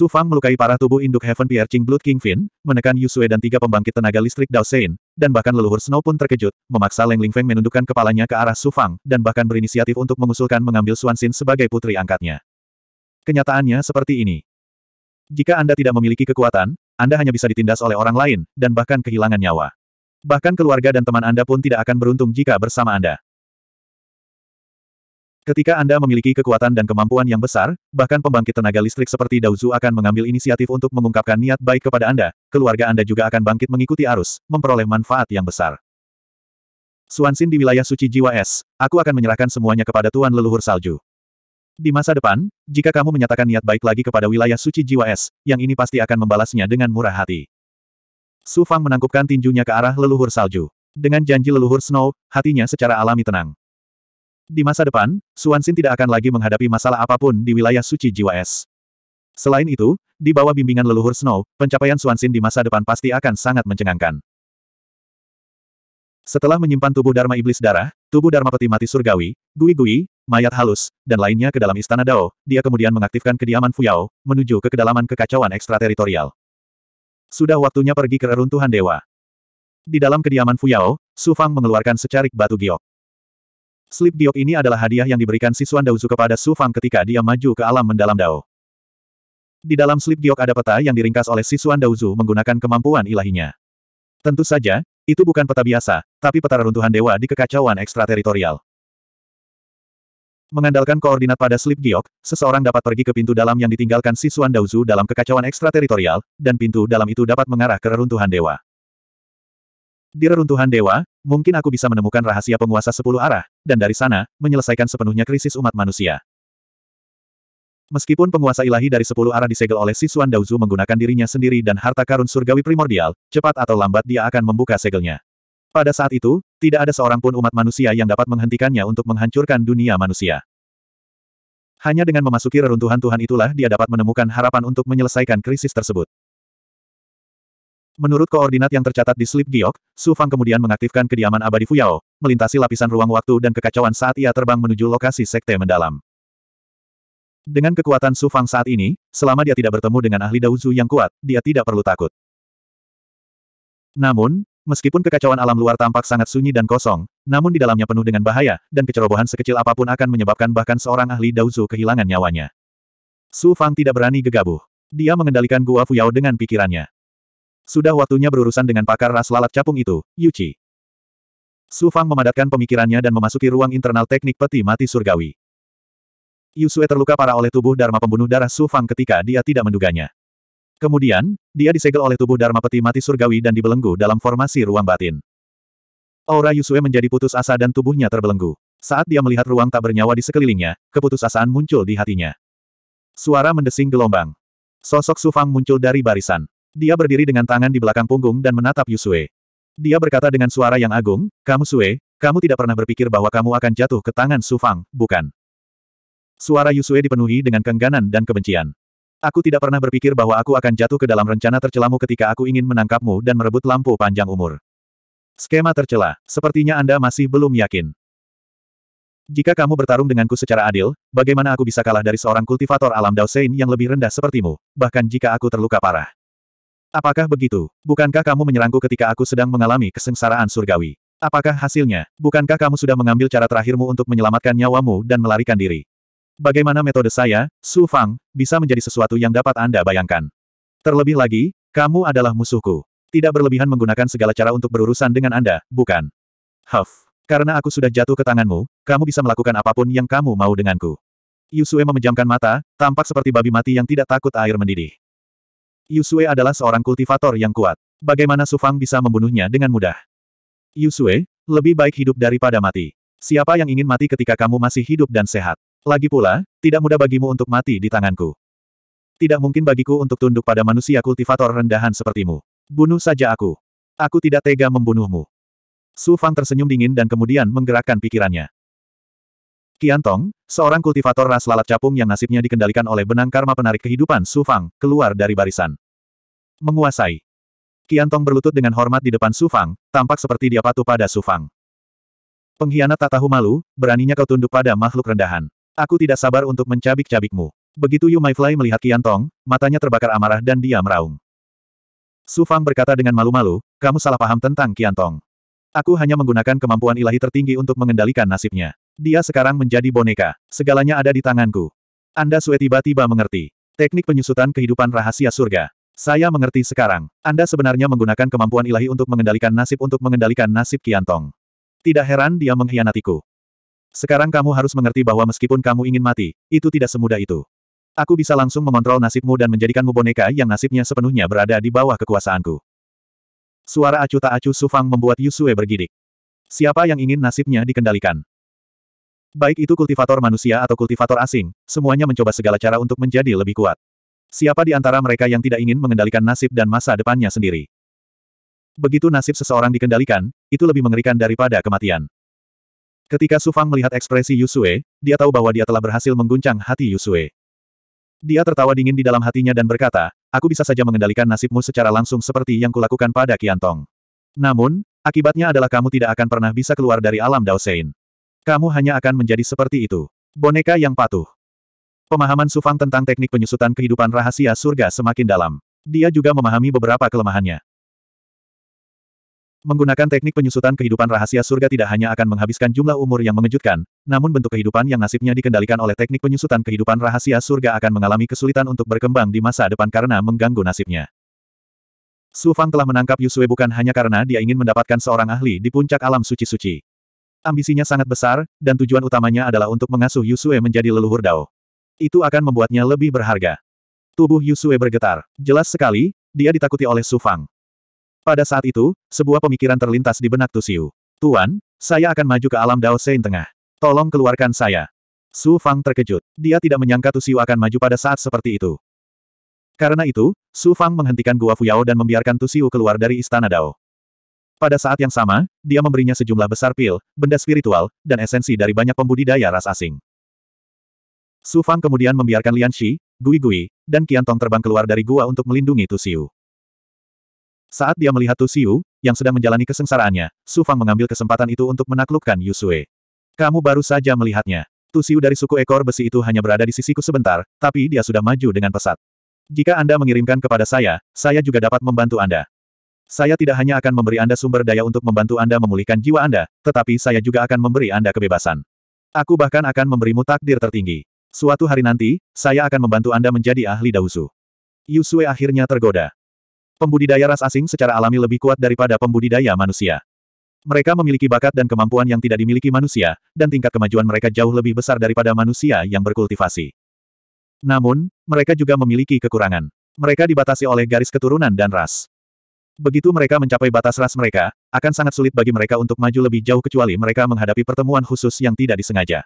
Su Fang melukai parah tubuh induk Heaven Piercing Blood King Fin, menekan Yusue dan tiga pembangkit tenaga listrik Dao Sein, dan bahkan leluhur Snow pun terkejut, memaksa Leng Ling Feng menundukkan kepalanya ke arah Su Fang, dan bahkan berinisiatif untuk mengusulkan mengambil Xin sebagai putri angkatnya. Kenyataannya seperti ini. Jika Anda tidak memiliki kekuatan, Anda hanya bisa ditindas oleh orang lain, dan bahkan kehilangan nyawa. Bahkan keluarga dan teman Anda pun tidak akan beruntung jika bersama Anda. Ketika Anda memiliki kekuatan dan kemampuan yang besar, bahkan pembangkit tenaga listrik seperti Daozu akan mengambil inisiatif untuk mengungkapkan niat baik kepada Anda, keluarga Anda juga akan bangkit mengikuti arus, memperoleh manfaat yang besar. Suansin di wilayah suci jiwa es, aku akan menyerahkan semuanya kepada Tuan Leluhur Salju. Di masa depan, jika kamu menyatakan niat baik lagi kepada wilayah suci jiwa es, yang ini pasti akan membalasnya dengan murah hati. Su Fang menangkupkan tinjunya ke arah leluhur salju. Dengan janji leluhur Snow, hatinya secara alami tenang. Di masa depan, Suansin tidak akan lagi menghadapi masalah apapun di wilayah suci jiwa es. Selain itu, di bawah bimbingan leluhur Snow, pencapaian Suansin di masa depan pasti akan sangat mencengangkan. Setelah menyimpan tubuh Dharma Iblis Darah, tubuh Dharma Peti Mati Surgawi, Gui-Gui, mayat halus, dan lainnya ke dalam Istana Dao, dia kemudian mengaktifkan kediaman Fuyao, menuju ke kedalaman kekacauan ekstrateritorial. Sudah waktunya pergi ke reruntuhan dewa. Di dalam kediaman Fuyao, Su Fang mengeluarkan secarik batu giok. Slip giok ini adalah hadiah yang diberikan Sisuan Daozu kepada Su Fang ketika dia maju ke alam mendalam Dao. Di dalam slip giok ada peta yang diringkas oleh Sisuan Daozu menggunakan kemampuan ilahinya. Tentu saja, itu bukan peta biasa, tapi peta reruntuhan dewa di kekacauan ekstrateritorial. Mengandalkan koordinat pada slip giok, seseorang dapat pergi ke pintu dalam yang ditinggalkan Sisuan Daozu dalam kekacauan ekstrateritorial, dan pintu dalam itu dapat mengarah ke reruntuhan dewa. Di reruntuhan dewa, Mungkin aku bisa menemukan rahasia penguasa sepuluh arah, dan dari sana, menyelesaikan sepenuhnya krisis umat manusia. Meskipun penguasa ilahi dari sepuluh arah disegel oleh Sisuan Daozu menggunakan dirinya sendiri dan harta karun surgawi primordial, cepat atau lambat dia akan membuka segelnya. Pada saat itu, tidak ada seorang pun umat manusia yang dapat menghentikannya untuk menghancurkan dunia manusia. Hanya dengan memasuki reruntuhan Tuhan itulah dia dapat menemukan harapan untuk menyelesaikan krisis tersebut. Menurut koordinat yang tercatat di slip giok, Su Fang kemudian mengaktifkan kediaman abadi Fuyao, melintasi lapisan ruang waktu dan kekacauan saat ia terbang menuju lokasi sekte mendalam. Dengan kekuatan Su Fang saat ini, selama dia tidak bertemu dengan ahli Daozu yang kuat, dia tidak perlu takut. Namun, Meskipun kekacauan alam luar tampak sangat sunyi dan kosong, namun di dalamnya penuh dengan bahaya, dan kecerobohan sekecil apapun akan menyebabkan bahkan seorang ahli Daozu kehilangan nyawanya. Su Fang tidak berani gegabah. Dia mengendalikan Gua Fuyao dengan pikirannya. Sudah waktunya berurusan dengan pakar ras lalat capung itu, Yuchi. Su Fang memadatkan pemikirannya dan memasuki ruang internal teknik peti mati surgawi. Yusue terluka parah oleh tubuh Dharma pembunuh darah Su Fang ketika dia tidak menduganya. Kemudian, dia disegel oleh tubuh Dharma peti mati surgawi dan dibelenggu dalam formasi ruang batin. Aura Yusue menjadi putus asa dan tubuhnya terbelenggu. Saat dia melihat ruang tak bernyawa di sekelilingnya, keputusasaan muncul di hatinya. Suara mendesing gelombang. Sosok Sufang muncul dari barisan. Dia berdiri dengan tangan di belakang punggung dan menatap Yusue. Dia berkata dengan suara yang agung, Kamu Sue, kamu tidak pernah berpikir bahwa kamu akan jatuh ke tangan Sufang, bukan? Suara Yusue dipenuhi dengan kengganan dan kebencian. Aku tidak pernah berpikir bahwa aku akan jatuh ke dalam rencana tercelamu ketika aku ingin menangkapmu dan merebut lampu panjang umur. Skema tercela, sepertinya Anda masih belum yakin. Jika kamu bertarung denganku secara adil, bagaimana aku bisa kalah dari seorang kultivator alam Daosein yang lebih rendah sepertimu, bahkan jika aku terluka parah? Apakah begitu? Bukankah kamu menyerangku ketika aku sedang mengalami kesengsaraan surgawi? Apakah hasilnya? Bukankah kamu sudah mengambil cara terakhirmu untuk menyelamatkan nyawamu dan melarikan diri? Bagaimana metode saya, Su Fang, bisa menjadi sesuatu yang dapat Anda bayangkan? Terlebih lagi, kamu adalah musuhku. Tidak berlebihan menggunakan segala cara untuk berurusan dengan Anda, bukan? Huff. Karena aku sudah jatuh ke tanganmu, kamu bisa melakukan apapun yang kamu mau denganku. Yusue memejamkan mata, tampak seperti babi mati yang tidak takut air mendidih. Yusue adalah seorang kultivator yang kuat. Bagaimana Sufang bisa membunuhnya dengan mudah? Yusue, lebih baik hidup daripada mati. Siapa yang ingin mati ketika kamu masih hidup dan sehat? Lagi pula, tidak mudah bagimu untuk mati di tanganku. Tidak mungkin bagiku untuk tunduk pada manusia kultivator rendahan sepertimu. Bunuh saja aku. Aku tidak tega membunuhmu. Su Fang tersenyum dingin dan kemudian menggerakkan pikirannya. Qian Tong, seorang kultivator ras lalat capung yang nasibnya dikendalikan oleh benang karma penarik kehidupan Su Fang, keluar dari barisan. Menguasai. Qian Tong berlutut dengan hormat di depan Su Fang, tampak seperti dia patuh pada Su Fang. Pengkhianat tak tahu malu, beraninya kau tunduk pada makhluk rendahan. Aku tidak sabar untuk mencabik-cabikmu. Begitu Yu Maifly melihat Qian Tong, matanya terbakar amarah dan dia meraung. Su Fang berkata dengan malu-malu, kamu salah paham tentang Qian Tong. Aku hanya menggunakan kemampuan ilahi tertinggi untuk mengendalikan nasibnya. Dia sekarang menjadi boneka. Segalanya ada di tanganku. Anda Sue tiba-tiba mengerti. Teknik penyusutan kehidupan rahasia surga. Saya mengerti sekarang. Anda sebenarnya menggunakan kemampuan ilahi untuk mengendalikan nasib untuk mengendalikan nasib Kiantong. Tidak heran dia mengkhianatiku. Sekarang kamu harus mengerti bahwa meskipun kamu ingin mati, itu tidak semudah itu. Aku bisa langsung mengontrol nasibmu dan menjadikanmu boneka yang nasibnya sepenuhnya berada di bawah kekuasaanku. Suara acu tak acu Sufang membuat Yusue bergidik. Siapa yang ingin nasibnya dikendalikan? Baik itu kultivator manusia atau kultivator asing, semuanya mencoba segala cara untuk menjadi lebih kuat. Siapa di antara mereka yang tidak ingin mengendalikan nasib dan masa depannya sendiri? Begitu nasib seseorang dikendalikan, itu lebih mengerikan daripada kematian. Ketika Sufang melihat ekspresi Yusue, dia tahu bahwa dia telah berhasil mengguncang hati Yusue. Dia tertawa dingin di dalam hatinya dan berkata, aku bisa saja mengendalikan nasibmu secara langsung seperti yang kulakukan pada Kiantong. Namun, akibatnya adalah kamu tidak akan pernah bisa keluar dari alam Daosein. Kamu hanya akan menjadi seperti itu. Boneka yang patuh. Pemahaman Sufang tentang teknik penyusutan kehidupan rahasia surga semakin dalam. Dia juga memahami beberapa kelemahannya. Menggunakan teknik penyusutan kehidupan rahasia surga tidak hanya akan menghabiskan jumlah umur yang mengejutkan, namun bentuk kehidupan yang nasibnya dikendalikan oleh teknik penyusutan kehidupan rahasia surga akan mengalami kesulitan untuk berkembang di masa depan karena mengganggu nasibnya. Su Fang telah menangkap Yusue bukan hanya karena dia ingin mendapatkan seorang ahli di puncak alam suci-suci. Ambisinya sangat besar, dan tujuan utamanya adalah untuk mengasuh Yusue menjadi leluhur Dao. Itu akan membuatnya lebih berharga. Tubuh Yusue bergetar. Jelas sekali, dia ditakuti oleh Su Fang. Pada saat itu, sebuah pemikiran terlintas di benak Tusiu. Tuan, saya akan maju ke alam Dao Sein Tengah. Tolong keluarkan saya. Su Fang terkejut. Dia tidak menyangka Tusiu akan maju pada saat seperti itu. Karena itu, Su Fang menghentikan Gua Fuyao dan membiarkan Tusiu keluar dari istana Dao. Pada saat yang sama, dia memberinya sejumlah besar pil, benda spiritual, dan esensi dari banyak pembudidaya ras asing. Su Fang kemudian membiarkan Lian Shi, Gui Gui, dan Qian Tong terbang keluar dari gua untuk melindungi Tu Xiu. Saat dia melihat Tu Xiu, yang sedang menjalani kesengsaraannya, Su Fang mengambil kesempatan itu untuk menaklukkan Yu Sui. Kamu baru saja melihatnya. Tu Xiu dari suku ekor besi itu hanya berada di sisiku sebentar, tapi dia sudah maju dengan pesat. Jika Anda mengirimkan kepada saya, saya juga dapat membantu Anda. Saya tidak hanya akan memberi Anda sumber daya untuk membantu Anda memulihkan jiwa Anda, tetapi saya juga akan memberi Anda kebebasan. Aku bahkan akan memberimu takdir tertinggi. Suatu hari nanti, saya akan membantu Anda menjadi ahli Dausu. Yusue akhirnya tergoda. Pembudidaya ras asing secara alami lebih kuat daripada pembudidaya manusia. Mereka memiliki bakat dan kemampuan yang tidak dimiliki manusia, dan tingkat kemajuan mereka jauh lebih besar daripada manusia yang berkultivasi. Namun, mereka juga memiliki kekurangan. Mereka dibatasi oleh garis keturunan dan ras. Begitu mereka mencapai batas ras mereka, akan sangat sulit bagi mereka untuk maju lebih jauh kecuali mereka menghadapi pertemuan khusus yang tidak disengaja.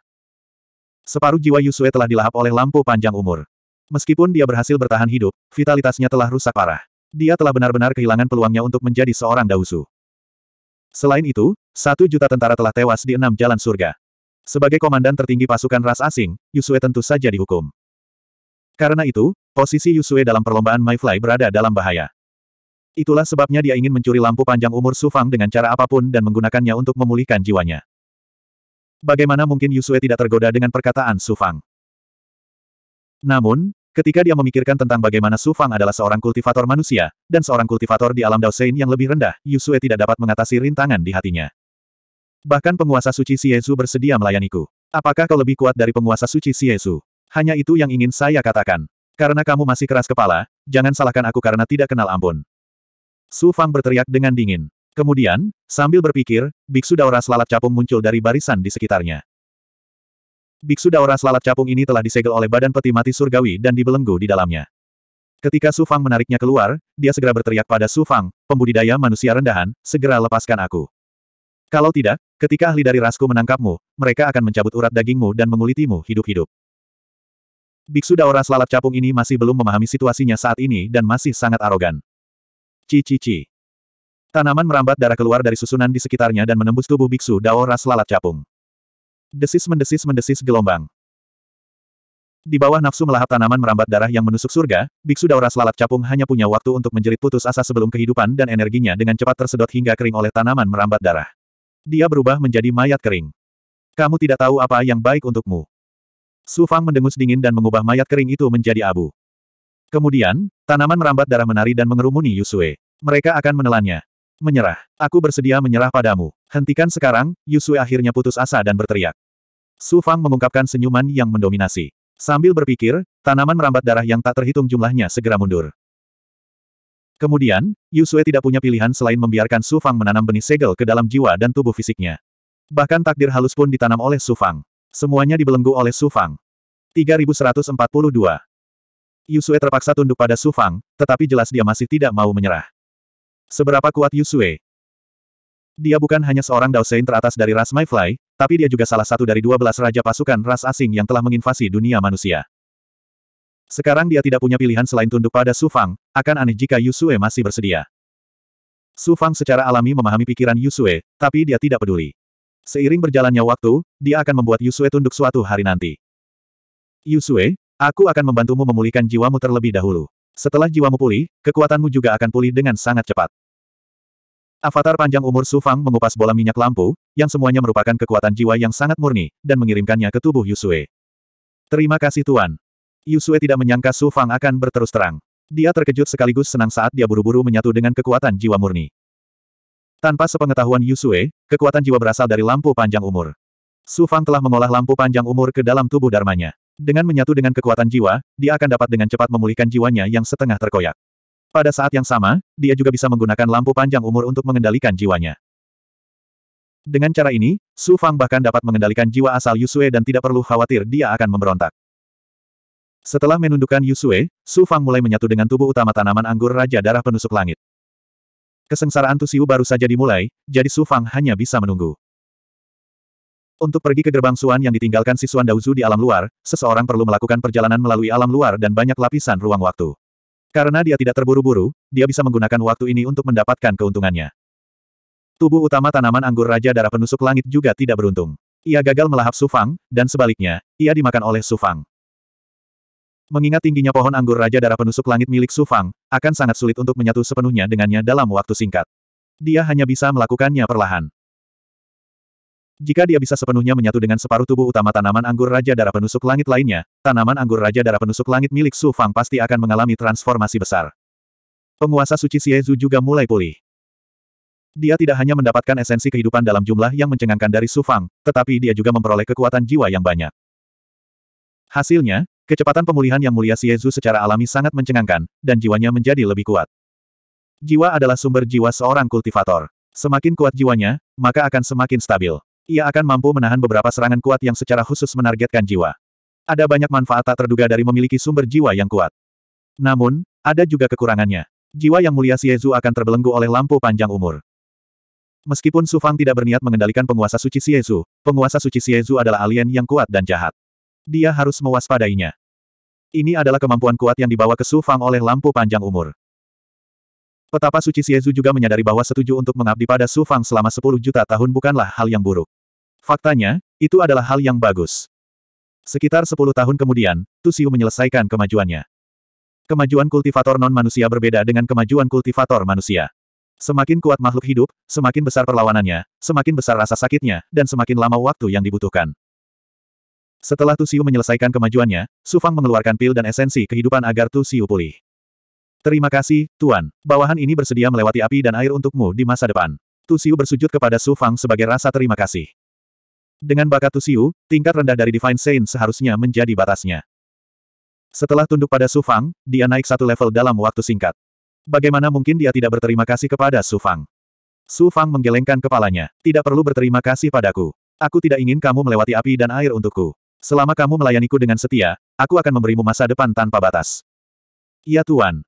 Separuh jiwa Yusue telah dilahap oleh lampu panjang umur. Meskipun dia berhasil bertahan hidup, vitalitasnya telah rusak parah. Dia telah benar-benar kehilangan peluangnya untuk menjadi seorang Dausu. Selain itu, satu juta tentara telah tewas di enam jalan surga. Sebagai komandan tertinggi pasukan ras asing, Yusue tentu saja dihukum. Karena itu, posisi Yusue dalam perlombaan Mayfly berada dalam bahaya. Itulah sebabnya dia ingin mencuri lampu panjang umur Sufang dengan cara apapun dan menggunakannya untuk memulihkan jiwanya. Bagaimana mungkin Yusue tidak tergoda dengan perkataan Sufang? Namun, ketika dia memikirkan tentang bagaimana Sufang adalah seorang kultivator manusia, dan seorang kultivator di alam Daosein yang lebih rendah, Yusue tidak dapat mengatasi rintangan di hatinya. Bahkan penguasa suci Siesu bersedia melayaniku. Apakah kau lebih kuat dari penguasa suci Siesu? Hanya itu yang ingin saya katakan. Karena kamu masih keras kepala, jangan salahkan aku karena tidak kenal ampun. Su Fang berteriak dengan dingin. Kemudian, sambil berpikir, Biksu Daura Selalat Capung muncul dari barisan di sekitarnya. Biksu Daura Selalat Capung ini telah disegel oleh badan peti mati surgawi dan dibelenggu di dalamnya. Ketika Su Fang menariknya keluar, dia segera berteriak pada Su Fang, pembudidaya manusia rendahan, segera lepaskan aku. Kalau tidak, ketika ahli dari rasku menangkapmu, mereka akan mencabut urat dagingmu dan mengulitimu hidup-hidup. Biksu Daura Selalat Capung ini masih belum memahami situasinya saat ini dan masih sangat arogan. Cici-ci. Tanaman merambat darah keluar dari susunan di sekitarnya dan menembus tubuh biksu Dao Ras Lalat Capung. Desis mendesis mendesis gelombang. Di bawah nafsu melahap tanaman merambat darah yang menusuk surga, biksu Dao Ras Lalat Capung hanya punya waktu untuk menjerit putus asa sebelum kehidupan dan energinya dengan cepat tersedot hingga kering oleh tanaman merambat darah. Dia berubah menjadi mayat kering. Kamu tidak tahu apa yang baik untukmu. Su Fang mendengus dingin dan mengubah mayat kering itu menjadi abu. Kemudian, tanaman merambat darah menari dan mengerumuni Yusue. Mereka akan menelannya. Menyerah. Aku bersedia menyerah padamu. Hentikan sekarang, Yusue akhirnya putus asa dan berteriak. Su Fang mengungkapkan senyuman yang mendominasi. Sambil berpikir, tanaman merambat darah yang tak terhitung jumlahnya segera mundur. Kemudian, Yusue tidak punya pilihan selain membiarkan Su Fang menanam benih segel ke dalam jiwa dan tubuh fisiknya. Bahkan takdir halus pun ditanam oleh Su Fang. Semuanya dibelenggu oleh Su Fang. 3142 Yusue terpaksa tunduk pada Su Fang, tetapi jelas dia masih tidak mau menyerah. Seberapa kuat Yusue? Dia bukan hanya seorang Daosein teratas dari ras Mayfly, tapi dia juga salah satu dari dua belas raja pasukan ras asing yang telah menginvasi dunia manusia. Sekarang dia tidak punya pilihan selain tunduk pada Su Fang, akan aneh jika Yusue masih bersedia. Su Fang secara alami memahami pikiran Yusue, tapi dia tidak peduli. Seiring berjalannya waktu, dia akan membuat Yusue tunduk suatu hari nanti. Yusue, Aku akan membantumu memulihkan jiwamu terlebih dahulu. Setelah jiwamu pulih, kekuatanmu juga akan pulih dengan sangat cepat. Avatar panjang umur Sufang mengupas bola minyak lampu, yang semuanya merupakan kekuatan jiwa yang sangat murni, dan mengirimkannya ke tubuh Yusue. Terima kasih Tuan. Yusue tidak menyangka Sufang akan berterus terang. Dia terkejut sekaligus senang saat dia buru-buru menyatu dengan kekuatan jiwa murni. Tanpa sepengetahuan Yusue, kekuatan jiwa berasal dari lampu panjang umur. Su Fang telah mengolah lampu panjang umur ke dalam tubuh dharmanya. Dengan menyatu dengan kekuatan jiwa, dia akan dapat dengan cepat memulihkan jiwanya yang setengah terkoyak. Pada saat yang sama, dia juga bisa menggunakan lampu panjang umur untuk mengendalikan jiwanya. Dengan cara ini, Su Fang bahkan dapat mengendalikan jiwa asal Yusue dan tidak perlu khawatir dia akan memberontak. Setelah menundukkan Yusue, Su Fang mulai menyatu dengan tubuh utama tanaman anggur Raja Darah Penusuk Langit. Kesengsaraan Tusiu baru saja dimulai, jadi Su Fang hanya bisa menunggu. Untuk pergi ke gerbang Suan yang ditinggalkan si Suan Daozu di alam luar, seseorang perlu melakukan perjalanan melalui alam luar dan banyak lapisan ruang waktu. Karena dia tidak terburu-buru, dia bisa menggunakan waktu ini untuk mendapatkan keuntungannya. Tubuh utama tanaman anggur Raja Darah Penusuk Langit juga tidak beruntung. Ia gagal melahap Sufang, dan sebaliknya, ia dimakan oleh Sufang. Mengingat tingginya pohon anggur Raja Darah Penusuk Langit milik Sufang, akan sangat sulit untuk menyatu sepenuhnya dengannya dalam waktu singkat. Dia hanya bisa melakukannya perlahan. Jika dia bisa sepenuhnya menyatu dengan separuh tubuh utama tanaman anggur Raja Darah Penusuk Langit lainnya, tanaman anggur Raja Darah Penusuk Langit milik Su Fang pasti akan mengalami transformasi besar. Penguasa suci Xiezu juga mulai pulih. Dia tidak hanya mendapatkan esensi kehidupan dalam jumlah yang mencengangkan dari Su Fang, tetapi dia juga memperoleh kekuatan jiwa yang banyak. Hasilnya, kecepatan pemulihan yang mulia Xiezu secara alami sangat mencengangkan, dan jiwanya menjadi lebih kuat. Jiwa adalah sumber jiwa seorang kultivator. Semakin kuat jiwanya, maka akan semakin stabil. Ia akan mampu menahan beberapa serangan kuat yang secara khusus menargetkan jiwa. Ada banyak manfaat tak terduga dari memiliki sumber jiwa yang kuat. Namun, ada juga kekurangannya. Jiwa yang mulia Xiezu akan terbelenggu oleh lampu panjang umur. Meskipun Su Fang tidak berniat mengendalikan penguasa suci Xiezu, penguasa suci Xiezu adalah alien yang kuat dan jahat. Dia harus mewaspadainya. Ini adalah kemampuan kuat yang dibawa ke Su Fang oleh lampu panjang umur. Petapa suci Siezu juga menyadari bahwa setuju untuk mengabdi pada Su Fang selama 10 juta tahun bukanlah hal yang buruk. Faktanya, itu adalah hal yang bagus. Sekitar 10 tahun kemudian, Tu Siu menyelesaikan kemajuannya. Kemajuan kultivator non-manusia berbeda dengan kemajuan kultivator manusia. Semakin kuat makhluk hidup, semakin besar perlawanannya, semakin besar rasa sakitnya, dan semakin lama waktu yang dibutuhkan. Setelah Tu Siu menyelesaikan kemajuannya, Su Fang mengeluarkan pil dan esensi kehidupan agar Tu Siu pulih. Terima kasih, Tuan. Bawahan ini bersedia melewati api dan air untukmu di masa depan. Tu bersujud kepada Su Fang sebagai rasa terima kasih. Dengan bakat Tu tingkat rendah dari Divine Saint seharusnya menjadi batasnya. Setelah tunduk pada Su Fang, dia naik satu level dalam waktu singkat. Bagaimana mungkin dia tidak berterima kasih kepada Su Fang? Su Fang menggelengkan kepalanya. Tidak perlu berterima kasih padaku. Aku tidak ingin kamu melewati api dan air untukku. Selama kamu melayaniku dengan setia, aku akan memberimu masa depan tanpa batas. Iya Tuan,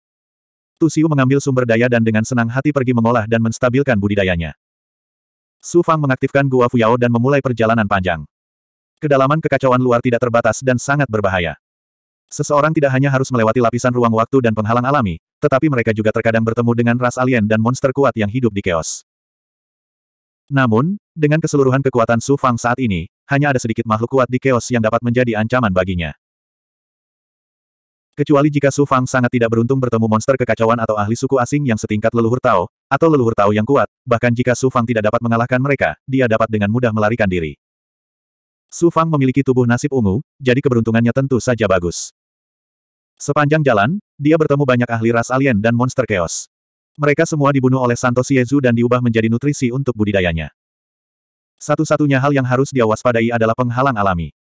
Tusiu mengambil sumber daya dan dengan senang hati pergi mengolah dan menstabilkan budidayanya. Su Fang mengaktifkan Gua Fuyao dan memulai perjalanan panjang. Kedalaman kekacauan luar tidak terbatas dan sangat berbahaya. Seseorang tidak hanya harus melewati lapisan ruang waktu dan penghalang alami, tetapi mereka juga terkadang bertemu dengan ras alien dan monster kuat yang hidup di keos. Namun, dengan keseluruhan kekuatan Su Fang saat ini, hanya ada sedikit makhluk kuat di keos yang dapat menjadi ancaman baginya. Kecuali jika Su Fang sangat tidak beruntung bertemu monster kekacauan atau ahli suku asing yang setingkat leluhur Tao, atau leluhur Tao yang kuat, bahkan jika Su Fang tidak dapat mengalahkan mereka, dia dapat dengan mudah melarikan diri. Su Fang memiliki tubuh nasib ungu, jadi keberuntungannya tentu saja bagus. Sepanjang jalan, dia bertemu banyak ahli ras alien dan monster chaos. Mereka semua dibunuh oleh Santo Siezu dan diubah menjadi nutrisi untuk budidayanya. Satu-satunya hal yang harus dia waspadai adalah penghalang alami.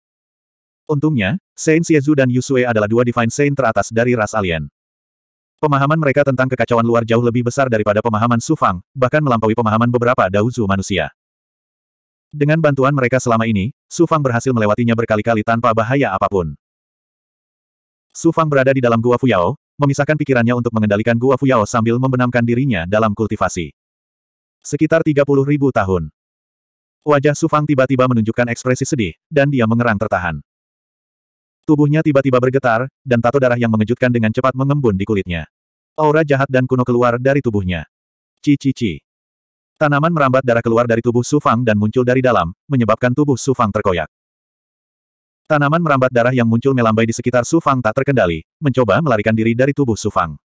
Untungnya, Saint Xiezu dan Yusue adalah dua Divine Saint teratas dari ras alien. Pemahaman mereka tentang kekacauan luar jauh lebih besar daripada pemahaman Sufang, bahkan melampaui pemahaman beberapa dauzu manusia. Dengan bantuan mereka selama ini, Sufang berhasil melewatinya berkali-kali tanpa bahaya apapun. Sufang berada di dalam gua Fuyao, memisahkan pikirannya untuk mengendalikan gua Fuyao sambil membenamkan dirinya dalam kultivasi. Sekitar 30.000 ribu tahun. Wajah Sufang tiba-tiba menunjukkan ekspresi sedih, dan dia mengerang tertahan. Tubuhnya tiba-tiba bergetar, dan tato darah yang mengejutkan dengan cepat mengembun di kulitnya. Aura jahat dan kuno keluar dari tubuhnya. Cici-ci. Tanaman merambat darah keluar dari tubuh Sufang dan muncul dari dalam, menyebabkan tubuh Sufang terkoyak. Tanaman merambat darah yang muncul melambai di sekitar Sufang tak terkendali, mencoba melarikan diri dari tubuh Sufang.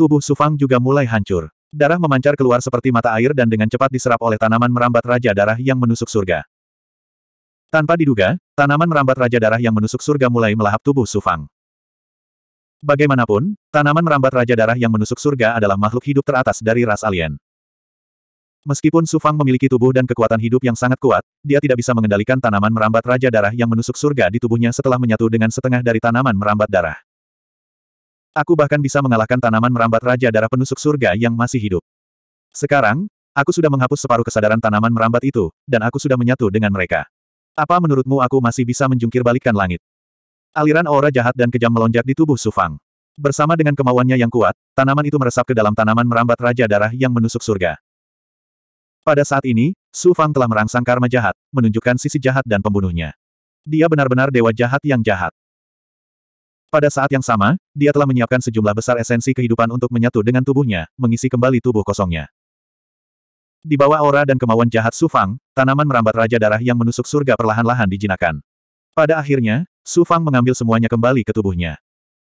Tubuh Sufang juga mulai hancur. Darah memancar keluar seperti mata air dan dengan cepat diserap oleh tanaman merambat raja darah yang menusuk surga. Tanpa diduga, tanaman merambat Raja Darah yang menusuk surga mulai melahap tubuh Sufang. Bagaimanapun, tanaman merambat Raja Darah yang menusuk surga adalah makhluk hidup teratas dari ras alien. Meskipun Sufang memiliki tubuh dan kekuatan hidup yang sangat kuat, dia tidak bisa mengendalikan tanaman merambat Raja Darah yang menusuk surga di tubuhnya setelah menyatu dengan setengah dari tanaman merambat darah. Aku bahkan bisa mengalahkan tanaman merambat Raja Darah penusuk surga yang masih hidup. Sekarang, aku sudah menghapus separuh kesadaran tanaman merambat itu, dan aku sudah menyatu dengan mereka. Apa menurutmu aku masih bisa menjungkir balikan langit? Aliran aura jahat dan kejam melonjak di tubuh Sufang. Bersama dengan kemauannya yang kuat, tanaman itu meresap ke dalam tanaman merambat Raja Darah yang menusuk surga. Pada saat ini, Su Fang telah merangsang karma jahat, menunjukkan sisi jahat dan pembunuhnya. Dia benar-benar dewa jahat yang jahat. Pada saat yang sama, dia telah menyiapkan sejumlah besar esensi kehidupan untuk menyatu dengan tubuhnya, mengisi kembali tubuh kosongnya. Di bawah aura dan kemauan jahat Su Fang, tanaman merambat raja darah yang menusuk surga perlahan-lahan dijinakan. Pada akhirnya, Su Fang mengambil semuanya kembali ke tubuhnya.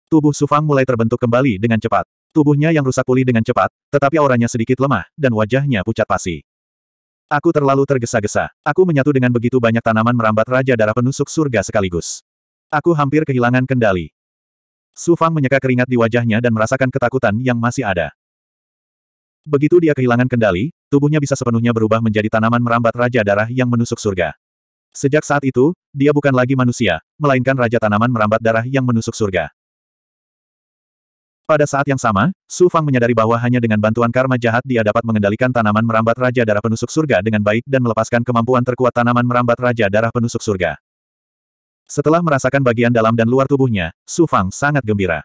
Tubuh Su Fang mulai terbentuk kembali dengan cepat. Tubuhnya yang rusak pulih dengan cepat, tetapi auranya sedikit lemah, dan wajahnya pucat pasi. Aku terlalu tergesa-gesa. Aku menyatu dengan begitu banyak tanaman merambat raja darah penusuk surga sekaligus. Aku hampir kehilangan kendali. Su Fang menyeka keringat di wajahnya dan merasakan ketakutan yang masih ada. Begitu dia kehilangan kendali, tubuhnya bisa sepenuhnya berubah menjadi tanaman merambat Raja Darah yang menusuk surga. Sejak saat itu, dia bukan lagi manusia, melainkan Raja Tanaman merambat darah yang menusuk surga. Pada saat yang sama, Su Fang menyadari bahwa hanya dengan bantuan karma jahat dia dapat mengendalikan tanaman merambat Raja Darah Penusuk Surga dengan baik dan melepaskan kemampuan terkuat tanaman merambat Raja Darah Penusuk Surga. Setelah merasakan bagian dalam dan luar tubuhnya, Su Fang sangat gembira.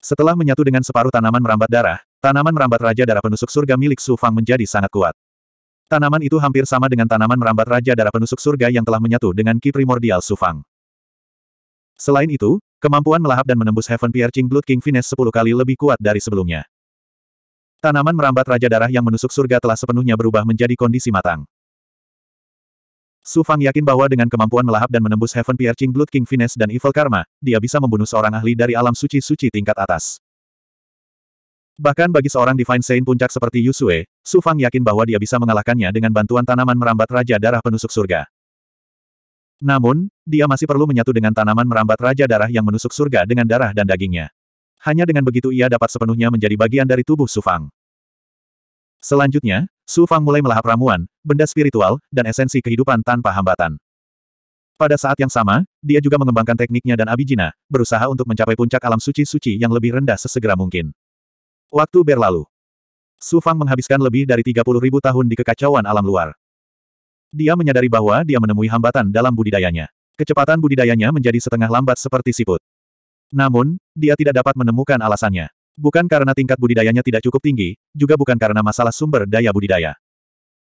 Setelah menyatu dengan separuh tanaman merambat darah, Tanaman merambat Raja Darah Penusuk Surga milik Su Fang menjadi sangat kuat. Tanaman itu hampir sama dengan tanaman merambat Raja Darah Penusuk Surga yang telah menyatu dengan Ki Primordial Su Fang. Selain itu, kemampuan melahap dan menembus Heaven Piercing Blood King Finesse 10 kali lebih kuat dari sebelumnya. Tanaman merambat Raja Darah yang menusuk surga telah sepenuhnya berubah menjadi kondisi matang. Su Fang yakin bahwa dengan kemampuan melahap dan menembus Heaven Piercing Blood King Finesse dan Evil Karma, dia bisa membunuh seorang ahli dari alam suci-suci tingkat atas. Bahkan bagi seorang Divine Saint puncak seperti Yusue, Su Fang yakin bahwa dia bisa mengalahkannya dengan bantuan tanaman merambat Raja Darah Penusuk Surga. Namun, dia masih perlu menyatu dengan tanaman merambat Raja Darah yang menusuk surga dengan darah dan dagingnya. Hanya dengan begitu ia dapat sepenuhnya menjadi bagian dari tubuh Su Fang. Selanjutnya, Su Fang mulai melahap ramuan, benda spiritual, dan esensi kehidupan tanpa hambatan. Pada saat yang sama, dia juga mengembangkan tekniknya dan abijina, berusaha untuk mencapai puncak alam suci-suci yang lebih rendah sesegera mungkin. Waktu berlalu. Su Fang menghabiskan lebih dari 30 ribu tahun di kekacauan alam luar. Dia menyadari bahwa dia menemui hambatan dalam budidayanya. Kecepatan budidayanya menjadi setengah lambat seperti siput. Namun, dia tidak dapat menemukan alasannya. Bukan karena tingkat budidayanya tidak cukup tinggi, juga bukan karena masalah sumber daya budidaya.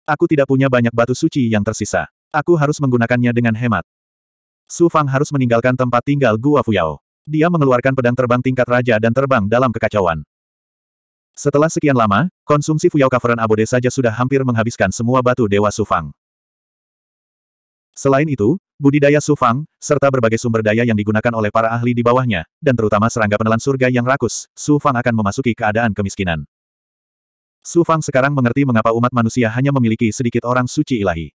Aku tidak punya banyak batu suci yang tersisa. Aku harus menggunakannya dengan hemat. Su Fang harus meninggalkan tempat tinggal Gua Fuyao. Dia mengeluarkan pedang terbang tingkat raja dan terbang dalam kekacauan. Setelah sekian lama, konsumsi Fuyao Kaveran Abode saja sudah hampir menghabiskan semua batu Dewa Sufang. Selain itu, budidaya Sufang, serta berbagai sumber daya yang digunakan oleh para ahli di bawahnya, dan terutama serangga penelan surga yang rakus, Sufang akan memasuki keadaan kemiskinan. Sufang sekarang mengerti mengapa umat manusia hanya memiliki sedikit orang suci ilahi.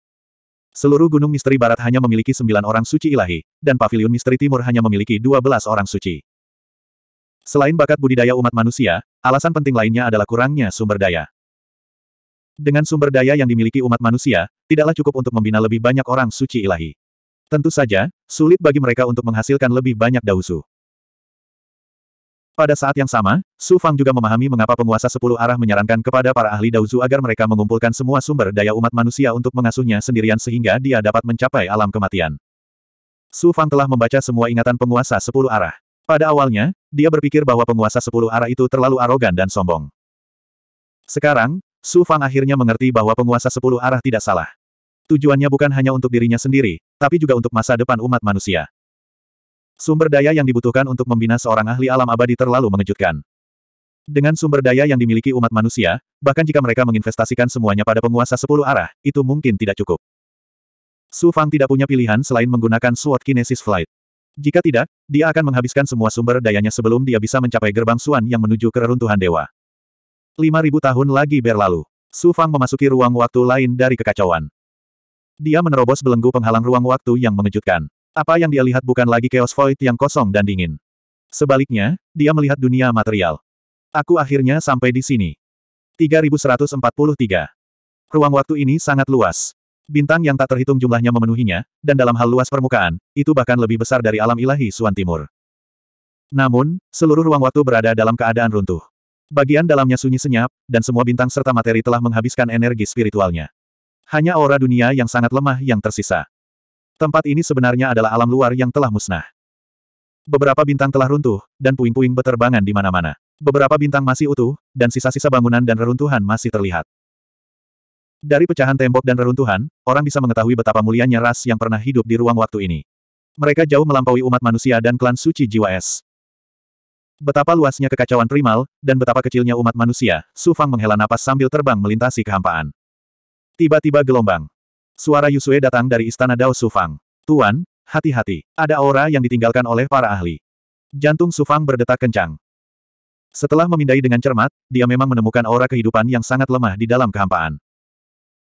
Seluruh Gunung Misteri Barat hanya memiliki sembilan orang suci ilahi, dan Paviliun Misteri Timur hanya memiliki dua belas orang suci. Selain bakat budidaya umat manusia, alasan penting lainnya adalah kurangnya sumber daya. Dengan sumber daya yang dimiliki umat manusia, tidaklah cukup untuk membina lebih banyak orang suci ilahi. Tentu saja, sulit bagi mereka untuk menghasilkan lebih banyak dausu. Pada saat yang sama, Su Fang juga memahami mengapa penguasa sepuluh arah menyarankan kepada para ahli dausu agar mereka mengumpulkan semua sumber daya umat manusia untuk mengasuhnya sendirian sehingga dia dapat mencapai alam kematian. Su Fang telah membaca semua ingatan penguasa sepuluh arah. Pada awalnya, dia berpikir bahwa penguasa sepuluh arah itu terlalu arogan dan sombong. Sekarang, Su Fang akhirnya mengerti bahwa penguasa sepuluh arah tidak salah. Tujuannya bukan hanya untuk dirinya sendiri, tapi juga untuk masa depan umat manusia. Sumber daya yang dibutuhkan untuk membina seorang ahli alam abadi terlalu mengejutkan. Dengan sumber daya yang dimiliki umat manusia, bahkan jika mereka menginvestasikan semuanya pada penguasa sepuluh arah, itu mungkin tidak cukup. Su Fang tidak punya pilihan selain menggunakan Sword Kinesis Flight. Jika tidak, dia akan menghabiskan semua sumber dayanya sebelum dia bisa mencapai gerbang Suan yang menuju reruntuhan dewa. 5.000 tahun lagi berlalu. Su Fang memasuki ruang waktu lain dari kekacauan. Dia menerobos belenggu penghalang ruang waktu yang mengejutkan. Apa yang dia lihat bukan lagi chaos void yang kosong dan dingin. Sebaliknya, dia melihat dunia material. Aku akhirnya sampai di sini. 3143. Ruang waktu ini sangat luas. Bintang yang tak terhitung jumlahnya memenuhinya, dan dalam hal luas permukaan, itu bahkan lebih besar dari alam ilahi Suan Timur. Namun, seluruh ruang waktu berada dalam keadaan runtuh. Bagian dalamnya sunyi senyap, dan semua bintang serta materi telah menghabiskan energi spiritualnya. Hanya aura dunia yang sangat lemah yang tersisa. Tempat ini sebenarnya adalah alam luar yang telah musnah. Beberapa bintang telah runtuh, dan puing-puing beterbangan di mana-mana. Beberapa bintang masih utuh, dan sisa-sisa bangunan dan reruntuhan masih terlihat. Dari pecahan tembok dan reruntuhan, orang bisa mengetahui betapa mulianya ras yang pernah hidup di ruang waktu ini. Mereka jauh melampaui umat manusia dan klan suci jiwa es. Betapa luasnya kekacauan primal, dan betapa kecilnya umat manusia, Su Fang menghela napas sambil terbang melintasi kehampaan. Tiba-tiba gelombang. Suara Yusue datang dari istana Dao Su Fang. Tuan, hati-hati, ada aura yang ditinggalkan oleh para ahli. Jantung Su Fang berdetak kencang. Setelah memindai dengan cermat, dia memang menemukan aura kehidupan yang sangat lemah di dalam kehampaan.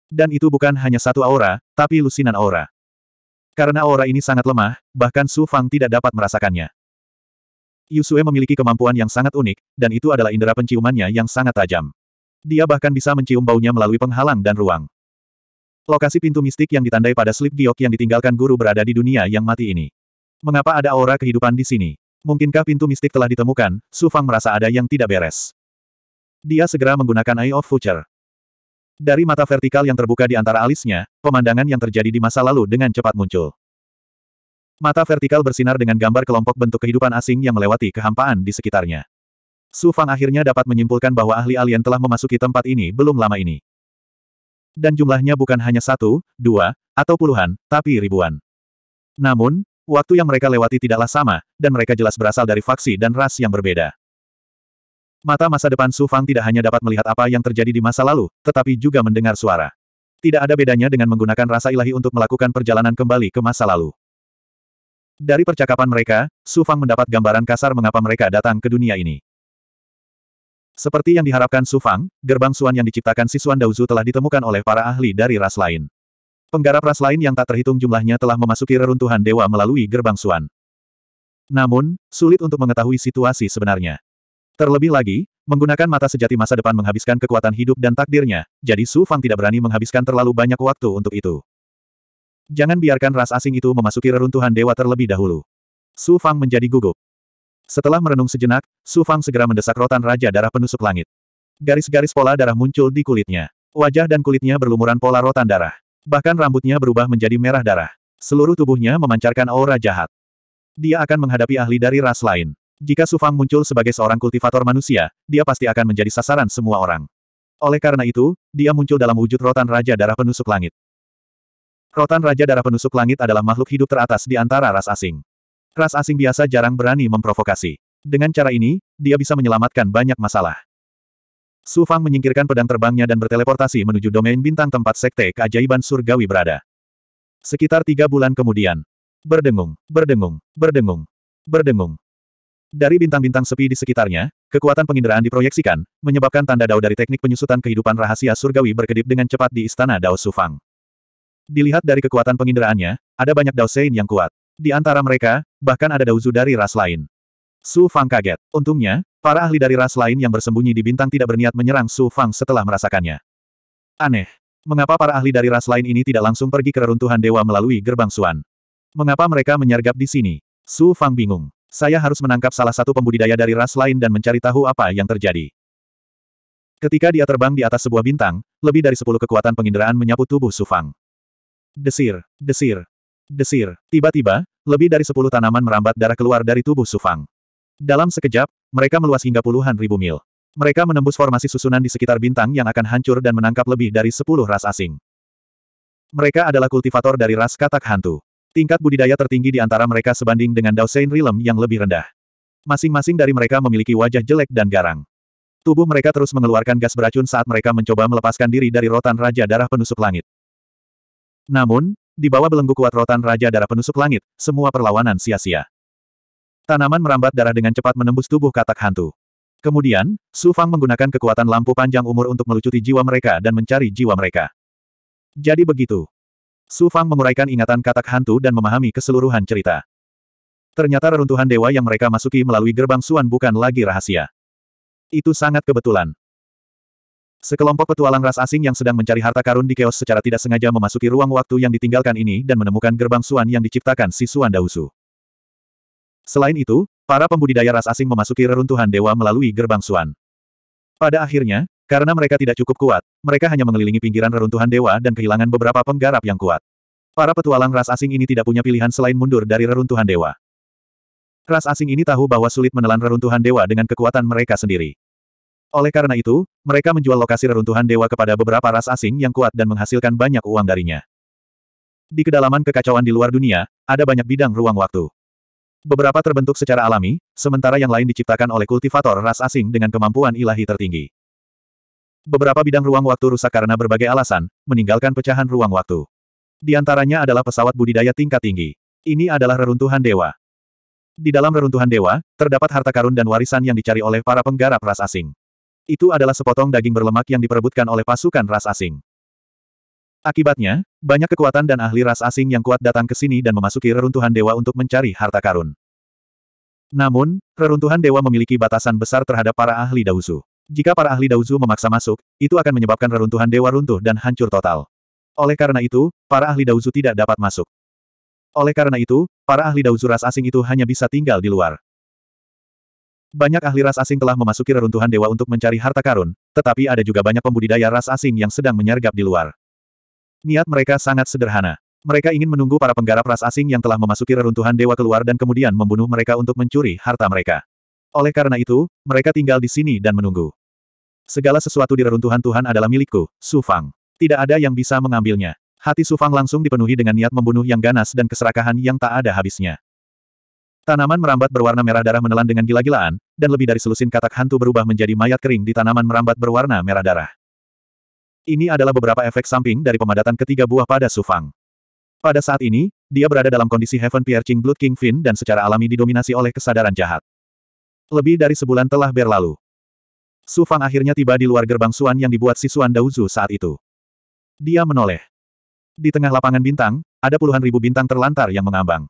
Dan itu bukan hanya satu aura, tapi lusinan aura. Karena aura ini sangat lemah, bahkan Su Fang tidak dapat merasakannya. Yusue memiliki kemampuan yang sangat unik, dan itu adalah indera penciumannya yang sangat tajam. Dia bahkan bisa mencium baunya melalui penghalang dan ruang. Lokasi pintu mistik yang ditandai pada slip giok yang ditinggalkan guru berada di dunia yang mati ini. Mengapa ada aura kehidupan di sini? Mungkinkah pintu mistik telah ditemukan? Su Fang merasa ada yang tidak beres. Dia segera menggunakan Eye of Future. Dari mata vertikal yang terbuka di antara alisnya, pemandangan yang terjadi di masa lalu dengan cepat muncul. Mata vertikal bersinar dengan gambar kelompok bentuk kehidupan asing yang melewati kehampaan di sekitarnya. Su Fang akhirnya dapat menyimpulkan bahwa ahli alien telah memasuki tempat ini belum lama ini. Dan jumlahnya bukan hanya satu, dua, atau puluhan, tapi ribuan. Namun, waktu yang mereka lewati tidaklah sama, dan mereka jelas berasal dari faksi dan ras yang berbeda. Mata masa depan Su Fang tidak hanya dapat melihat apa yang terjadi di masa lalu, tetapi juga mendengar suara. Tidak ada bedanya dengan menggunakan rasa ilahi untuk melakukan perjalanan kembali ke masa lalu. Dari percakapan mereka, Su Fang mendapat gambaran kasar mengapa mereka datang ke dunia ini. Seperti yang diharapkan Su Fang, gerbang Suan yang diciptakan si Suan Daozu telah ditemukan oleh para ahli dari ras lain. Penggarap ras lain yang tak terhitung jumlahnya telah memasuki reruntuhan dewa melalui gerbang Suan. Namun, sulit untuk mengetahui situasi sebenarnya. Terlebih lagi, menggunakan mata sejati masa depan menghabiskan kekuatan hidup dan takdirnya, jadi Su Fang tidak berani menghabiskan terlalu banyak waktu untuk itu. Jangan biarkan ras asing itu memasuki reruntuhan dewa terlebih dahulu. Su Fang menjadi gugup. Setelah merenung sejenak, Su Fang segera mendesak rotan Raja Darah Penusuk Langit. Garis-garis pola darah muncul di kulitnya. Wajah dan kulitnya berlumuran pola rotan darah. Bahkan rambutnya berubah menjadi merah darah. Seluruh tubuhnya memancarkan aura jahat. Dia akan menghadapi ahli dari ras lain. Jika Sufang muncul sebagai seorang kultivator manusia, dia pasti akan menjadi sasaran semua orang. Oleh karena itu, dia muncul dalam wujud rotan Raja Darah Penusuk Langit. Rotan Raja Darah Penusuk Langit adalah makhluk hidup teratas di antara ras asing. Ras asing biasa jarang berani memprovokasi. Dengan cara ini, dia bisa menyelamatkan banyak masalah. Su Fang menyingkirkan pedang terbangnya dan berteleportasi menuju domain bintang tempat sekte keajaiban surgawi berada. Sekitar tiga bulan kemudian. Berdengung, berdengung, berdengung, berdengung. Dari bintang-bintang sepi di sekitarnya, kekuatan penginderaan diproyeksikan, menyebabkan tanda dao dari teknik penyusutan kehidupan rahasia surgawi berkedip dengan cepat di istana Dao Sufang. Dilihat dari kekuatan penginderaannya, ada banyak Dao Sein yang kuat. Di antara mereka, bahkan ada Zu dari ras lain. Su Fang kaget. Untungnya, para ahli dari ras lain yang bersembunyi di bintang tidak berniat menyerang Su Fang setelah merasakannya. Aneh. Mengapa para ahli dari ras lain ini tidak langsung pergi ke reruntuhan dewa melalui gerbang Suan? Mengapa mereka menyergap di sini? Su Fang bingung. Saya harus menangkap salah satu pembudidaya dari ras lain dan mencari tahu apa yang terjadi. Ketika dia terbang di atas sebuah bintang, lebih dari sepuluh kekuatan penginderaan menyapu tubuh Sufang. Desir, desir, desir. Tiba-tiba, lebih dari sepuluh tanaman merambat darah keluar dari tubuh Sufang. Dalam sekejap, mereka meluas hingga puluhan ribu mil. Mereka menembus formasi susunan di sekitar bintang yang akan hancur dan menangkap lebih dari sepuluh ras asing. Mereka adalah kultivator dari ras katak hantu. Tingkat budidaya tertinggi di antara mereka sebanding dengan Sein Rilem yang lebih rendah. Masing-masing dari mereka memiliki wajah jelek dan garang. Tubuh mereka terus mengeluarkan gas beracun saat mereka mencoba melepaskan diri dari rotan Raja Darah Penusuk Langit. Namun, di bawah belenggu kuat rotan Raja Darah Penusuk Langit, semua perlawanan sia-sia. Tanaman merambat darah dengan cepat menembus tubuh katak hantu. Kemudian, Su Fang menggunakan kekuatan lampu panjang umur untuk melucuti jiwa mereka dan mencari jiwa mereka. Jadi begitu. Su Fang menguraikan ingatan katak hantu dan memahami keseluruhan cerita. Ternyata reruntuhan dewa yang mereka masuki melalui gerbang Suan bukan lagi rahasia. Itu sangat kebetulan. Sekelompok petualang ras asing yang sedang mencari harta karun di keos secara tidak sengaja memasuki ruang waktu yang ditinggalkan ini dan menemukan gerbang Suan yang diciptakan si Suan Dausu. Selain itu, para pembudidaya ras asing memasuki reruntuhan dewa melalui gerbang Suan. Pada akhirnya, karena mereka tidak cukup kuat, mereka hanya mengelilingi pinggiran reruntuhan dewa dan kehilangan beberapa penggarap yang kuat. Para petualang ras asing ini tidak punya pilihan selain mundur dari reruntuhan dewa. Ras asing ini tahu bahwa sulit menelan reruntuhan dewa dengan kekuatan mereka sendiri. Oleh karena itu, mereka menjual lokasi reruntuhan dewa kepada beberapa ras asing yang kuat dan menghasilkan banyak uang darinya. Di kedalaman kekacauan di luar dunia, ada banyak bidang ruang waktu. Beberapa terbentuk secara alami, sementara yang lain diciptakan oleh kultivator ras asing dengan kemampuan ilahi tertinggi. Beberapa bidang ruang waktu rusak karena berbagai alasan, meninggalkan pecahan ruang waktu. Di antaranya adalah pesawat budidaya tingkat tinggi. Ini adalah reruntuhan dewa. Di dalam reruntuhan dewa, terdapat harta karun dan warisan yang dicari oleh para penggarap ras asing. Itu adalah sepotong daging berlemak yang diperebutkan oleh pasukan ras asing. Akibatnya, banyak kekuatan dan ahli ras asing yang kuat datang ke sini dan memasuki reruntuhan dewa untuk mencari harta karun. Namun, reruntuhan dewa memiliki batasan besar terhadap para ahli Dausu. Jika para ahli Daozu memaksa masuk, itu akan menyebabkan reruntuhan dewa runtuh dan hancur total. Oleh karena itu, para ahli Daozu tidak dapat masuk. Oleh karena itu, para ahli Daozu ras asing itu hanya bisa tinggal di luar. Banyak ahli ras asing telah memasuki reruntuhan dewa untuk mencari harta karun, tetapi ada juga banyak pembudidaya ras asing yang sedang menyergap di luar. Niat mereka sangat sederhana. Mereka ingin menunggu para penggarap ras asing yang telah memasuki reruntuhan dewa keluar dan kemudian membunuh mereka untuk mencuri harta mereka. Oleh karena itu, mereka tinggal di sini dan menunggu. Segala sesuatu di reruntuhan Tuhan adalah milikku, Sufang. Tidak ada yang bisa mengambilnya. Hati Sufang langsung dipenuhi dengan niat membunuh yang ganas dan keserakahan yang tak ada habisnya. Tanaman merambat berwarna merah darah menelan dengan gila-gilaan, dan lebih dari selusin katak hantu berubah menjadi mayat kering di tanaman merambat berwarna merah darah. Ini adalah beberapa efek samping dari pemadatan ketiga buah pada Sufang. Pada saat ini, dia berada dalam kondisi Heaven Piercing Blood King Fin dan secara alami didominasi oleh kesadaran jahat. Lebih dari sebulan telah berlalu. Su Fang akhirnya tiba di luar gerbang Suan yang dibuat si Suan Daozu saat itu. Dia menoleh. Di tengah lapangan bintang, ada puluhan ribu bintang terlantar yang mengambang.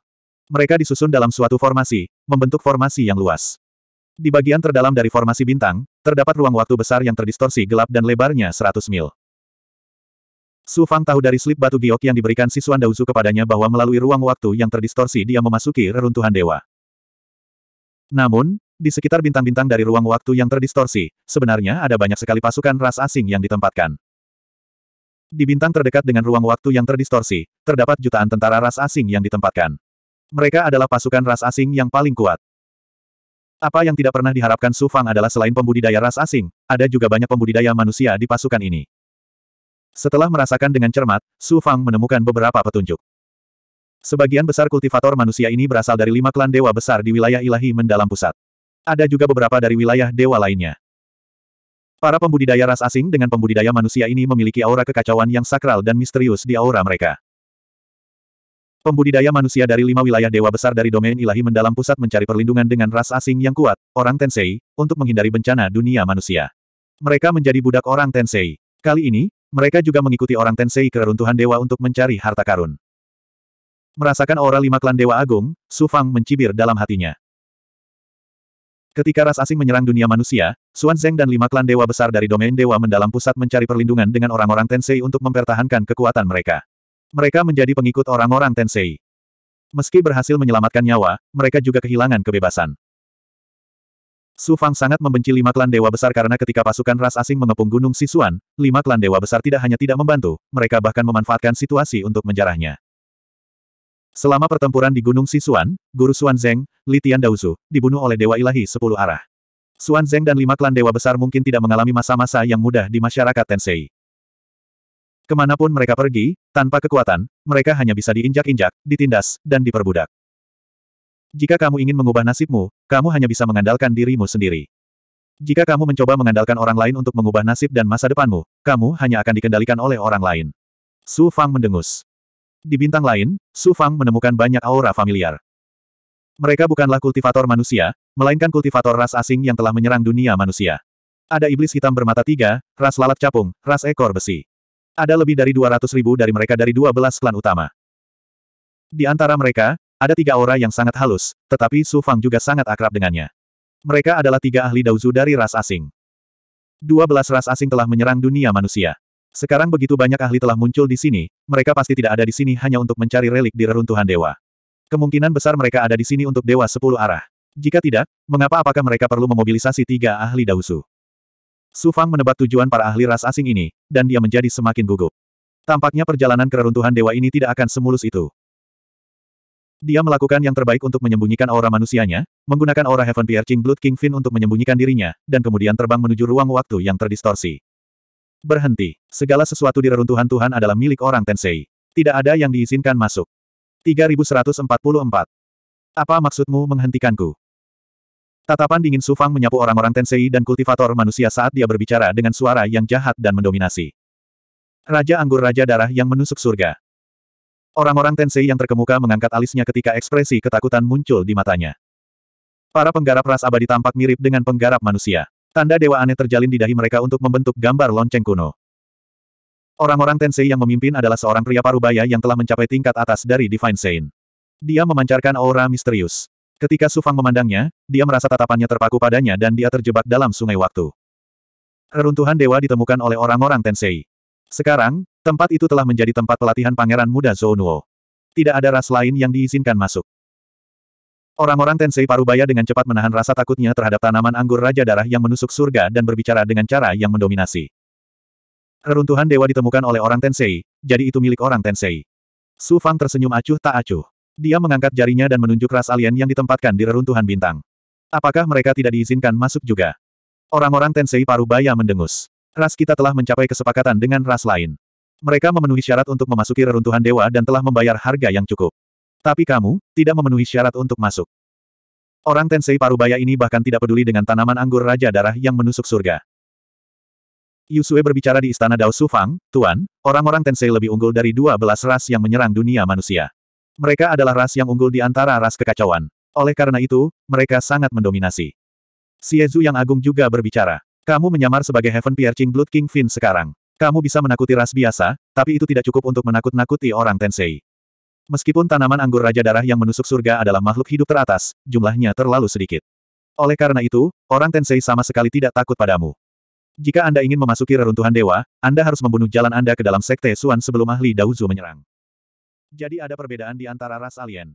Mereka disusun dalam suatu formasi, membentuk formasi yang luas. Di bagian terdalam dari formasi bintang, terdapat ruang waktu besar yang terdistorsi gelap dan lebarnya 100 mil. Su Fang tahu dari slip batu giok yang diberikan si Suan Daozu kepadanya bahwa melalui ruang waktu yang terdistorsi dia memasuki reruntuhan dewa. Namun, di sekitar bintang-bintang dari ruang waktu yang terdistorsi, sebenarnya ada banyak sekali pasukan ras asing yang ditempatkan. Di bintang terdekat dengan ruang waktu yang terdistorsi, terdapat jutaan tentara ras asing yang ditempatkan. Mereka adalah pasukan ras asing yang paling kuat. Apa yang tidak pernah diharapkan Su Fang adalah selain pembudidaya ras asing, ada juga banyak pembudidaya manusia di pasukan ini. Setelah merasakan dengan cermat, Su Fang menemukan beberapa petunjuk. Sebagian besar kultivator manusia ini berasal dari lima klan dewa besar di wilayah ilahi mendalam pusat. Ada juga beberapa dari wilayah dewa lainnya. Para pembudidaya ras asing dengan pembudidaya manusia ini memiliki aura kekacauan yang sakral dan misterius di aura mereka. Pembudidaya manusia dari lima wilayah dewa besar dari domain ilahi mendalam pusat mencari perlindungan dengan ras asing yang kuat, orang Tensei, untuk menghindari bencana dunia manusia. Mereka menjadi budak orang Tensei. Kali ini, mereka juga mengikuti orang Tensei ke reruntuhan dewa untuk mencari harta karun. Merasakan aura lima klan dewa agung, Su Fang mencibir dalam hatinya. Ketika ras asing menyerang dunia manusia, Xuan Zeng dan lima klan dewa besar dari domain dewa mendalam pusat mencari perlindungan dengan orang-orang Tensei untuk mempertahankan kekuatan mereka. Mereka menjadi pengikut orang-orang Tensei. Meski berhasil menyelamatkan nyawa, mereka juga kehilangan kebebasan. Su Fang sangat membenci lima klan dewa besar karena ketika pasukan ras asing mengepung Gunung Sisuan, lima klan dewa besar tidak hanya tidak membantu, mereka bahkan memanfaatkan situasi untuk menjarahnya. Selama pertempuran di Gunung Sisuan, Guru Suan Zeng, Li Tian Daozu, dibunuh oleh Dewa Ilahi Sepuluh Arah. Suan Zeng dan lima klan dewa besar mungkin tidak mengalami masa-masa yang mudah di masyarakat Tensei. Kemanapun mereka pergi, tanpa kekuatan, mereka hanya bisa diinjak-injak, ditindas, dan diperbudak. Jika kamu ingin mengubah nasibmu, kamu hanya bisa mengandalkan dirimu sendiri. Jika kamu mencoba mengandalkan orang lain untuk mengubah nasib dan masa depanmu, kamu hanya akan dikendalikan oleh orang lain. Su Fang mendengus. Di bintang lain, Su Fang menemukan banyak aura familiar. Mereka bukanlah kultivator manusia, melainkan kultivator ras asing yang telah menyerang dunia manusia. Ada iblis hitam bermata tiga, ras lalat capung, ras ekor besi. Ada lebih dari 200 ribu dari mereka dari 12 klan utama. Di antara mereka, ada tiga aura yang sangat halus, tetapi Su Fang juga sangat akrab dengannya. Mereka adalah tiga ahli dauzu dari ras asing. 12 ras asing telah menyerang dunia manusia. Sekarang begitu banyak ahli telah muncul di sini, mereka pasti tidak ada di sini hanya untuk mencari relik di reruntuhan dewa. Kemungkinan besar mereka ada di sini untuk dewa sepuluh arah. Jika tidak, mengapa apakah mereka perlu memobilisasi tiga ahli dausu? Su Fang menebak tujuan para ahli ras asing ini, dan dia menjadi semakin gugup. Tampaknya perjalanan keruntuhan dewa ini tidak akan semulus itu. Dia melakukan yang terbaik untuk menyembunyikan aura manusianya, menggunakan aura Heaven Piercing Blood King Finn untuk menyembunyikan dirinya, dan kemudian terbang menuju ruang waktu yang terdistorsi. Berhenti. Segala sesuatu di reruntuhan Tuhan adalah milik orang Tensei. Tidak ada yang diizinkan masuk. 3144. Apa maksudmu menghentikanku? Tatapan dingin Sufang menyapu orang-orang Tensei dan kultivator manusia saat dia berbicara dengan suara yang jahat dan mendominasi. Raja Anggur Raja Darah yang menusuk surga. Orang-orang Tensei yang terkemuka mengangkat alisnya ketika ekspresi ketakutan muncul di matanya. Para penggarap ras abadi tampak mirip dengan penggarap manusia. Tanda dewa aneh terjalin di dahi mereka untuk membentuk gambar lonceng kuno. Orang-orang Tensei yang memimpin adalah seorang pria parubaya yang telah mencapai tingkat atas dari Divine Saint. Dia memancarkan aura misterius. Ketika Sufang memandangnya, dia merasa tatapannya terpaku padanya dan dia terjebak dalam sungai waktu. Reruntuhan dewa ditemukan oleh orang-orang Tensei. Sekarang, tempat itu telah menjadi tempat pelatihan Pangeran Muda Zounuo. Tidak ada ras lain yang diizinkan masuk. Orang-orang Tensei Parubaya dengan cepat menahan rasa takutnya terhadap tanaman anggur Raja Darah yang menusuk surga dan berbicara dengan cara yang mendominasi. Reruntuhan dewa ditemukan oleh orang Tensei, jadi itu milik orang Tensei. Su Fang tersenyum acuh tak acuh. Dia mengangkat jarinya dan menunjuk ras alien yang ditempatkan di reruntuhan bintang. Apakah mereka tidak diizinkan masuk juga? Orang-orang Tensei Parubaya mendengus. Ras kita telah mencapai kesepakatan dengan ras lain. Mereka memenuhi syarat untuk memasuki reruntuhan dewa dan telah membayar harga yang cukup. Tapi kamu, tidak memenuhi syarat untuk masuk. Orang Tensei Parubaya ini bahkan tidak peduli dengan tanaman anggur Raja Darah yang menusuk surga. Yusue berbicara di istana Dao Sufang, Tuan, orang-orang Tensei lebih unggul dari dua belas ras yang menyerang dunia manusia. Mereka adalah ras yang unggul di antara ras kekacauan. Oleh karena itu, mereka sangat mendominasi. Siezu yang agung juga berbicara. Kamu menyamar sebagai Heaven Piercing Blood King Fin sekarang. Kamu bisa menakuti ras biasa, tapi itu tidak cukup untuk menakut-nakuti orang Tensei. Meskipun tanaman anggur Raja Darah yang menusuk surga adalah makhluk hidup teratas, jumlahnya terlalu sedikit. Oleh karena itu, orang Tensei sama sekali tidak takut padamu. Jika Anda ingin memasuki reruntuhan dewa, Anda harus membunuh jalan Anda ke dalam sekte Suan sebelum ahli Daozu menyerang. Jadi ada perbedaan di antara ras alien.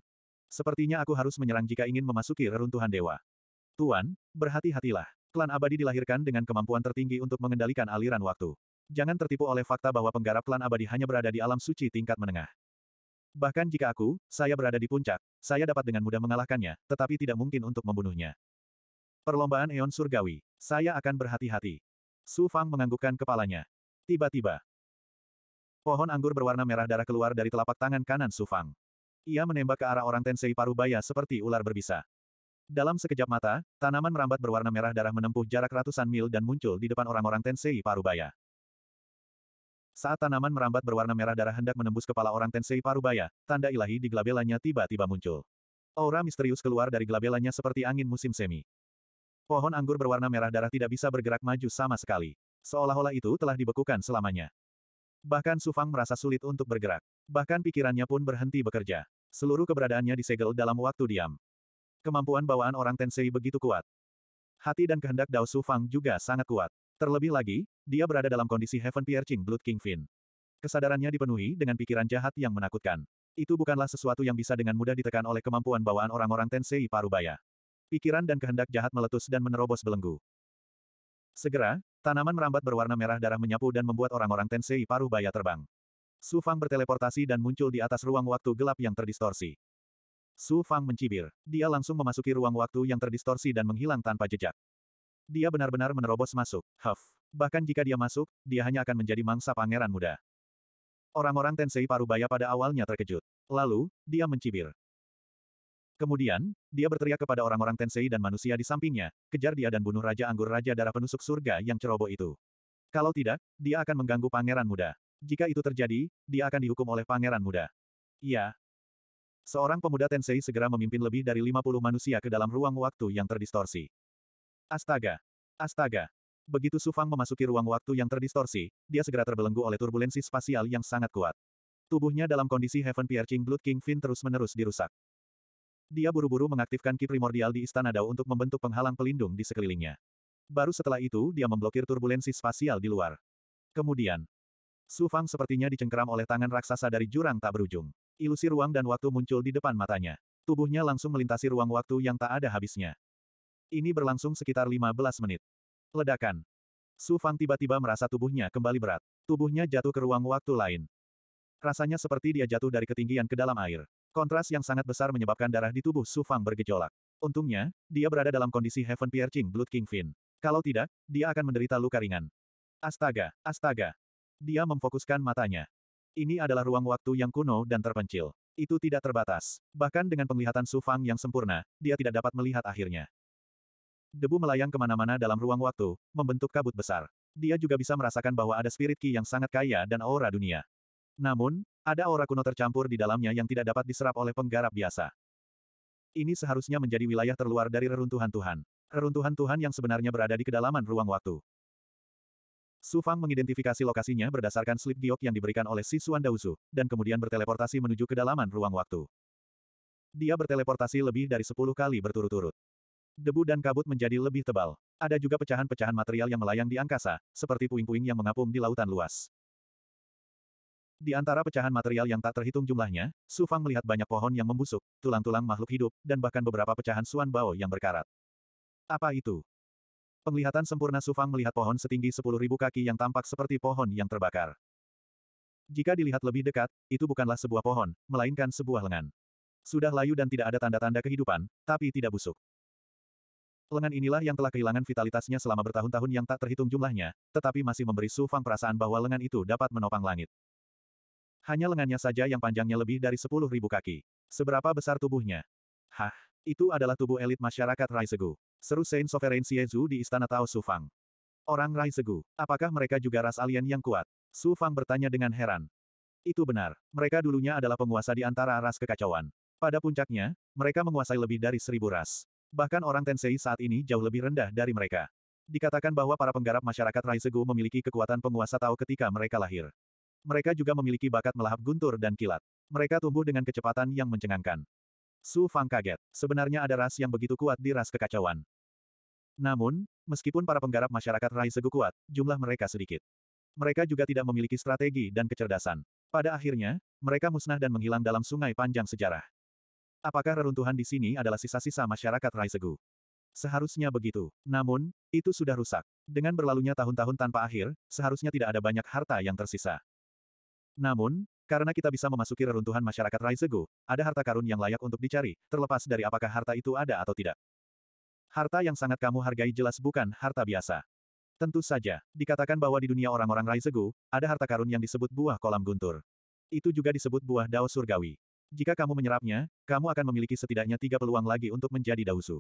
Sepertinya aku harus menyerang jika ingin memasuki reruntuhan dewa. Tuan, berhati-hatilah. Klan abadi dilahirkan dengan kemampuan tertinggi untuk mengendalikan aliran waktu. Jangan tertipu oleh fakta bahwa penggarap klan abadi hanya berada di alam suci tingkat menengah. Bahkan jika aku, saya berada di puncak, saya dapat dengan mudah mengalahkannya, tetapi tidak mungkin untuk membunuhnya. Perlombaan Eon Surgawi. Saya akan berhati-hati. Su Fang menganggukkan kepalanya. Tiba-tiba. Pohon anggur berwarna merah darah keluar dari telapak tangan kanan Su Fang. Ia menembak ke arah orang Tensei Parubaya seperti ular berbisa. Dalam sekejap mata, tanaman merambat berwarna merah darah menempuh jarak ratusan mil dan muncul di depan orang-orang Tensei Parubaya. Saat tanaman merambat berwarna merah darah hendak menembus kepala orang Tensei Parubaya, tanda ilahi di gelabelanya tiba-tiba muncul. Aura misterius keluar dari gelabelanya seperti angin musim semi. Pohon anggur berwarna merah darah tidak bisa bergerak maju sama sekali. Seolah-olah itu telah dibekukan selamanya. Bahkan Sufang merasa sulit untuk bergerak. Bahkan pikirannya pun berhenti bekerja. Seluruh keberadaannya disegel dalam waktu diam. Kemampuan bawaan orang Tensei begitu kuat. Hati dan kehendak Dao Sufang juga sangat kuat. Terlebih lagi, dia berada dalam kondisi Heaven Piercing Blood King Kingfin. Kesadarannya dipenuhi dengan pikiran jahat yang menakutkan. Itu bukanlah sesuatu yang bisa dengan mudah ditekan oleh kemampuan bawaan orang-orang Tensei Parubaya. Pikiran dan kehendak jahat meletus dan menerobos belenggu. Segera, tanaman merambat berwarna merah darah menyapu dan membuat orang-orang Tensei Parubaya terbang. Su Fang berteleportasi dan muncul di atas ruang waktu gelap yang terdistorsi. Su Fang mencibir. Dia langsung memasuki ruang waktu yang terdistorsi dan menghilang tanpa jejak. Dia benar-benar menerobos masuk, Huff. Bahkan jika dia masuk, dia hanya akan menjadi mangsa pangeran muda. Orang-orang Tensei Parubaya pada awalnya terkejut. Lalu, dia mencibir. Kemudian, dia berteriak kepada orang-orang Tensei dan manusia di sampingnya, kejar dia dan bunuh Raja Anggur Raja Darah Penusuk Surga yang ceroboh itu. Kalau tidak, dia akan mengganggu pangeran muda. Jika itu terjadi, dia akan dihukum oleh pangeran muda. Iya, Seorang pemuda Tensei segera memimpin lebih dari 50 manusia ke dalam ruang waktu yang terdistorsi. Astaga! Astaga! Begitu Sufang memasuki ruang waktu yang terdistorsi, dia segera terbelenggu oleh turbulensi spasial yang sangat kuat. Tubuhnya dalam kondisi Heaven Piercing Blood King Fin terus-menerus dirusak. Dia buru-buru mengaktifkan ki primordial di Istana Dao untuk membentuk penghalang pelindung di sekelilingnya. Baru setelah itu dia memblokir turbulensi spasial di luar. Kemudian, Su Fang sepertinya dicengkeram oleh tangan raksasa dari jurang tak berujung. Ilusi ruang dan waktu muncul di depan matanya. Tubuhnya langsung melintasi ruang waktu yang tak ada habisnya. Ini berlangsung sekitar 15 menit. Ledakan. Su Fang tiba-tiba merasa tubuhnya kembali berat. Tubuhnya jatuh ke ruang waktu lain. Rasanya seperti dia jatuh dari ketinggian ke dalam air. Kontras yang sangat besar menyebabkan darah di tubuh Su Fang bergejolak. Untungnya, dia berada dalam kondisi Heaven Piercing Blood King Fin. Kalau tidak, dia akan menderita luka ringan. Astaga, astaga. Dia memfokuskan matanya. Ini adalah ruang waktu yang kuno dan terpencil. Itu tidak terbatas. Bahkan dengan penglihatan Su Fang yang sempurna, dia tidak dapat melihat akhirnya. Debu melayang kemana-mana dalam ruang waktu, membentuk kabut besar. Dia juga bisa merasakan bahwa ada spirit ki yang sangat kaya dan aura dunia. Namun, ada aura kuno tercampur di dalamnya yang tidak dapat diserap oleh penggarap biasa. Ini seharusnya menjadi wilayah terluar dari reruntuhan Tuhan. Reruntuhan Tuhan yang sebenarnya berada di kedalaman ruang waktu. Su Fang mengidentifikasi lokasinya berdasarkan slip giok yang diberikan oleh si Suan Dausu, dan kemudian berteleportasi menuju kedalaman ruang waktu. Dia berteleportasi lebih dari 10 kali berturut-turut. Debu dan kabut menjadi lebih tebal. Ada juga pecahan-pecahan material yang melayang di angkasa, seperti puing-puing yang mengapung di lautan luas. Di antara pecahan material yang tak terhitung jumlahnya, Su Fang melihat banyak pohon yang membusuk, tulang-tulang makhluk hidup, dan bahkan beberapa pecahan suan bao yang berkarat. Apa itu? Penglihatan sempurna Su Fang melihat pohon setinggi 10.000 kaki yang tampak seperti pohon yang terbakar. Jika dilihat lebih dekat, itu bukanlah sebuah pohon, melainkan sebuah lengan. Sudah layu dan tidak ada tanda-tanda kehidupan, tapi tidak busuk. Lengan inilah yang telah kehilangan vitalitasnya selama bertahun-tahun yang tak terhitung jumlahnya, tetapi masih memberi Su Fang perasaan bahwa lengan itu dapat menopang langit. Hanya lengannya saja yang panjangnya lebih dari 10.000 kaki. Seberapa besar tubuhnya? Hah, itu adalah tubuh elit masyarakat Raisegu. Seru Saint Sovereign Siezu di Istana Tao Su Fang. Orang Raisegu, apakah mereka juga ras alien yang kuat? Su Fang bertanya dengan heran. Itu benar, mereka dulunya adalah penguasa di antara ras kekacauan. Pada puncaknya, mereka menguasai lebih dari seribu ras. Bahkan orang Tensei saat ini jauh lebih rendah dari mereka. Dikatakan bahwa para penggarap masyarakat Raisegu memiliki kekuatan penguasa Tao ketika mereka lahir. Mereka juga memiliki bakat melahap guntur dan kilat. Mereka tumbuh dengan kecepatan yang mencengangkan. Su Fang kaget. Sebenarnya ada ras yang begitu kuat di ras kekacauan. Namun, meskipun para penggarap masyarakat Raisegu kuat, jumlah mereka sedikit. Mereka juga tidak memiliki strategi dan kecerdasan. Pada akhirnya, mereka musnah dan menghilang dalam sungai panjang sejarah. Apakah reruntuhan di sini adalah sisa-sisa masyarakat Raisegu? Seharusnya begitu. Namun, itu sudah rusak. Dengan berlalunya tahun-tahun tanpa akhir, seharusnya tidak ada banyak harta yang tersisa. Namun, karena kita bisa memasuki reruntuhan masyarakat Raisegu, ada harta karun yang layak untuk dicari, terlepas dari apakah harta itu ada atau tidak. Harta yang sangat kamu hargai jelas bukan harta biasa. Tentu saja, dikatakan bahwa di dunia orang-orang Raisegu, ada harta karun yang disebut buah kolam guntur. Itu juga disebut buah dao surgawi. Jika kamu menyerapnya, kamu akan memiliki setidaknya tiga peluang lagi untuk menjadi Dausu.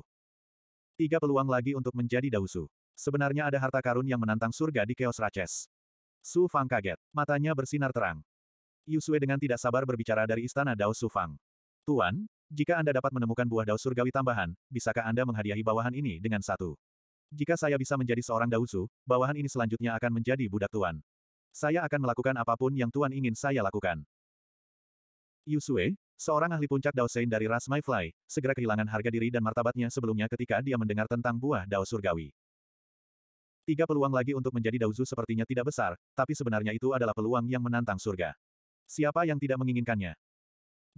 Tiga peluang lagi untuk menjadi Dausu. Sebenarnya ada harta karun yang menantang surga di Chaos raches. Su Fang kaget. Matanya bersinar terang. Yusue dengan tidak sabar berbicara dari istana Dao Su Fang. Tuan, jika Anda dapat menemukan buah Dao surgawi tambahan, bisakah Anda menghadiahi bawahan ini dengan satu? Jika saya bisa menjadi seorang Dausu, bawahan ini selanjutnya akan menjadi budak Tuan. Saya akan melakukan apapun yang Tuan ingin saya lakukan. Yusue, seorang ahli puncak Daosein dari ras Fly, segera kehilangan harga diri dan martabatnya sebelumnya ketika dia mendengar tentang buah Dao Surgawi. Tiga peluang lagi untuk menjadi Daozu sepertinya tidak besar, tapi sebenarnya itu adalah peluang yang menantang surga. Siapa yang tidak menginginkannya?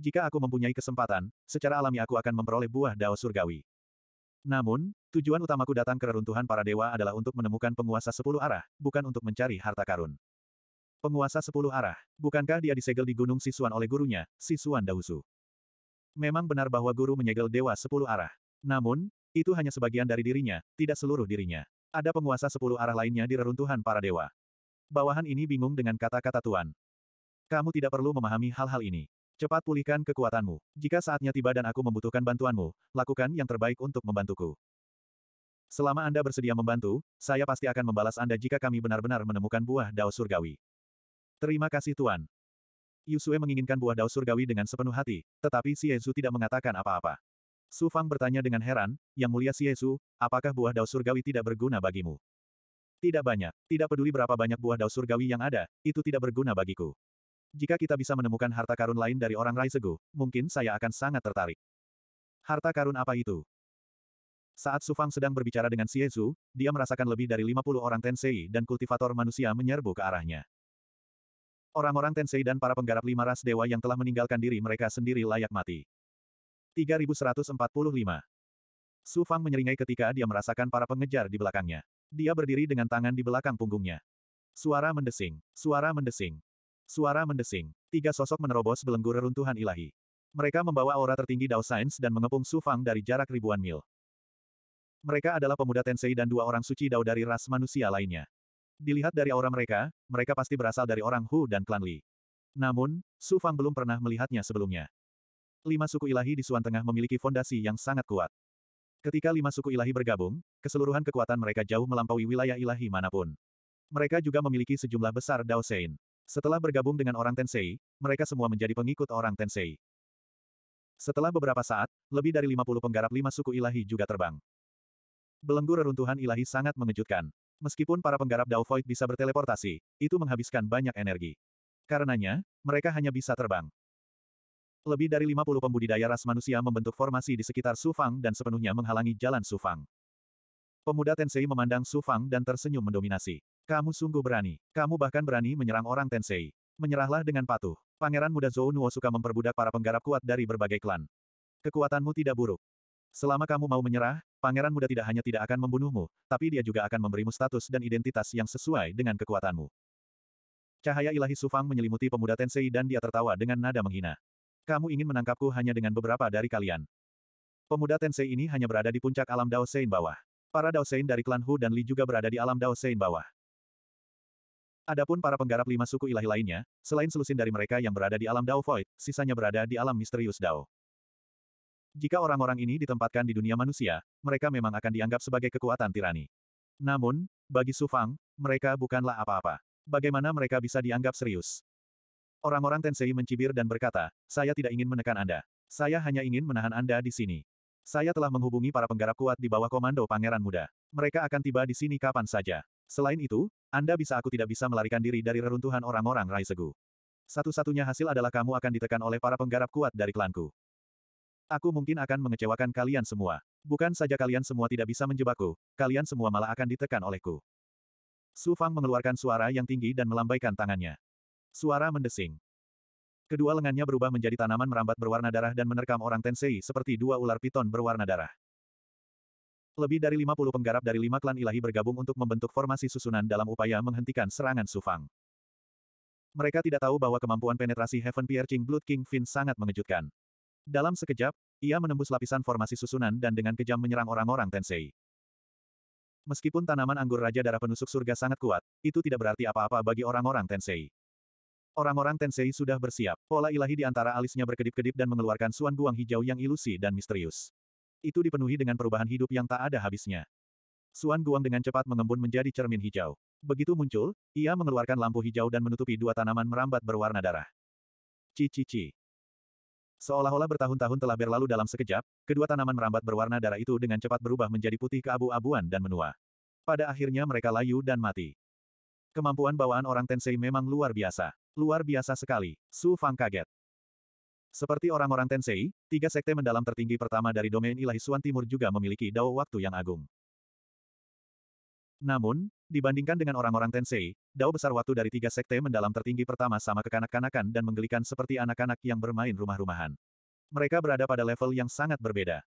Jika aku mempunyai kesempatan, secara alami aku akan memperoleh buah Dao Surgawi. Namun, tujuan utamaku datang ke reruntuhan para dewa adalah untuk menemukan penguasa sepuluh arah, bukan untuk mencari harta karun. Penguasa sepuluh arah, bukankah dia disegel di Gunung Sisuan oleh gurunya, Sisuan Dausu? Memang benar bahwa guru menyegel Dewa sepuluh arah. Namun, itu hanya sebagian dari dirinya, tidak seluruh dirinya. Ada penguasa sepuluh arah lainnya di reruntuhan para dewa. Bawahan ini bingung dengan kata-kata Tuan. Kamu tidak perlu memahami hal-hal ini. Cepat pulihkan kekuatanmu. Jika saatnya tiba dan aku membutuhkan bantuanmu, lakukan yang terbaik untuk membantuku. Selama Anda bersedia membantu, saya pasti akan membalas Anda jika kami benar-benar menemukan buah dao surgawi. Terima kasih Tuan. Yusue menginginkan buah dao surgawi dengan sepenuh hati, tetapi si Yezu tidak mengatakan apa-apa. Su Fang bertanya dengan heran, Yang Mulia si Yezu, apakah buah dao surgawi tidak berguna bagimu? Tidak banyak, tidak peduli berapa banyak buah dao surgawi yang ada, itu tidak berguna bagiku. Jika kita bisa menemukan harta karun lain dari orang Raisegu, mungkin saya akan sangat tertarik. Harta karun apa itu? Saat Su Fang sedang berbicara dengan si Yezu, dia merasakan lebih dari 50 orang Tensei dan kultivator manusia menyerbu ke arahnya. Orang-orang Tensei dan para penggarap lima ras dewa yang telah meninggalkan diri mereka sendiri layak mati. 3145. Su Fang menyeringai ketika dia merasakan para pengejar di belakangnya. Dia berdiri dengan tangan di belakang punggungnya. Suara mendesing, suara mendesing, suara mendesing. Tiga sosok menerobos belenggu reruntuhan ilahi. Mereka membawa aura tertinggi Dao Sains dan mengepung Su Fang dari jarak ribuan mil. Mereka adalah pemuda Tensei dan dua orang suci Dao dari ras manusia lainnya. Dilihat dari aura mereka, mereka pasti berasal dari orang Hu dan klan Li. Namun, Su Fang belum pernah melihatnya sebelumnya. Lima suku ilahi di Suan Tengah memiliki fondasi yang sangat kuat. Ketika lima suku ilahi bergabung, keseluruhan kekuatan mereka jauh melampaui wilayah ilahi manapun. Mereka juga memiliki sejumlah besar Dao Sein. Setelah bergabung dengan orang Tensei, mereka semua menjadi pengikut orang Tensei. Setelah beberapa saat, lebih dari 50 penggarap lima suku ilahi juga terbang. Belenggu reruntuhan ilahi sangat mengejutkan. Meskipun para penggarap Dao Void bisa berteleportasi, itu menghabiskan banyak energi. Karenanya, mereka hanya bisa terbang. Lebih dari 50 pembudidaya ras manusia membentuk formasi di sekitar Sufang dan sepenuhnya menghalangi jalan Sufang. Pemuda Tensei memandang Sufang dan tersenyum mendominasi. Kamu sungguh berani. Kamu bahkan berani menyerang orang Tensei. Menyerahlah dengan patuh. Pangeran muda Zhou Nuo suka memperbudak para penggarap kuat dari berbagai klan. Kekuatanmu tidak buruk. Selama kamu mau menyerah, pangeran muda tidak hanya tidak akan membunuhmu, tapi dia juga akan memberimu status dan identitas yang sesuai dengan kekuatanmu. Cahaya ilahi Sufang menyelimuti pemuda Tensei dan dia tertawa dengan nada menghina. Kamu ingin menangkapku hanya dengan beberapa dari kalian. Pemuda Tensei ini hanya berada di puncak alam Dao Sein bawah. Para Dao Sein dari klan Hu dan Li juga berada di alam Dao Sein bawah. Adapun para penggarap lima suku ilahi lainnya, selain selusin dari mereka yang berada di alam Dao Void, sisanya berada di alam misterius Dao. Jika orang-orang ini ditempatkan di dunia manusia, mereka memang akan dianggap sebagai kekuatan tirani. Namun, bagi Su Fang, mereka bukanlah apa-apa. Bagaimana mereka bisa dianggap serius? Orang-orang Tensei mencibir dan berkata, saya tidak ingin menekan Anda. Saya hanya ingin menahan Anda di sini. Saya telah menghubungi para penggarap kuat di bawah komando Pangeran Muda. Mereka akan tiba di sini kapan saja. Selain itu, Anda bisa aku tidak bisa melarikan diri dari reruntuhan orang-orang Raisegu. Satu-satunya hasil adalah kamu akan ditekan oleh para penggarap kuat dari klanku. Aku mungkin akan mengecewakan kalian semua. Bukan saja kalian semua tidak bisa menjebakku, kalian semua malah akan ditekan olehku. Su Fang mengeluarkan suara yang tinggi dan melambaikan tangannya. Suara mendesing. Kedua lengannya berubah menjadi tanaman merambat berwarna darah dan menerkam orang Tensei seperti dua ular piton berwarna darah. Lebih dari 50 penggarap dari lima klan ilahi bergabung untuk membentuk formasi susunan dalam upaya menghentikan serangan Su Fang. Mereka tidak tahu bahwa kemampuan penetrasi Heaven Piercing Blood King Fin sangat mengejutkan. Dalam sekejap, ia menembus lapisan formasi susunan dan dengan kejam menyerang orang-orang Tensei. Meskipun tanaman anggur Raja Darah Penusuk Surga sangat kuat, itu tidak berarti apa-apa bagi orang-orang Tensei. Orang-orang Tensei sudah bersiap. Pola ilahi di antara alisnya berkedip-kedip dan mengeluarkan suan buang hijau yang ilusi dan misterius. Itu dipenuhi dengan perubahan hidup yang tak ada habisnya. Suan Guang dengan cepat mengembun menjadi cermin hijau. Begitu muncul, ia mengeluarkan lampu hijau dan menutupi dua tanaman merambat berwarna darah. Cici-ci. Seolah-olah bertahun-tahun telah berlalu dalam sekejap, kedua tanaman merambat berwarna darah itu dengan cepat berubah menjadi putih keabu-abuan dan menua. Pada akhirnya mereka layu dan mati. Kemampuan bawaan orang Tensei memang luar biasa. Luar biasa sekali. Su Fang kaget. Seperti orang-orang Tensei, tiga sekte mendalam tertinggi pertama dari domain ilahi Suan Timur juga memiliki dao waktu yang agung. Namun, dibandingkan dengan orang-orang Tensei, dao besar waktu dari tiga sekte mendalam tertinggi pertama sama kekanak-kanakan dan menggelikan seperti anak-anak yang bermain rumah-rumahan. Mereka berada pada level yang sangat berbeda.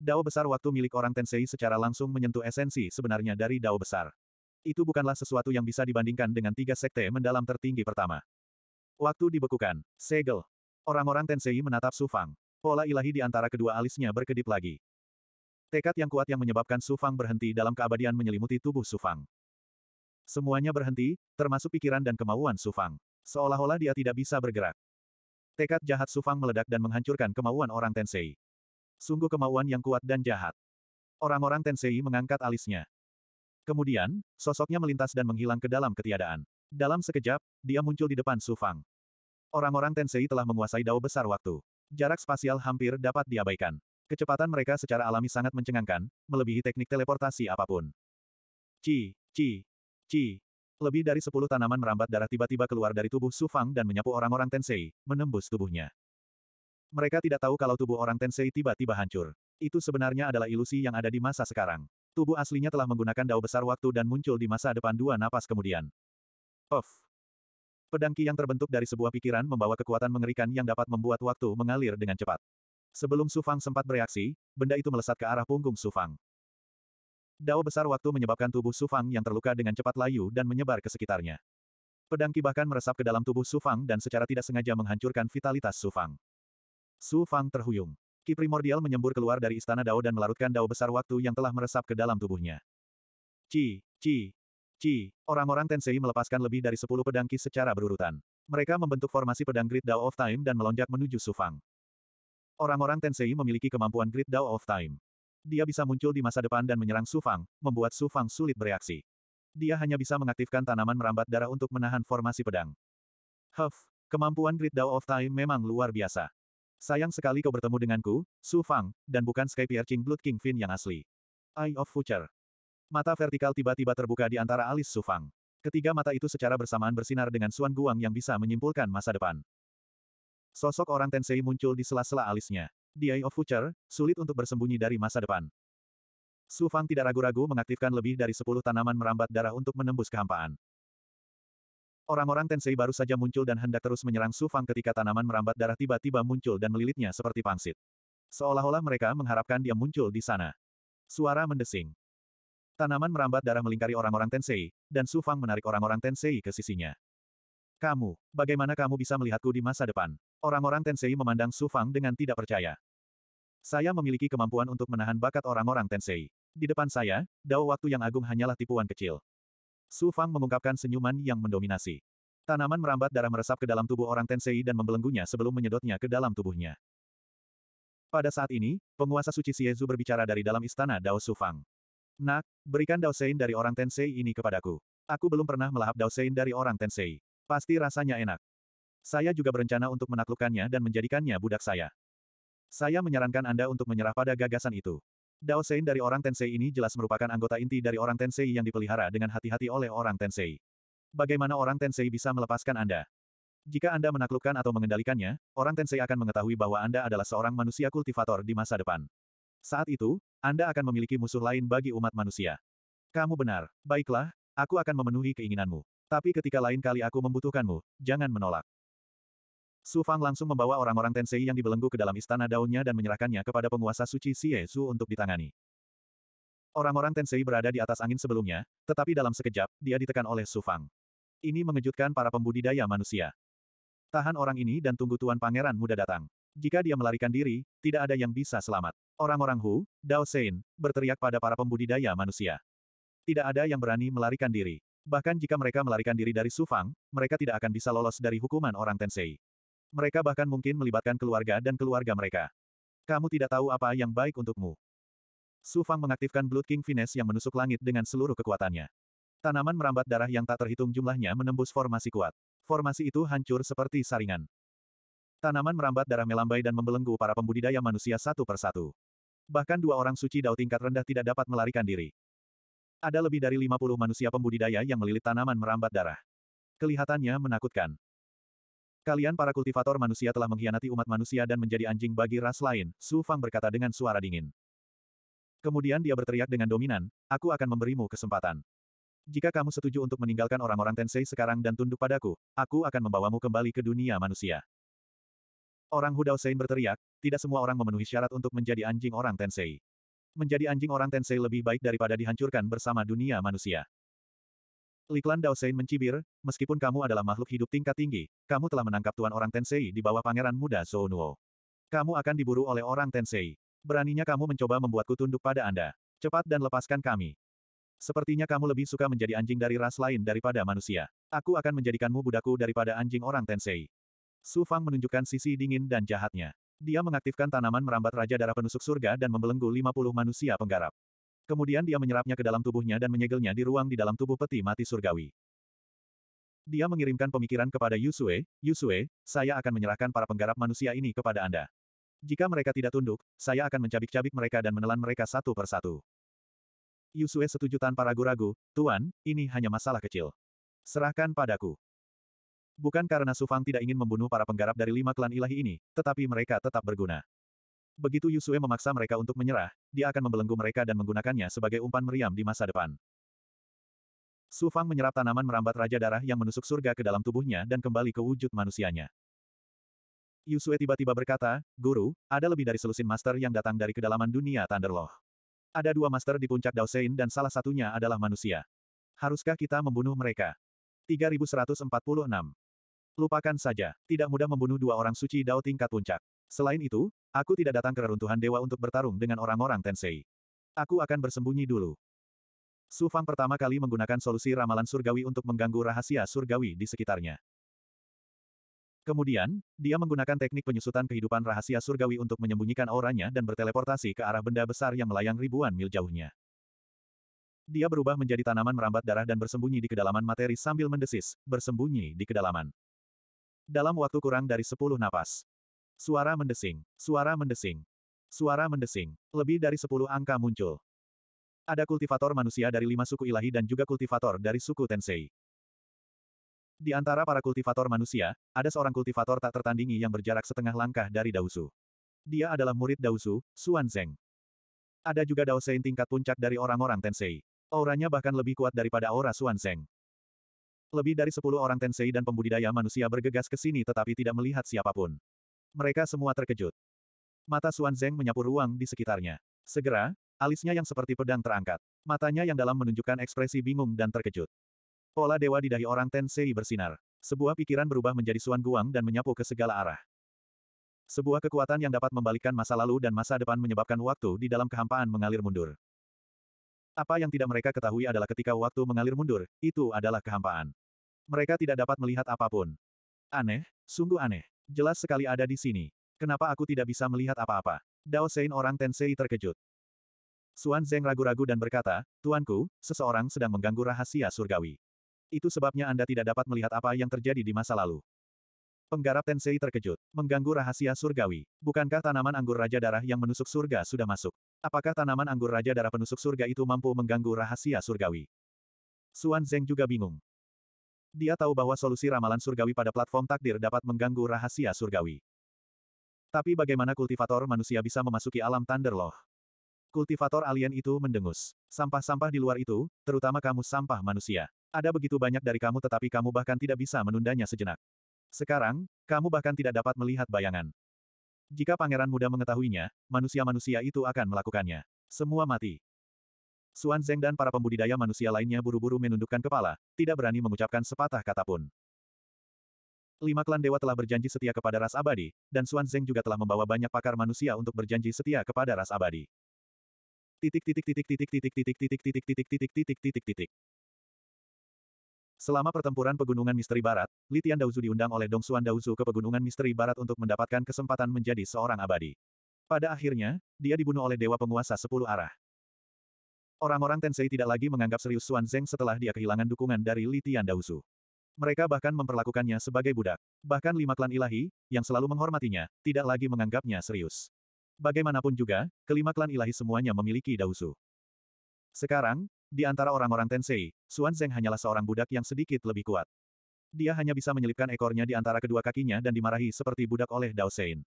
Dao besar waktu milik orang Tensei secara langsung menyentuh esensi sebenarnya dari dao besar. Itu bukanlah sesuatu yang bisa dibandingkan dengan tiga sekte mendalam tertinggi pertama. Waktu dibekukan, segel. Orang-orang Tensei menatap Sufang. Pola ilahi di antara kedua alisnya berkedip lagi. Tekad yang kuat yang menyebabkan Sufang berhenti dalam keabadian menyelimuti tubuh Sufang. Semuanya berhenti, termasuk pikiran dan kemauan Sufang. Seolah-olah dia tidak bisa bergerak. Tekad jahat Sufang meledak dan menghancurkan kemauan orang Tensei. Sungguh kemauan yang kuat dan jahat. Orang-orang Tensei mengangkat alisnya. Kemudian, sosoknya melintas dan menghilang ke dalam ketiadaan. Dalam sekejap, dia muncul di depan Sufang. Orang-orang Tensei telah menguasai dao besar waktu. Jarak spasial hampir dapat diabaikan. Kecepatan mereka secara alami sangat mencengangkan, melebihi teknik teleportasi apapun. Ci, ci, ci. Lebih dari sepuluh tanaman merambat darah tiba-tiba keluar dari tubuh Su Fang dan menyapu orang-orang Tensei, menembus tubuhnya. Mereka tidak tahu kalau tubuh orang Tensei tiba-tiba hancur. Itu sebenarnya adalah ilusi yang ada di masa sekarang. Tubuh aslinya telah menggunakan dao besar waktu dan muncul di masa depan dua napas kemudian. Of. Pedangki yang terbentuk dari sebuah pikiran membawa kekuatan mengerikan yang dapat membuat waktu mengalir dengan cepat. Sebelum Sufang sempat bereaksi, benda itu melesat ke arah punggung Sufang. Dao besar waktu menyebabkan tubuh Sufang yang terluka dengan cepat layu dan menyebar ke sekitarnya. Pedang Ki bahkan meresap ke dalam tubuh Sufang dan secara tidak sengaja menghancurkan vitalitas Sufang. Sufang terhuyung. Ki primordial menyembur keluar dari istana Dao dan melarutkan Dao besar waktu yang telah meresap ke dalam tubuhnya. Ci, ci, ci, orang-orang Tensei melepaskan lebih dari 10 pedang Ki secara berurutan. Mereka membentuk formasi pedang Great Dao of Time dan melonjak menuju Sufang. Orang-orang Tensei memiliki kemampuan Great Dao of Time. Dia bisa muncul di masa depan dan menyerang Su Fang, membuat Su Fang sulit bereaksi. Dia hanya bisa mengaktifkan tanaman merambat darah untuk menahan formasi pedang. Huff, kemampuan Great Dao of Time memang luar biasa. Sayang sekali kau bertemu denganku, Su Fang, dan bukan Sky Piercing Blood King Fin yang asli. Eye of Future. Mata vertikal tiba-tiba terbuka di antara alis Su Fang. Ketiga mata itu secara bersamaan bersinar dengan Suan Guang yang bisa menyimpulkan masa depan. Sosok orang Tensei muncul di sela-sela alisnya. Di Eye of Future, sulit untuk bersembunyi dari masa depan. Su Fang tidak ragu-ragu mengaktifkan lebih dari sepuluh tanaman merambat darah untuk menembus kehampaan. Orang-orang Tensei baru saja muncul dan hendak terus menyerang Su Fang ketika tanaman merambat darah tiba-tiba muncul dan melilitnya seperti pangsit. Seolah-olah mereka mengharapkan dia muncul di sana. Suara mendesing. Tanaman merambat darah melingkari orang-orang Tensei, dan Su Fang menarik orang-orang Tensei ke sisinya. Kamu, bagaimana kamu bisa melihatku di masa depan? Orang-orang Tensei memandang Su Fang dengan tidak percaya. Saya memiliki kemampuan untuk menahan bakat orang-orang Tensei. Di depan saya, dao waktu yang agung hanyalah tipuan kecil. Su Fang mengungkapkan senyuman yang mendominasi. Tanaman merambat darah meresap ke dalam tubuh orang Tensei dan membelenggunya sebelum menyedotnya ke dalam tubuhnya. Pada saat ini, penguasa suci Siezu berbicara dari dalam istana Dao Su Fang. Nak, berikan Dao Sein dari orang Tensei ini kepadaku. Aku belum pernah melahap Dao Sein dari orang Tensei. Pasti rasanya enak. Saya juga berencana untuk menaklukkannya dan menjadikannya budak saya. Saya menyarankan Anda untuk menyerah pada gagasan itu. Dao Sein dari orang Tensei ini jelas merupakan anggota inti dari orang Tensei yang dipelihara dengan hati-hati oleh orang Tensei. Bagaimana orang Tensei bisa melepaskan Anda? Jika Anda menaklukkan atau mengendalikannya, orang Tensei akan mengetahui bahwa Anda adalah seorang manusia kultivator di masa depan. Saat itu, Anda akan memiliki musuh lain bagi umat manusia. Kamu benar. Baiklah, aku akan memenuhi keinginanmu. Tapi ketika lain kali aku membutuhkanmu, jangan menolak. Su Fang langsung membawa orang-orang Tensei yang dibelenggu ke dalam istana daunnya dan menyerahkannya kepada penguasa suci Xie Su untuk ditangani. Orang-orang Tensei berada di atas angin sebelumnya, tetapi dalam sekejap, dia ditekan oleh Su Fang. Ini mengejutkan para pembudidaya manusia. Tahan orang ini dan tunggu Tuan Pangeran muda datang. Jika dia melarikan diri, tidak ada yang bisa selamat. Orang-orang Hu, Dao Sein, berteriak pada para pembudidaya manusia. Tidak ada yang berani melarikan diri. Bahkan jika mereka melarikan diri dari Su Fang, mereka tidak akan bisa lolos dari hukuman orang Tensei. Mereka bahkan mungkin melibatkan keluarga dan keluarga mereka. Kamu tidak tahu apa yang baik untukmu. Su Fang mengaktifkan Blood King Finesse yang menusuk langit dengan seluruh kekuatannya. Tanaman merambat darah yang tak terhitung jumlahnya menembus formasi kuat. Formasi itu hancur seperti saringan. Tanaman merambat darah melambai dan membelenggu para pembudidaya manusia satu persatu. Bahkan dua orang suci dao tingkat rendah tidak dapat melarikan diri. Ada lebih dari 50 manusia pembudidaya yang melilit tanaman merambat darah. Kelihatannya menakutkan. Kalian para kultivator manusia telah mengkhianati umat manusia dan menjadi anjing bagi ras lain, Su Fang berkata dengan suara dingin. Kemudian dia berteriak dengan dominan, aku akan memberimu kesempatan. Jika kamu setuju untuk meninggalkan orang-orang Tensei sekarang dan tunduk padaku, aku akan membawamu kembali ke dunia manusia. Orang Hudao Sein berteriak, tidak semua orang memenuhi syarat untuk menjadi anjing orang Tensei. Menjadi anjing orang Tensei lebih baik daripada dihancurkan bersama dunia manusia. Liklan Daosein mencibir, meskipun kamu adalah makhluk hidup tingkat tinggi, kamu telah menangkap Tuan Orang Tensei di bawah pangeran muda Zounuo. Kamu akan diburu oleh orang Tensei. Beraninya kamu mencoba membuatku tunduk pada Anda. Cepat dan lepaskan kami. Sepertinya kamu lebih suka menjadi anjing dari ras lain daripada manusia. Aku akan menjadikanmu budakku daripada anjing orang Tensei. Su Fang menunjukkan sisi dingin dan jahatnya. Dia mengaktifkan tanaman merambat Raja Darah Penusuk Surga dan membelenggu 50 manusia penggarap. Kemudian dia menyerapnya ke dalam tubuhnya dan menyegelnya di ruang di dalam tubuh peti mati surgawi. Dia mengirimkan pemikiran kepada Yusue, Yusue, saya akan menyerahkan para penggarap manusia ini kepada Anda. Jika mereka tidak tunduk, saya akan mencabik-cabik mereka dan menelan mereka satu per satu. Yusue setuju tanpa ragu-ragu, Tuan, ini hanya masalah kecil. Serahkan padaku. Bukan karena Sufang tidak ingin membunuh para penggarap dari lima klan ilahi ini, tetapi mereka tetap berguna. Begitu Yusue memaksa mereka untuk menyerah, dia akan membelenggu mereka dan menggunakannya sebagai umpan meriam di masa depan. Su Fang menyerap tanaman merambat Raja Darah yang menusuk surga ke dalam tubuhnya dan kembali ke wujud manusianya. Yusue tiba-tiba berkata, Guru, ada lebih dari selusin master yang datang dari kedalaman dunia Thunderloh. Ada dua master di puncak Daosein dan salah satunya adalah manusia. Haruskah kita membunuh mereka? 3146. Lupakan saja, tidak mudah membunuh dua orang suci Dao tingkat puncak. Selain itu, aku tidak datang ke reruntuhan dewa untuk bertarung dengan orang-orang Tensei. Aku akan bersembunyi dulu. Su Fang pertama kali menggunakan solusi ramalan surgawi untuk mengganggu rahasia surgawi di sekitarnya. Kemudian, dia menggunakan teknik penyusutan kehidupan rahasia surgawi untuk menyembunyikan auranya dan berteleportasi ke arah benda besar yang melayang ribuan mil jauhnya. Dia berubah menjadi tanaman merambat darah dan bersembunyi di kedalaman materi sambil mendesis, bersembunyi di kedalaman. Dalam waktu kurang dari 10 napas, Suara mendesing, suara mendesing, suara mendesing. Lebih dari sepuluh angka muncul. Ada kultivator manusia dari lima suku ilahi dan juga kultivator dari suku Tensei. Di antara para kultivator manusia, ada seorang kultivator tak tertandingi yang berjarak setengah langkah dari Dausu. Dia adalah murid Dausu, suanseng. Zeng. Ada juga Daosein tingkat puncak dari orang-orang Tensei. Auranya bahkan lebih kuat daripada aura suanseng. Zeng. Lebih dari sepuluh orang Tensei dan pembudidaya manusia bergegas ke sini tetapi tidak melihat siapapun. Mereka semua terkejut. Mata Suan Zeng menyapu ruang di sekitarnya. Segera, alisnya yang seperti pedang terangkat. Matanya yang dalam menunjukkan ekspresi bingung dan terkejut. Pola dewa di dahi orang Tensei bersinar. Sebuah pikiran berubah menjadi Suan Guang dan menyapu ke segala arah. Sebuah kekuatan yang dapat membalikkan masa lalu dan masa depan menyebabkan waktu di dalam kehampaan mengalir mundur. Apa yang tidak mereka ketahui adalah ketika waktu mengalir mundur, itu adalah kehampaan. Mereka tidak dapat melihat apapun. Aneh, sungguh aneh. Jelas sekali ada di sini. Kenapa aku tidak bisa melihat apa-apa? Dao Sein orang Tensei terkejut. Suan Zeng ragu-ragu dan berkata, Tuanku, seseorang sedang mengganggu rahasia surgawi. Itu sebabnya Anda tidak dapat melihat apa yang terjadi di masa lalu. Penggarap Tensei terkejut. Mengganggu rahasia surgawi. Bukankah tanaman anggur Raja Darah yang menusuk surga sudah masuk? Apakah tanaman anggur Raja Darah penusuk surga itu mampu mengganggu rahasia surgawi? Suan Zeng juga bingung. Dia tahu bahwa solusi ramalan surgawi pada platform takdir dapat mengganggu rahasia surgawi. Tapi bagaimana kultivator manusia bisa memasuki alam Thunderloh? Kultivator alien itu mendengus. Sampah-sampah di luar itu, terutama kamu sampah manusia. Ada begitu banyak dari kamu tetapi kamu bahkan tidak bisa menundanya sejenak. Sekarang, kamu bahkan tidak dapat melihat bayangan. Jika pangeran muda mengetahuinya, manusia-manusia itu akan melakukannya. Semua mati. Suan Zeng dan para pembudidaya manusia lainnya buru-buru menundukkan kepala, tidak berani mengucapkan sepatah kata pun. Lima klan dewa telah berjanji setia kepada ras abadi, dan Suan Zeng juga telah membawa banyak pakar manusia untuk berjanji setia kepada ras abadi. Titik titik titik titik titik titik titik titik titik titik titik titik titik. Selama pertempuran Pegunungan Misteri Barat, Li Tian Daozu diundang oleh Dong Xuan Daozu ke Pegunungan Misteri Barat untuk mendapatkan kesempatan menjadi seorang abadi. Pada akhirnya, dia dibunuh oleh Dewa Penguasa Sepuluh Arah. Orang-orang Tensei tidak lagi menganggap serius Xuan Zeng setelah dia kehilangan dukungan dari Li Tian Daosu. Mereka bahkan memperlakukannya sebagai budak. Bahkan lima klan ilahi, yang selalu menghormatinya, tidak lagi menganggapnya serius. Bagaimanapun juga, kelima klan ilahi semuanya memiliki Daosu. Sekarang, di antara orang-orang Tensei, Xuan Zeng hanyalah seorang budak yang sedikit lebih kuat. Dia hanya bisa menyelipkan ekornya di antara kedua kakinya dan dimarahi seperti budak oleh Dao Sein.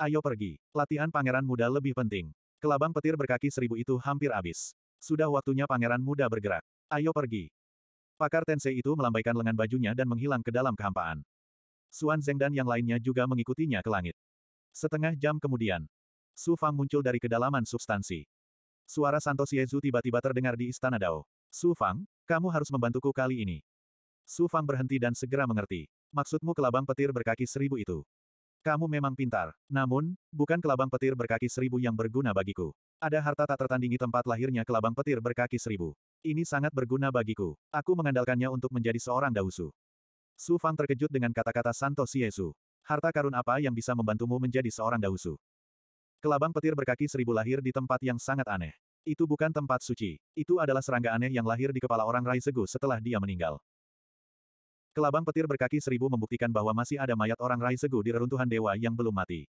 Ayo pergi. Latihan pangeran muda lebih penting. Kelabang petir berkaki seribu itu hampir habis. Sudah waktunya pangeran muda bergerak. Ayo pergi. Pakar Tensei itu melambaikan lengan bajunya dan menghilang ke dalam kehampaan. Suan Zeng dan yang lainnya juga mengikutinya ke langit. Setengah jam kemudian, Su Fang muncul dari kedalaman substansi. Suara Santos Yezu tiba-tiba terdengar di Istana Dao. Su Fang, kamu harus membantuku kali ini. Su Fang berhenti dan segera mengerti. Maksudmu kelabang petir berkaki seribu itu. Kamu memang pintar, namun, bukan kelabang petir berkaki seribu yang berguna bagiku. Ada harta tak tertandingi tempat lahirnya ke labang petir berkaki seribu. Ini sangat berguna bagiku. Aku mengandalkannya untuk menjadi seorang dausu. Su Fang terkejut dengan kata-kata Santo Siesu. Harta karun apa yang bisa membantumu menjadi seorang dausu? Kelabang petir berkaki seribu lahir di tempat yang sangat aneh. Itu bukan tempat suci. Itu adalah serangga aneh yang lahir di kepala orang Rai Segu setelah dia meninggal. Kelabang petir berkaki seribu membuktikan bahwa masih ada mayat orang Rai Segu di reruntuhan dewa yang belum mati.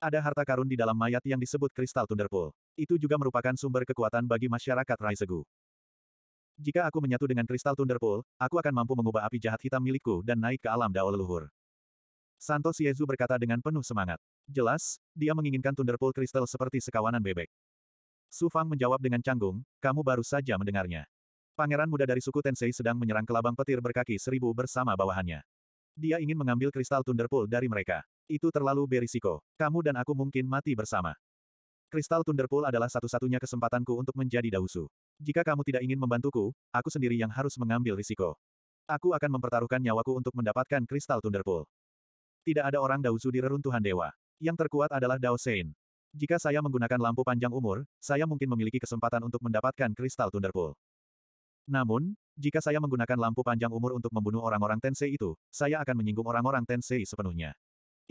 Ada harta karun di dalam mayat yang disebut kristal Thunderpool. Itu juga merupakan sumber kekuatan bagi masyarakat Raisegu. Jika aku menyatu dengan kristal Thunderpool, aku akan mampu mengubah api jahat hitam milikku dan naik ke alam dao leluhur. Santo Siezu berkata dengan penuh semangat. Jelas, dia menginginkan Thunderpool kristal seperti sekawanan bebek. Su Fang menjawab dengan canggung, kamu baru saja mendengarnya. Pangeran muda dari suku Tensei sedang menyerang kelabang petir berkaki seribu bersama bawahannya. Dia ingin mengambil kristal Thunderpool dari mereka. Itu terlalu berisiko. Kamu dan aku mungkin mati bersama. Kristal Thunderpool adalah satu-satunya kesempatanku untuk menjadi Dausu. Jika kamu tidak ingin membantuku, aku sendiri yang harus mengambil risiko. Aku akan mempertaruhkan nyawaku untuk mendapatkan Kristal Thunderpool. Tidak ada orang Dausu di reruntuhan dewa. Yang terkuat adalah Dao Sein. Jika saya menggunakan lampu panjang umur, saya mungkin memiliki kesempatan untuk mendapatkan Kristal Thunderpool. Namun, jika saya menggunakan lampu panjang umur untuk membunuh orang-orang Tensei itu, saya akan menyinggung orang-orang Tensei sepenuhnya.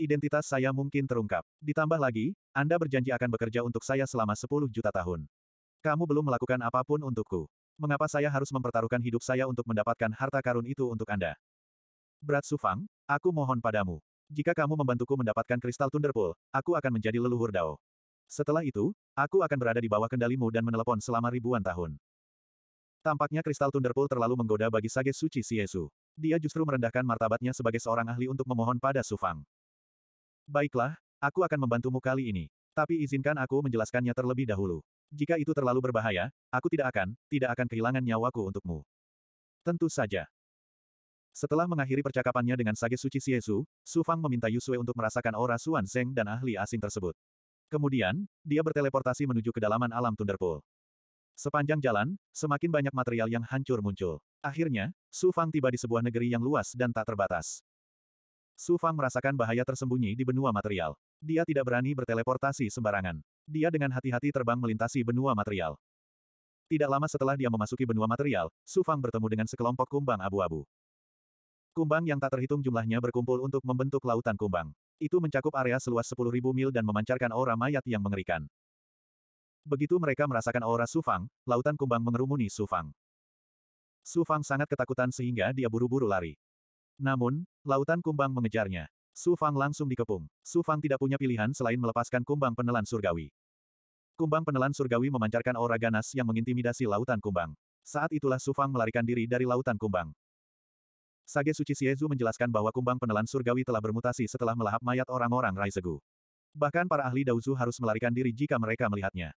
Identitas saya mungkin terungkap. Ditambah lagi, Anda berjanji akan bekerja untuk saya selama 10 juta tahun. Kamu belum melakukan apapun untukku. Mengapa saya harus mempertaruhkan hidup saya untuk mendapatkan harta karun itu untuk Anda? Berat Sufang, aku mohon padamu. Jika kamu membantuku mendapatkan kristal Thunderpool, aku akan menjadi leluhur Dao. Setelah itu, aku akan berada di bawah kendalimu dan menelepon selama ribuan tahun. Tampaknya kristal Thunderpool terlalu menggoda bagi Sage Suci Siesu. Dia justru merendahkan martabatnya sebagai seorang ahli untuk memohon pada Sufang. Baiklah, aku akan membantumu kali ini. Tapi izinkan aku menjelaskannya terlebih dahulu. Jika itu terlalu berbahaya, aku tidak akan, tidak akan kehilangan nyawaku untukmu. Tentu saja. Setelah mengakhiri percakapannya dengan Sage Suci Siesu, Su Fang meminta Yusue untuk merasakan aura Suan Zeng dan ahli asing tersebut. Kemudian, dia berteleportasi menuju kedalaman alam Thunderpool. Sepanjang jalan, semakin banyak material yang hancur muncul. Akhirnya, Su Fang tiba di sebuah negeri yang luas dan tak terbatas. Su Fang merasakan bahaya tersembunyi di benua material. Dia tidak berani berteleportasi sembarangan. Dia dengan hati-hati terbang melintasi benua material. Tidak lama setelah dia memasuki benua material, Su Fang bertemu dengan sekelompok kumbang abu-abu. Kumbang yang tak terhitung jumlahnya berkumpul untuk membentuk lautan kumbang. Itu mencakup area seluas 10.000 mil dan memancarkan aura mayat yang mengerikan. Begitu mereka merasakan aura Su Fang, lautan kumbang mengerumuni Su Fang. Su Fang sangat ketakutan sehingga dia buru-buru lari. Namun, lautan kumbang mengejarnya. Su Fang langsung dikepung. Su Fang tidak punya pilihan selain melepaskan kumbang penelan surgawi. Kumbang penelan surgawi memancarkan aura ganas yang mengintimidasi lautan kumbang. Saat itulah Su Fang melarikan diri dari lautan kumbang. Sage Suci Siezu menjelaskan bahwa kumbang penelan surgawi telah bermutasi setelah melahap mayat orang-orang Raizegu. Bahkan para ahli Dauzu harus melarikan diri jika mereka melihatnya.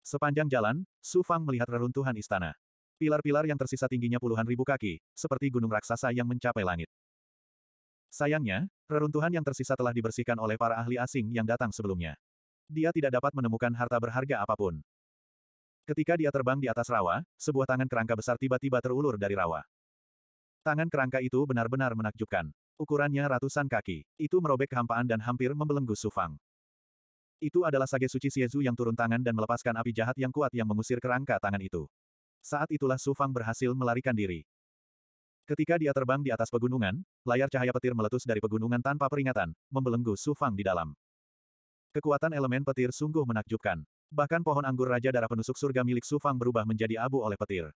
Sepanjang jalan, Su Fang melihat reruntuhan istana. Pilar-pilar yang tersisa tingginya puluhan ribu kaki, seperti gunung raksasa yang mencapai langit. Sayangnya, reruntuhan yang tersisa telah dibersihkan oleh para ahli asing yang datang sebelumnya. Dia tidak dapat menemukan harta berharga apapun. Ketika dia terbang di atas rawa, sebuah tangan kerangka besar tiba-tiba terulur dari rawa. Tangan kerangka itu benar-benar menakjubkan. Ukurannya ratusan kaki. Itu merobek kehampaan dan hampir membelenggu Sufang. Itu adalah Sage Suci Siezu yang turun tangan dan melepaskan api jahat yang kuat yang mengusir kerangka tangan itu. Saat itulah Su Fang berhasil melarikan diri. Ketika dia terbang di atas pegunungan, layar cahaya petir meletus dari pegunungan tanpa peringatan, membelenggu Su Fang di dalam. Kekuatan elemen petir sungguh menakjubkan. Bahkan pohon anggur Raja Darah Penusuk Surga milik Su Fang berubah menjadi abu oleh petir.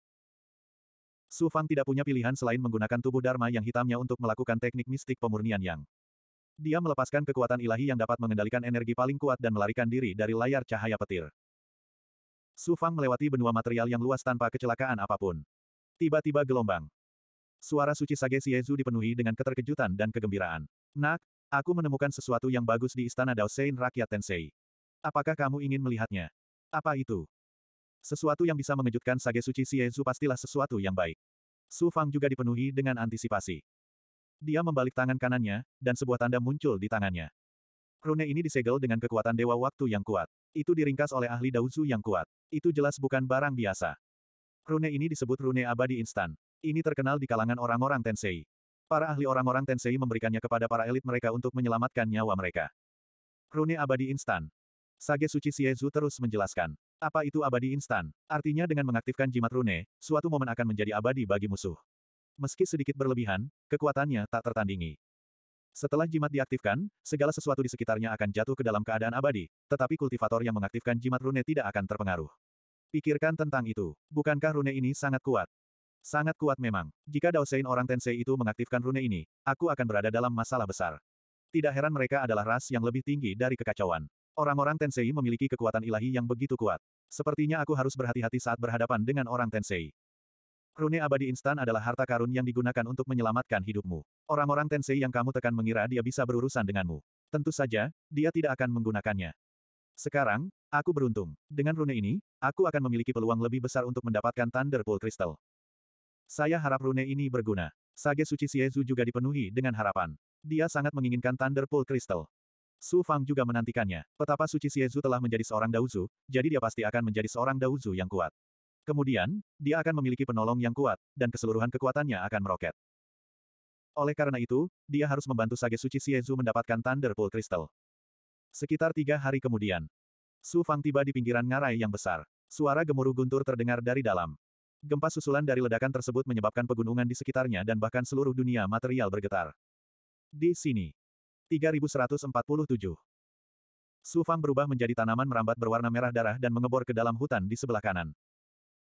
Su Fang tidak punya pilihan selain menggunakan tubuh Dharma yang hitamnya untuk melakukan teknik mistik pemurnian yang. Dia melepaskan kekuatan ilahi yang dapat mengendalikan energi paling kuat dan melarikan diri dari layar cahaya petir. Su Fang melewati benua material yang luas tanpa kecelakaan apapun. Tiba-tiba gelombang. Suara suci Sage Siezu dipenuhi dengan keterkejutan dan kegembiraan. Nak, aku menemukan sesuatu yang bagus di Istana Daosein Rakyat Tensei. Apakah kamu ingin melihatnya? Apa itu? Sesuatu yang bisa mengejutkan Sage Suci Siezu pastilah sesuatu yang baik. Su Fang juga dipenuhi dengan antisipasi. Dia membalik tangan kanannya, dan sebuah tanda muncul di tangannya. Rune ini disegel dengan kekuatan Dewa Waktu yang kuat. Itu diringkas oleh ahli Daozu yang kuat. Itu jelas bukan barang biasa. Rune ini disebut rune abadi instan. Ini terkenal di kalangan orang-orang Tensei. Para ahli orang-orang Tensei memberikannya kepada para elit mereka untuk menyelamatkan nyawa mereka. Rune abadi instan. Sage Suci Siezu terus menjelaskan. Apa itu abadi instan? Artinya dengan mengaktifkan jimat rune, suatu momen akan menjadi abadi bagi musuh. Meski sedikit berlebihan, kekuatannya tak tertandingi. Setelah jimat diaktifkan, segala sesuatu di sekitarnya akan jatuh ke dalam keadaan abadi, tetapi kultivator yang mengaktifkan jimat rune tidak akan terpengaruh. Pikirkan tentang itu. Bukankah rune ini sangat kuat? Sangat kuat memang. Jika Daosein orang Tensei itu mengaktifkan rune ini, aku akan berada dalam masalah besar. Tidak heran mereka adalah ras yang lebih tinggi dari kekacauan. Orang-orang Tensei memiliki kekuatan ilahi yang begitu kuat. Sepertinya aku harus berhati-hati saat berhadapan dengan orang Tensei. Rune abadi instan adalah harta karun yang digunakan untuk menyelamatkan hidupmu. Orang-orang Tensei yang kamu tekan mengira dia bisa berurusan denganmu. Tentu saja, dia tidak akan menggunakannya. Sekarang, aku beruntung. Dengan rune ini, aku akan memiliki peluang lebih besar untuk mendapatkan Thunder Pool Crystal. Saya harap rune ini berguna. Sage Suci Siezu juga dipenuhi dengan harapan. Dia sangat menginginkan Thunder Pool Crystal. Su Fang juga menantikannya. Petapa Suci Siezu telah menjadi seorang Daozu, jadi dia pasti akan menjadi seorang Daozu yang kuat. Kemudian, dia akan memiliki penolong yang kuat, dan keseluruhan kekuatannya akan meroket. Oleh karena itu, dia harus membantu Sage Suci Siezu mendapatkan Thunder Crystal. Sekitar tiga hari kemudian, Su Fang tiba di pinggiran ngarai yang besar. Suara gemuruh guntur terdengar dari dalam. Gempa susulan dari ledakan tersebut menyebabkan pegunungan di sekitarnya dan bahkan seluruh dunia material bergetar. Di sini. 3147. Su Fang berubah menjadi tanaman merambat berwarna merah darah dan mengebor ke dalam hutan di sebelah kanan.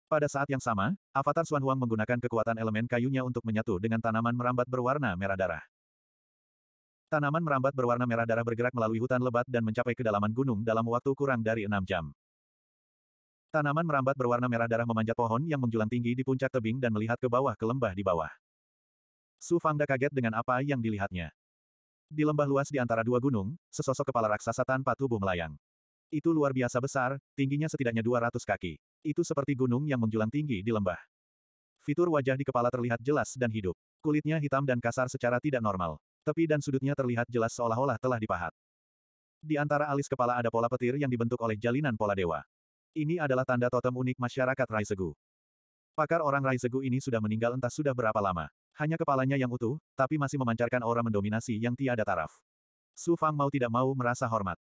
Pada saat yang sama, avatar Xuan Huang menggunakan kekuatan elemen kayunya untuk menyatu dengan tanaman merambat berwarna merah darah. Tanaman merambat berwarna merah darah bergerak melalui hutan lebat dan mencapai kedalaman gunung dalam waktu kurang dari enam jam. Tanaman merambat berwarna merah darah memanjat pohon yang menjulang tinggi di puncak tebing dan melihat ke bawah ke lembah di bawah. Su Fangda kaget dengan apa yang dilihatnya. Di lembah luas di antara dua gunung, sesosok kepala raksasa tanpa tubuh melayang. Itu luar biasa besar, tingginya setidaknya 200 kaki. Itu seperti gunung yang menjulang tinggi di lembah. Fitur wajah di kepala terlihat jelas dan hidup. Kulitnya hitam dan kasar secara tidak normal. Tepi dan sudutnya terlihat jelas seolah-olah telah dipahat. Di antara alis kepala ada pola petir yang dibentuk oleh jalinan pola dewa. Ini adalah tanda totem unik masyarakat Raisegu. Pakar orang Raisegu ini sudah meninggal entah sudah berapa lama. Hanya kepalanya yang utuh, tapi masih memancarkan aura mendominasi yang tiada taraf. Su Fang mau tidak mau merasa hormat.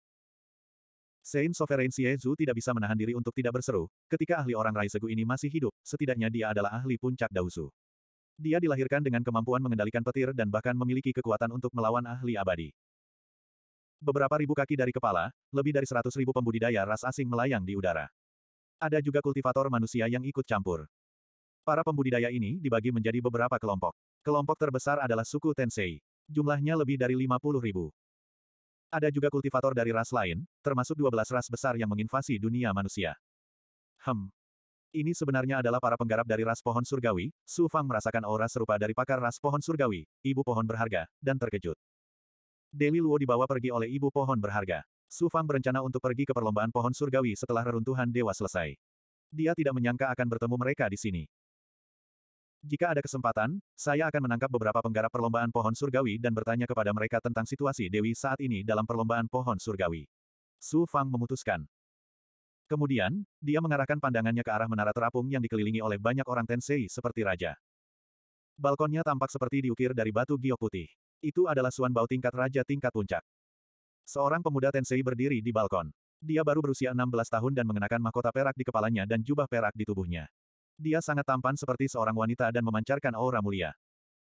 Sein Sovereign Siezu tidak bisa menahan diri untuk tidak berseru, ketika ahli orang Raisegu ini masih hidup, setidaknya dia adalah ahli puncak Dausu. Dia dilahirkan dengan kemampuan mengendalikan petir dan bahkan memiliki kekuatan untuk melawan ahli abadi. Beberapa ribu kaki dari kepala, lebih dari seratus ribu pembudidaya ras asing melayang di udara. Ada juga kultivator manusia yang ikut campur. Para pembudidaya ini dibagi menjadi beberapa kelompok. Kelompok terbesar adalah suku Tensei. Jumlahnya lebih dari 50 ribu. Ada juga kultivator dari ras lain, termasuk 12 ras besar yang menginvasi dunia manusia. Hem. Ini sebenarnya adalah para penggarap dari ras pohon surgawi, Su Fang merasakan aura serupa dari pakar ras pohon surgawi, ibu pohon berharga, dan terkejut. Dewi Luo dibawa pergi oleh ibu pohon berharga. Su Fang berencana untuk pergi ke perlombaan pohon surgawi setelah reruntuhan dewa selesai. Dia tidak menyangka akan bertemu mereka di sini. Jika ada kesempatan, saya akan menangkap beberapa penggarap perlombaan pohon surgawi dan bertanya kepada mereka tentang situasi Dewi saat ini dalam perlombaan pohon surgawi. Su Fang memutuskan. Kemudian, dia mengarahkan pandangannya ke arah menara terapung yang dikelilingi oleh banyak orang Tensei seperti raja. Balkonnya tampak seperti diukir dari batu giok putih. Itu adalah Suan Bau tingkat raja tingkat puncak. Seorang pemuda Tensei berdiri di balkon. Dia baru berusia 16 tahun dan mengenakan mahkota perak di kepalanya dan jubah perak di tubuhnya. Dia sangat tampan seperti seorang wanita dan memancarkan aura mulia.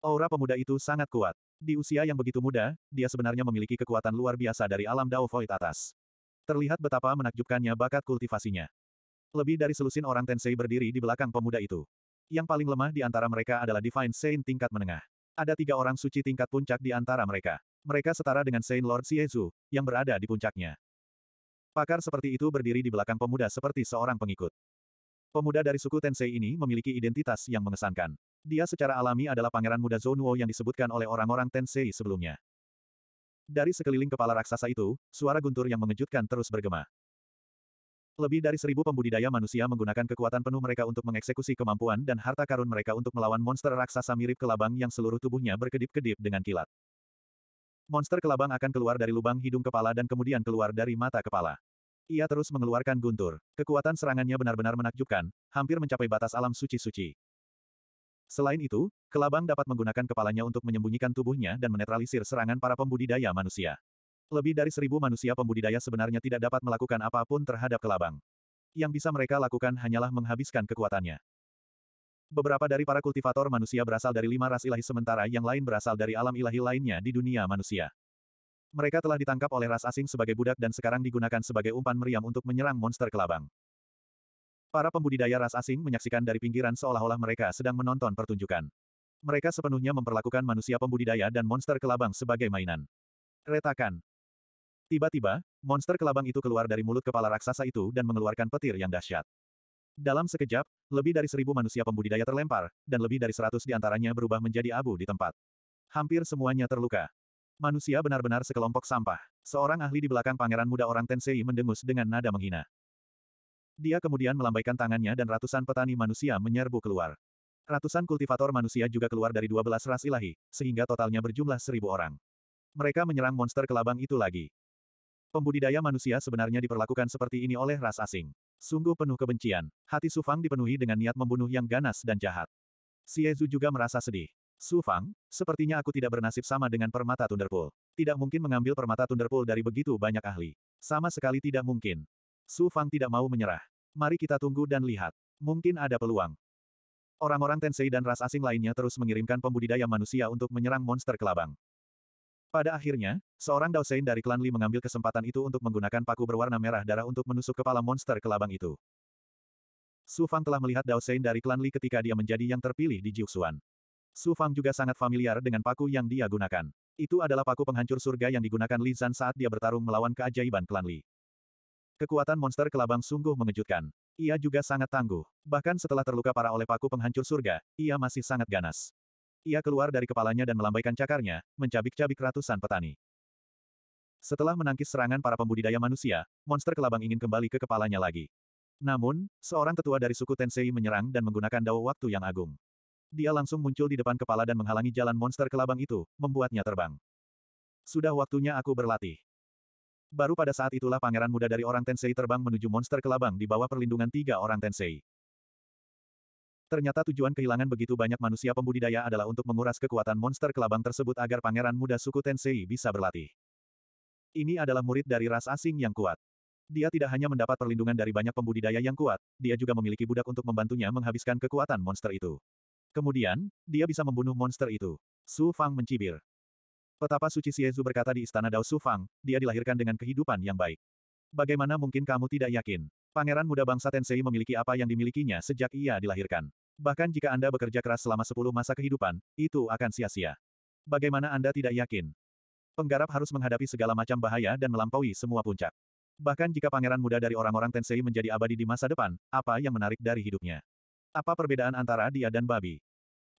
Aura pemuda itu sangat kuat. Di usia yang begitu muda, dia sebenarnya memiliki kekuatan luar biasa dari alam Dao Void atas. Terlihat betapa menakjubkannya bakat kultivasinya. Lebih dari selusin orang Tensei berdiri di belakang pemuda itu. Yang paling lemah di antara mereka adalah Divine Saint tingkat menengah. Ada tiga orang suci tingkat puncak di antara mereka. Mereka setara dengan Saint Lord siezu yang berada di puncaknya. Pakar seperti itu berdiri di belakang pemuda seperti seorang pengikut. Pemuda dari suku Tensei ini memiliki identitas yang mengesankan. Dia secara alami adalah pangeran muda Zonuo yang disebutkan oleh orang-orang Tensei sebelumnya. Dari sekeliling kepala raksasa itu, suara guntur yang mengejutkan terus bergema. Lebih dari seribu pembudidaya manusia menggunakan kekuatan penuh mereka untuk mengeksekusi kemampuan dan harta karun mereka untuk melawan monster raksasa mirip kelabang yang seluruh tubuhnya berkedip-kedip dengan kilat. Monster kelabang akan keluar dari lubang hidung kepala dan kemudian keluar dari mata kepala. Ia terus mengeluarkan guntur. Kekuatan serangannya benar-benar menakjubkan, hampir mencapai batas alam suci-suci. Selain itu, kelabang dapat menggunakan kepalanya untuk menyembunyikan tubuhnya dan menetralisir serangan para pembudidaya manusia. Lebih dari seribu manusia pembudidaya sebenarnya tidak dapat melakukan apapun terhadap kelabang. Yang bisa mereka lakukan hanyalah menghabiskan kekuatannya. Beberapa dari para kultivator manusia berasal dari lima ras ilahi sementara yang lain berasal dari alam ilahi lainnya di dunia manusia. Mereka telah ditangkap oleh ras asing sebagai budak dan sekarang digunakan sebagai umpan meriam untuk menyerang monster kelabang. Para pembudidaya ras asing menyaksikan dari pinggiran seolah-olah mereka sedang menonton pertunjukan. Mereka sepenuhnya memperlakukan manusia pembudidaya dan monster kelabang sebagai mainan. Retakan. Tiba-tiba, monster kelabang itu keluar dari mulut kepala raksasa itu dan mengeluarkan petir yang dahsyat. Dalam sekejap, lebih dari seribu manusia pembudidaya terlempar, dan lebih dari seratus di antaranya berubah menjadi abu di tempat. Hampir semuanya terluka. Manusia benar-benar sekelompok sampah. Seorang ahli di belakang pangeran muda orang Tensei mendengus dengan nada menghina. Dia kemudian melambaikan tangannya dan ratusan petani manusia menyerbu keluar. Ratusan kultivator manusia juga keluar dari 12 ras ilahi, sehingga totalnya berjumlah seribu orang. Mereka menyerang monster kelabang itu lagi. Pembudidaya manusia sebenarnya diperlakukan seperti ini oleh ras asing. Sungguh penuh kebencian, hati Sufang dipenuhi dengan niat membunuh yang ganas dan jahat. Siezu juga merasa sedih. Su Fang, sepertinya aku tidak bernasib sama dengan permata Thunderpool. Tidak mungkin mengambil permata Thunderpool dari begitu banyak ahli. Sama sekali tidak mungkin. Su Fang tidak mau menyerah. Mari kita tunggu dan lihat. Mungkin ada peluang. Orang-orang Tensei dan ras asing lainnya terus mengirimkan pembudidaya manusia untuk menyerang monster kelabang. Pada akhirnya, seorang Daosein dari klan Li mengambil kesempatan itu untuk menggunakan paku berwarna merah darah untuk menusuk kepala monster kelabang itu. Su Fang telah melihat Daosein dari klan Li ketika dia menjadi yang terpilih di Jiuxuan. Su Fang juga sangat familiar dengan paku yang dia gunakan. Itu adalah paku penghancur surga yang digunakan Li Zan saat dia bertarung melawan keajaiban klan Li. Kekuatan monster kelabang sungguh mengejutkan. Ia juga sangat tangguh. Bahkan setelah terluka parah oleh paku penghancur surga, ia masih sangat ganas. Ia keluar dari kepalanya dan melambaikan cakarnya, mencabik-cabik ratusan petani. Setelah menangkis serangan para pembudidaya manusia, monster kelabang ingin kembali ke kepalanya lagi. Namun, seorang tetua dari suku Tensei menyerang dan menggunakan dao waktu yang agung. Dia langsung muncul di depan kepala dan menghalangi jalan monster kelabang itu, membuatnya terbang. Sudah waktunya aku berlatih. Baru pada saat itulah pangeran muda dari orang Tensei terbang menuju monster kelabang di bawah perlindungan tiga orang Tensei. Ternyata tujuan kehilangan begitu banyak manusia pembudidaya adalah untuk menguras kekuatan monster kelabang tersebut agar pangeran muda suku Tensei bisa berlatih. Ini adalah murid dari ras asing yang kuat. Dia tidak hanya mendapat perlindungan dari banyak pembudidaya yang kuat, dia juga memiliki budak untuk membantunya menghabiskan kekuatan monster itu. Kemudian, dia bisa membunuh monster itu. Su Fang mencibir. Petapa suci Siezu berkata di istana Dao Su Fang, dia dilahirkan dengan kehidupan yang baik. Bagaimana mungkin kamu tidak yakin? Pangeran muda bangsa Tensei memiliki apa yang dimilikinya sejak ia dilahirkan. Bahkan jika Anda bekerja keras selama sepuluh masa kehidupan, itu akan sia-sia. Bagaimana Anda tidak yakin? Penggarap harus menghadapi segala macam bahaya dan melampaui semua puncak. Bahkan jika pangeran muda dari orang-orang Tensei menjadi abadi di masa depan, apa yang menarik dari hidupnya? Apa perbedaan antara dia dan babi?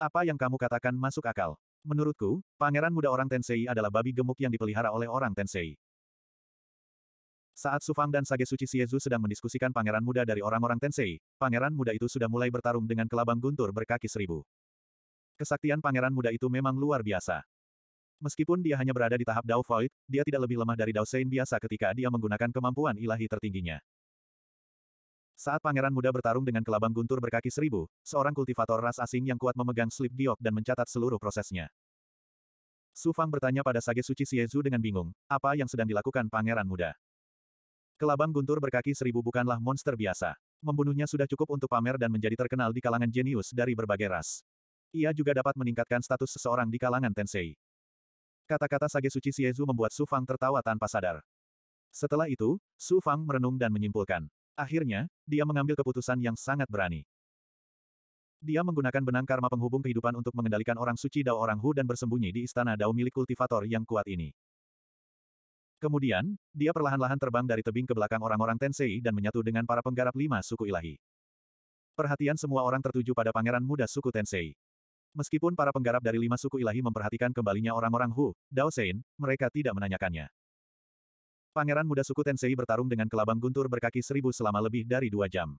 Apa yang kamu katakan masuk akal? Menurutku, pangeran muda orang Tensei adalah babi gemuk yang dipelihara oleh orang Tensei. Saat Sufang dan Sage Suci Siezu sedang mendiskusikan pangeran muda dari orang-orang Tensei, pangeran muda itu sudah mulai bertarung dengan kelabang guntur berkaki seribu. Kesaktian pangeran muda itu memang luar biasa. Meskipun dia hanya berada di tahap Dao Void, dia tidak lebih lemah dari Dao Sein biasa ketika dia menggunakan kemampuan ilahi tertingginya. Saat pangeran muda bertarung dengan kelabang guntur berkaki seribu, seorang kultivator ras asing yang kuat memegang slip giok dan mencatat seluruh prosesnya. Su Fang bertanya pada Sage Suci Siezu dengan bingung, apa yang sedang dilakukan pangeran muda? Kelabang guntur berkaki seribu bukanlah monster biasa. Membunuhnya sudah cukup untuk pamer dan menjadi terkenal di kalangan jenius dari berbagai ras. Ia juga dapat meningkatkan status seseorang di kalangan Tensei. Kata-kata Sage Suci Siezu membuat Su Fang tertawa tanpa sadar. Setelah itu, Su Fang merenung dan menyimpulkan. Akhirnya, dia mengambil keputusan yang sangat berani. Dia menggunakan benang karma penghubung kehidupan untuk mengendalikan orang suci Dao Orang Hu dan bersembunyi di istana Dao milik kultivator yang kuat ini. Kemudian, dia perlahan-lahan terbang dari tebing ke belakang orang-orang Tensei dan menyatu dengan para penggarap lima suku ilahi. Perhatian semua orang tertuju pada pangeran muda suku Tensei. Meskipun para penggarap dari lima suku ilahi memperhatikan kembalinya orang-orang Hu, Dao Sein, mereka tidak menanyakannya. Pangeran muda suku Tensei bertarung dengan kelabang guntur berkaki seribu selama lebih dari dua jam.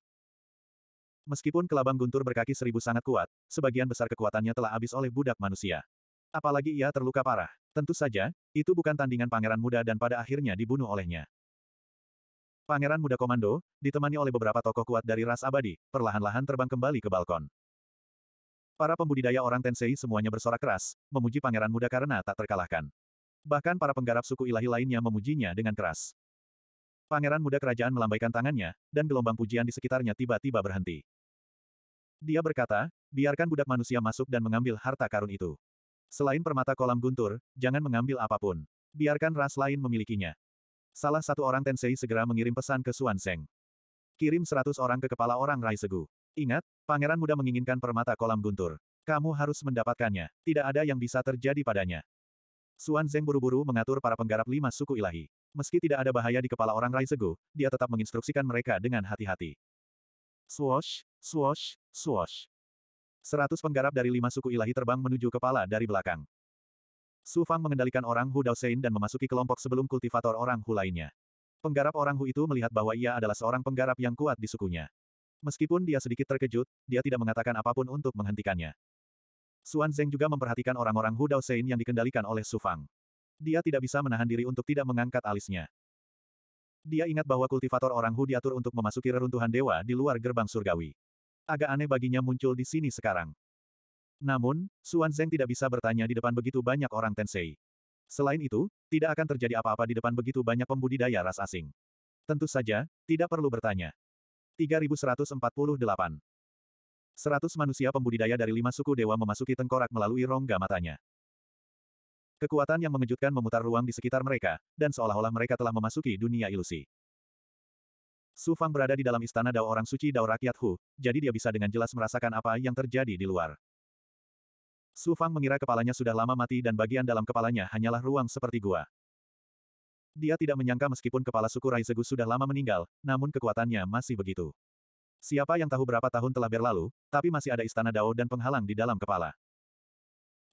Meskipun kelabang guntur berkaki seribu sangat kuat, sebagian besar kekuatannya telah habis oleh budak manusia. Apalagi ia terluka parah. Tentu saja, itu bukan tandingan pangeran muda dan pada akhirnya dibunuh olehnya. Pangeran muda komando, ditemani oleh beberapa tokoh kuat dari ras abadi, perlahan-lahan terbang kembali ke balkon. Para pembudidaya orang Tensei semuanya bersorak keras, memuji pangeran muda karena tak terkalahkan. Bahkan para penggarap suku ilahi lainnya memujinya dengan keras. Pangeran muda kerajaan melambaikan tangannya, dan gelombang pujian di sekitarnya tiba-tiba berhenti. Dia berkata, biarkan budak manusia masuk dan mengambil harta karun itu. Selain permata kolam guntur, jangan mengambil apapun. Biarkan ras lain memilikinya. Salah satu orang Tensei segera mengirim pesan ke Suan Seng. Kirim seratus orang ke kepala orang Rai Segu. Ingat, pangeran muda menginginkan permata kolam guntur. Kamu harus mendapatkannya. Tidak ada yang bisa terjadi padanya. Suan Zeng buru-buru mengatur para penggarap lima suku ilahi. Meski tidak ada bahaya di kepala orang Raizegu, dia tetap menginstruksikan mereka dengan hati-hati. Swosh, swosh, swosh. Seratus penggarap dari lima suku ilahi terbang menuju kepala dari belakang. Su Fang mengendalikan orang Hu Daosein dan memasuki kelompok sebelum kultivator orang Hu lainnya. Penggarap orang Hu itu melihat bahwa ia adalah seorang penggarap yang kuat di sukunya. Meskipun dia sedikit terkejut, dia tidak mengatakan apapun untuk menghentikannya. Xuan Zeng juga memperhatikan orang-orang Hu Daosein yang dikendalikan oleh Su Fang. Dia tidak bisa menahan diri untuk tidak mengangkat alisnya. Dia ingat bahwa kultivator orang Hu diatur untuk memasuki reruntuhan dewa di luar gerbang surgawi. Agak aneh baginya muncul di sini sekarang. Namun, Xuan Zeng tidak bisa bertanya di depan begitu banyak orang Tensei. Selain itu, tidak akan terjadi apa-apa di depan begitu banyak pembudidaya ras asing. Tentu saja, tidak perlu bertanya. 3148 Seratus manusia pembudidaya dari lima suku dewa memasuki tengkorak melalui rongga matanya. Kekuatan yang mengejutkan memutar ruang di sekitar mereka, dan seolah-olah mereka telah memasuki dunia ilusi. Su Fang berada di dalam istana Dao Orang Suci Dao Rakyat Hu, jadi dia bisa dengan jelas merasakan apa yang terjadi di luar. Su Fang mengira kepalanya sudah lama mati dan bagian dalam kepalanya hanyalah ruang seperti gua. Dia tidak menyangka meskipun kepala suku Raizegu sudah lama meninggal, namun kekuatannya masih begitu. Siapa yang tahu berapa tahun telah berlalu, tapi masih ada istana Dao dan penghalang di dalam kepala.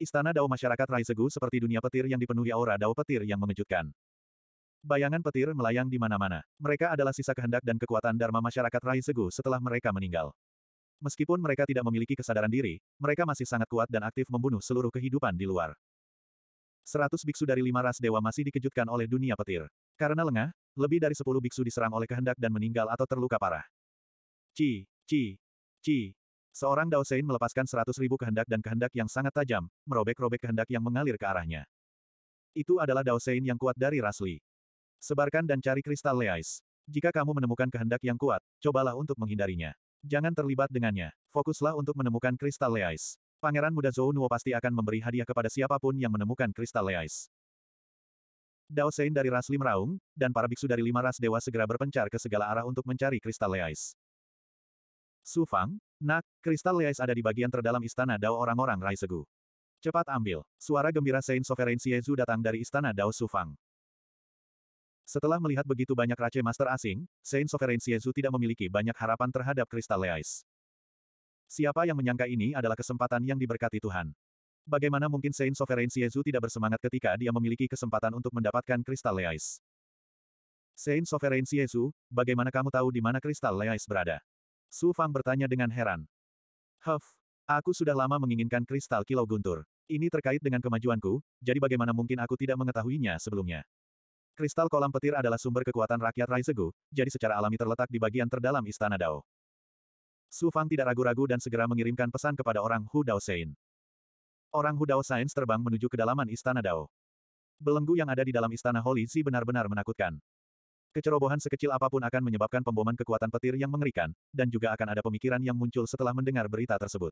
Istana Dao masyarakat Raisegu seperti dunia petir yang dipenuhi aura Dao petir yang mengejutkan. Bayangan petir melayang di mana-mana. Mereka adalah sisa kehendak dan kekuatan Dharma masyarakat Raisegu setelah mereka meninggal. Meskipun mereka tidak memiliki kesadaran diri, mereka masih sangat kuat dan aktif membunuh seluruh kehidupan di luar. Seratus biksu dari lima ras dewa masih dikejutkan oleh dunia petir. Karena lengah, lebih dari sepuluh biksu diserang oleh kehendak dan meninggal atau terluka parah. Ci, ci, ci. Seorang Daosein melepaskan seratus ribu kehendak dan kehendak yang sangat tajam, merobek-robek kehendak yang mengalir ke arahnya. Itu adalah Daosein yang kuat dari Rasli. Sebarkan dan cari kristal Leais. Jika kamu menemukan kehendak yang kuat, cobalah untuk menghindarinya. Jangan terlibat dengannya. Fokuslah untuk menemukan kristal Leais. Pangeran muda Zhou Nuo pasti akan memberi hadiah kepada siapapun yang menemukan kristal Leais. Daosein dari Rasli meraung, dan para biksu dari lima ras dewa segera berpencar ke segala arah untuk mencari kristal Leais. Su Fang, nak, kristal leis ada di bagian terdalam istana Dao orang-orang Raisegu. Cepat ambil. Suara gembira Saint Sovereign Siezu datang dari istana Dao Su Fang. Setelah melihat begitu banyak race master asing, Saint Sovereign Siezu tidak memiliki banyak harapan terhadap kristal leis. Siapa yang menyangka ini adalah kesempatan yang diberkati Tuhan. Bagaimana mungkin Saint Sovereign Siezu tidak bersemangat ketika dia memiliki kesempatan untuk mendapatkan kristal leis? Saint Sovereign Siezu, bagaimana kamu tahu di mana kristal leis berada? Su Fang bertanya dengan heran. Huff, aku sudah lama menginginkan kristal kilau guntur. Ini terkait dengan kemajuanku, jadi bagaimana mungkin aku tidak mengetahuinya sebelumnya. Kristal kolam petir adalah sumber kekuatan rakyat Raisegu, jadi secara alami terletak di bagian terdalam istana Dao. Su Fang tidak ragu-ragu dan segera mengirimkan pesan kepada orang Hu Dao Sein. Orang Hu Dao Sein terbang menuju kedalaman istana Dao. Belenggu yang ada di dalam istana Holy Si benar-benar menakutkan. Kecerobohan sekecil apapun akan menyebabkan pemboman kekuatan petir yang mengerikan, dan juga akan ada pemikiran yang muncul setelah mendengar berita tersebut.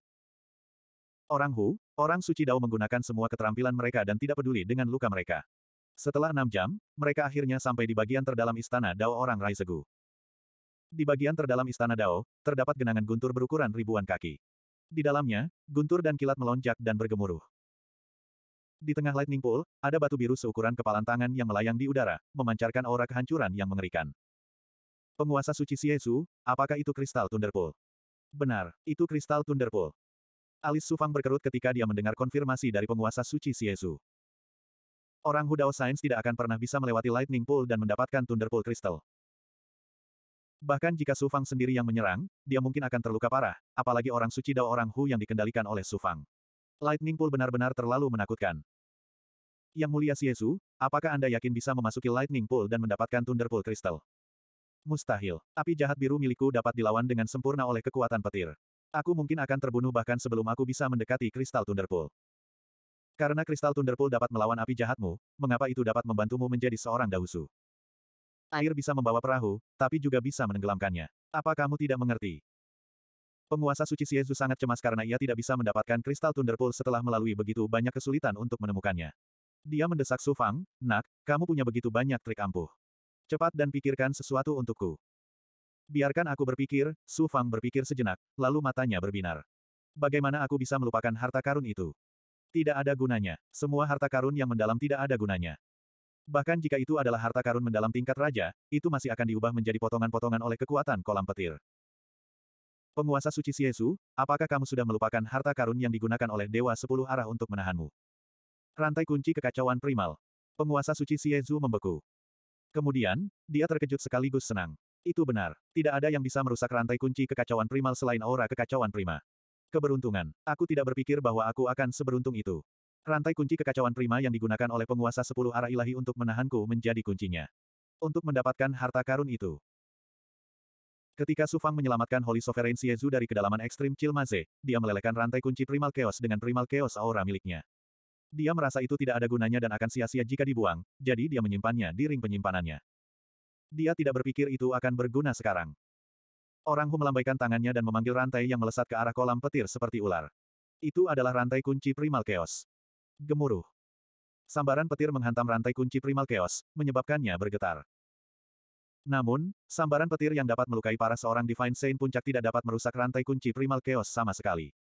Orang Hu, orang suci Dao menggunakan semua keterampilan mereka dan tidak peduli dengan luka mereka. Setelah enam jam, mereka akhirnya sampai di bagian terdalam istana Dao orang Raizegu. Di bagian terdalam istana Dao, terdapat genangan guntur berukuran ribuan kaki. Di dalamnya, guntur dan kilat melonjak dan bergemuruh. Di tengah Lightning Pool, ada batu biru seukuran kepalan tangan yang melayang di udara, memancarkan aura kehancuran yang mengerikan. Penguasa suci Siesu, apakah itu kristal Thunderpool? Benar, itu kristal Thunderpool. Alis Sufang berkerut ketika dia mendengar konfirmasi dari penguasa suci Siesu. Orang Hudao Sains tidak akan pernah bisa melewati Lightning Pool dan mendapatkan Thunderpool Kristal. Bahkan jika Sufang sendiri yang menyerang, dia mungkin akan terluka parah, apalagi orang suci Dao orang Hu yang dikendalikan oleh Sufang. Lightning Pool benar-benar terlalu menakutkan. Yang mulia Siesu, apakah Anda yakin bisa memasuki Lightning Pool dan mendapatkan Thunder Crystal? Mustahil. Api jahat biru milikku dapat dilawan dengan sempurna oleh kekuatan petir. Aku mungkin akan terbunuh bahkan sebelum aku bisa mendekati kristal Thunderpool. Karena kristal Thunderpool dapat melawan api jahatmu, mengapa itu dapat membantumu menjadi seorang dausu? Air bisa membawa perahu, tapi juga bisa menenggelamkannya. Apa kamu tidak mengerti? Penguasa suci Siesu sangat cemas karena ia tidak bisa mendapatkan kristal Thunderpool setelah melalui begitu banyak kesulitan untuk menemukannya. Dia mendesak Su Fang, nak, kamu punya begitu banyak trik ampuh. Cepat dan pikirkan sesuatu untukku. Biarkan aku berpikir, Su Fang berpikir sejenak, lalu matanya berbinar. Bagaimana aku bisa melupakan harta karun itu? Tidak ada gunanya. Semua harta karun yang mendalam tidak ada gunanya. Bahkan jika itu adalah harta karun mendalam tingkat raja, itu masih akan diubah menjadi potongan-potongan oleh kekuatan kolam petir. Penguasa suci Siesu, apakah kamu sudah melupakan harta karun yang digunakan oleh Dewa Sepuluh Arah untuk menahanmu? Rantai kunci kekacauan primal. Penguasa suci Siezu membeku. Kemudian, dia terkejut sekaligus senang. Itu benar. Tidak ada yang bisa merusak rantai kunci kekacauan primal selain aura kekacauan prima. Keberuntungan. Aku tidak berpikir bahwa aku akan seberuntung itu. Rantai kunci kekacauan prima yang digunakan oleh penguasa sepuluh arah ilahi untuk menahanku menjadi kuncinya. Untuk mendapatkan harta karun itu. Ketika Sufang menyelamatkan Holy Sovereign Siezu dari kedalaman ekstrim Cilmaze, dia melelehkan rantai kunci primal chaos dengan primal chaos aura miliknya. Dia merasa itu tidak ada gunanya dan akan sia-sia jika dibuang, jadi dia menyimpannya di ring penyimpanannya. Dia tidak berpikir itu akan berguna sekarang. Orang Hu melambaikan tangannya dan memanggil rantai yang melesat ke arah kolam petir seperti ular. Itu adalah rantai kunci primal chaos. Gemuruh. Sambaran petir menghantam rantai kunci primal chaos, menyebabkannya bergetar. Namun, sambaran petir yang dapat melukai para seorang Divine Saint puncak tidak dapat merusak rantai kunci primal chaos sama sekali.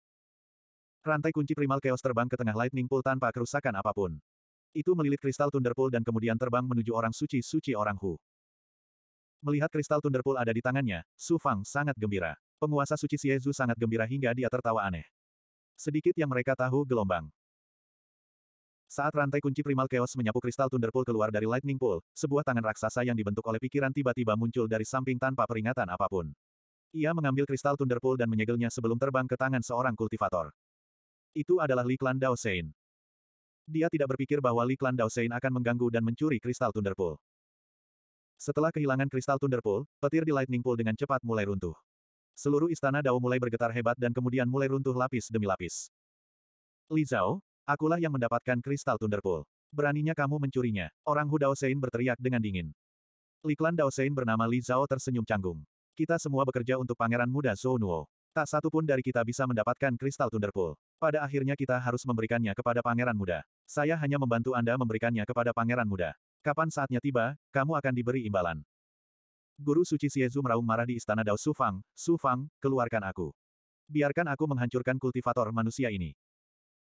Rantai kunci primal chaos terbang ke tengah lightning pool tanpa kerusakan apapun. Itu melilit kristal Thunderpool dan kemudian terbang menuju orang suci-suci orang Hu. Melihat kristal Thunderpool ada di tangannya, Su Fang sangat gembira. Penguasa suci Xiezu sangat gembira hingga dia tertawa aneh. Sedikit yang mereka tahu gelombang. Saat rantai kunci primal chaos menyapu kristal Thunderpool keluar dari Lightning Pool, sebuah tangan raksasa yang dibentuk oleh pikiran tiba-tiba muncul dari samping tanpa peringatan apapun. Ia mengambil kristal Thunderpool dan menyegelnya sebelum terbang ke tangan seorang kultivator. Itu adalah Li Dao Sein. Dia tidak berpikir bahwa Li Dao Sein akan mengganggu dan mencuri kristal Thunderpool. Setelah kehilangan kristal Thunderpool, petir di Lightning Pool dengan cepat mulai runtuh. Seluruh istana Dao mulai bergetar hebat dan kemudian mulai runtuh lapis demi lapis. Li Zhao, akulah yang mendapatkan kristal Thunderpool. Beraninya kamu mencurinya. Orang Hu Sein berteriak dengan dingin. Li Dao Sein bernama Li Zhao tersenyum canggung. Kita semua bekerja untuk pangeran muda Zhou Nuo. Tak satu pun dari kita bisa mendapatkan kristal Thunderpool. Pada akhirnya kita harus memberikannya kepada pangeran muda. Saya hanya membantu Anda memberikannya kepada pangeran muda. Kapan saatnya tiba, kamu akan diberi imbalan. Guru suci Siezu meraung marah di istana Dao Sufang, Sufang, keluarkan aku. Biarkan aku menghancurkan kultivator manusia ini.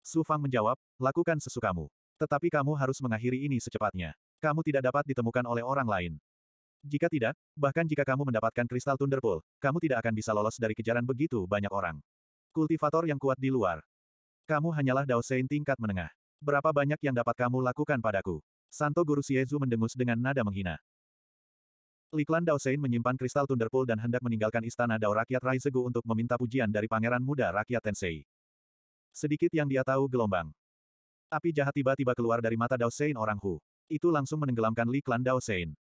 Sufang menjawab, lakukan sesukamu. Tetapi kamu harus mengakhiri ini secepatnya. Kamu tidak dapat ditemukan oleh orang lain. Jika tidak, bahkan jika kamu mendapatkan kristal Thunderpool, kamu tidak akan bisa lolos dari kejaran begitu banyak orang. Kultivator yang kuat di luar, kamu hanyalah Dao Sein tingkat menengah. Berapa banyak yang dapat kamu lakukan padaku? Santo Guru Siezu mendengus dengan nada menghina. Liklan Dao Sein menyimpan kristal Thunderpool dan hendak meninggalkan istana Dao Rakyat Raizegu untuk meminta pujian dari Pangeran Muda Rakyat Tensei. Sedikit yang dia tahu gelombang. Api jahat tiba-tiba keluar dari mata Dao Sein orang Hu. Itu langsung menenggelamkan Liklan Dao Sein.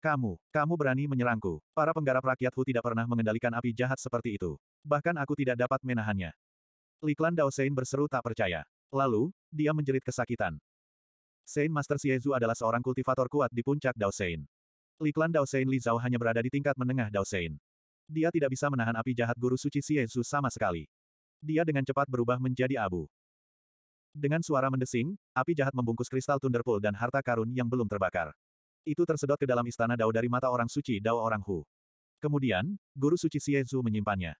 Kamu, kamu berani menyerangku. Para penggarap rakyat Hu tidak pernah mengendalikan api jahat seperti itu. Bahkan aku tidak dapat menahannya. Liklan Dao Sein berseru tak percaya. Lalu, dia menjerit kesakitan. Sein Master Xiezu adalah seorang kultivator kuat di puncak Dao Sein. Liklan Dao Sein Li Zhao hanya berada di tingkat menengah Dao Sein. Dia tidak bisa menahan api jahat guru suci Xiezu sama sekali. Dia dengan cepat berubah menjadi abu. Dengan suara mendesing, api jahat membungkus kristal Thunderpool dan harta karun yang belum terbakar. Itu tersedot ke dalam istana Dao dari mata orang suci Dao orang Hu. Kemudian, guru suci Xiezu menyimpannya.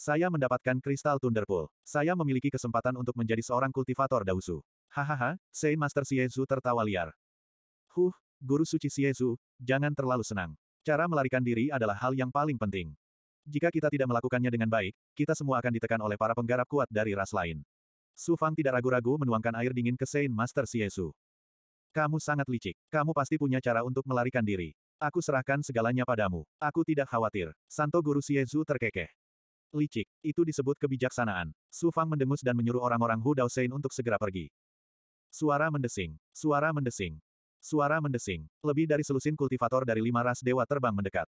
Saya mendapatkan kristal Thunderpool. Saya memiliki kesempatan untuk menjadi seorang kultivator dausu. Hahaha, Sein Master Siezu tertawa liar. Huh, Guru Suci Siezu, jangan terlalu senang. Cara melarikan diri adalah hal yang paling penting. Jika kita tidak melakukannya dengan baik, kita semua akan ditekan oleh para penggarap kuat dari ras lain. Su Fang tidak ragu-ragu menuangkan air dingin ke Sein Master Siesu. Kamu sangat licik. Kamu pasti punya cara untuk melarikan diri. Aku serahkan segalanya padamu. Aku tidak khawatir. Santo Guru Siesu terkekeh. Licik. Itu disebut kebijaksanaan. Su Fang mendengus dan menyuruh orang-orang Hu Daosein untuk segera pergi. Suara mendesing. Suara mendesing. Suara mendesing. Lebih dari selusin kultivator dari lima ras dewa terbang mendekat.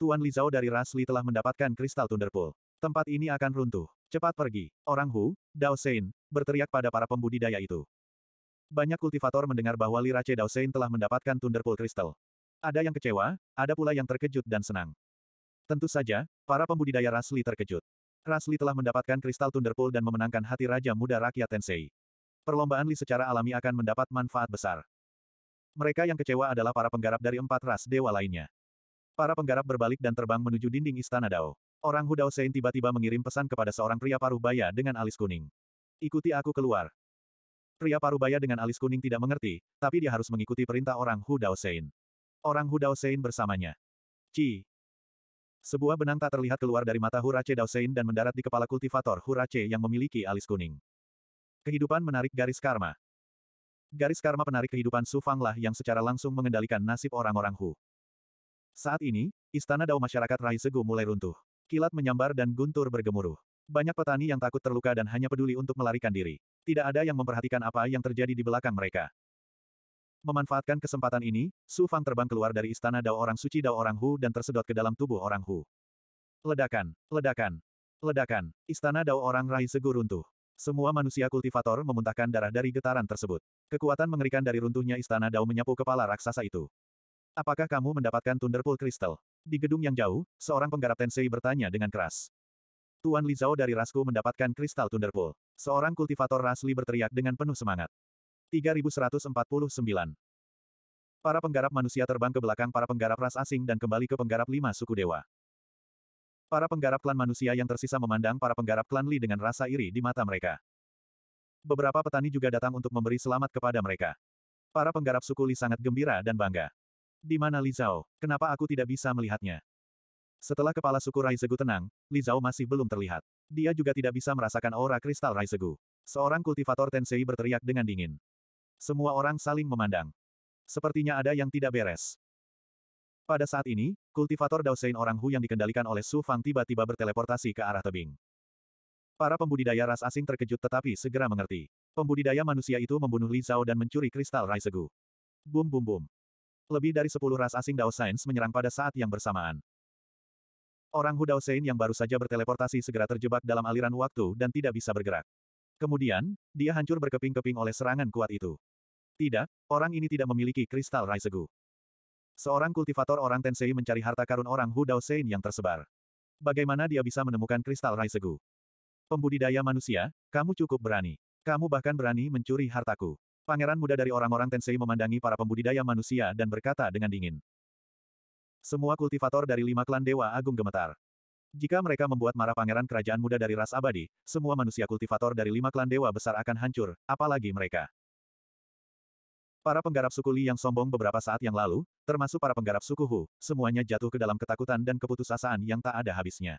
Tuan Li Zhao dari ras Li telah mendapatkan kristal Thunderpool. Tempat ini akan runtuh. Cepat pergi. Orang Hu, Daosein, berteriak pada para pembudidaya itu. Banyak kultivator mendengar bahwa Li Lirace Daosein telah mendapatkan Thunderpool kristal. Ada yang kecewa, ada pula yang terkejut dan senang. Tentu saja, para pembudidaya Rasli terkejut. Rasli telah mendapatkan kristal Thunderpool dan memenangkan hati Raja Muda Rakyat Tensei. Perlombaan Li secara alami akan mendapat manfaat besar. Mereka yang kecewa adalah para penggarap dari empat ras dewa lainnya. Para penggarap berbalik dan terbang menuju dinding Istana Dao. Orang Hudao Sein tiba-tiba mengirim pesan kepada seorang pria paruh baya dengan alis kuning. Ikuti aku keluar. Pria paruh baya dengan alis kuning tidak mengerti, tapi dia harus mengikuti perintah orang Hudao Sein. Orang Hudao Sein bersamanya. Ci, sebuah benang tak terlihat keluar dari mata Hurace Daosein dan mendarat di kepala kultivator Hurace yang memiliki alis kuning. Kehidupan menarik garis karma. Garis karma penarik kehidupan Su Fanglah yang secara langsung mengendalikan nasib orang-orang Hu. Saat ini, istana Dao masyarakat Rai Segu mulai runtuh. Kilat menyambar dan guntur bergemuruh. Banyak petani yang takut terluka dan hanya peduli untuk melarikan diri. Tidak ada yang memperhatikan apa yang terjadi di belakang mereka. Memanfaatkan kesempatan ini, Su Fang terbang keluar dari istana Dao Orang Suci Dao Orang Hu dan tersedot ke dalam tubuh orang Hu. Ledakan, ledakan, ledakan, istana Dao Orang Rai Segu runtuh. Semua manusia kultivator memuntahkan darah dari getaran tersebut. Kekuatan mengerikan dari runtuhnya istana Dao menyapu kepala raksasa itu. Apakah kamu mendapatkan Thunderpool Crystal? Di gedung yang jauh, seorang penggarap Tensei bertanya dengan keras. Tuan Li Zhao dari Rasku mendapatkan kristal Thunderpool. Seorang kultivator Rasli berteriak dengan penuh semangat. 3149. Para penggarap manusia terbang ke belakang para penggarap ras asing dan kembali ke penggarap lima suku dewa. Para penggarap klan manusia yang tersisa memandang para penggarap klan Li dengan rasa iri di mata mereka. Beberapa petani juga datang untuk memberi selamat kepada mereka. Para penggarap suku Li sangat gembira dan bangga. Di mana Li Zhao? Kenapa aku tidak bisa melihatnya? Setelah kepala suku Raizegu tenang, Li Zhao masih belum terlihat. Dia juga tidak bisa merasakan aura kristal Raizegu. Seorang kultivator Tensei berteriak dengan dingin. Semua orang saling memandang. Sepertinya ada yang tidak beres. Pada saat ini, kultivator Daosein orang Hu yang dikendalikan oleh Su Fang tiba-tiba berteleportasi ke arah tebing. Para pembudidaya ras asing terkejut tetapi segera mengerti. Pembudidaya manusia itu membunuh Li Zhao dan mencuri kristal Raisegu. Bum bum bum. Lebih dari sepuluh ras asing Dao Daosains menyerang pada saat yang bersamaan. Orang Hu Dao Daosein yang baru saja berteleportasi segera terjebak dalam aliran waktu dan tidak bisa bergerak. Kemudian, dia hancur berkeping-keping oleh serangan kuat itu. Tidak, orang ini tidak memiliki kristal Raisegu. Seorang kultivator orang Tensei mencari harta karun orang Hu Dao Sein yang tersebar. Bagaimana dia bisa menemukan kristal Raisegu? Pembudidaya manusia, kamu cukup berani. Kamu bahkan berani mencuri hartaku. Pangeran muda dari orang-orang Tensei memandangi para pembudidaya manusia dan berkata dengan dingin. Semua kultivator dari lima klan Dewa Agung gemetar. Jika mereka membuat marah pangeran kerajaan muda dari ras abadi, semua manusia kultivator dari lima klan dewa besar akan hancur, apalagi mereka. Para penggarap suku Li yang sombong beberapa saat yang lalu, termasuk para penggarap suku Hu, semuanya jatuh ke dalam ketakutan dan keputusasaan yang tak ada habisnya.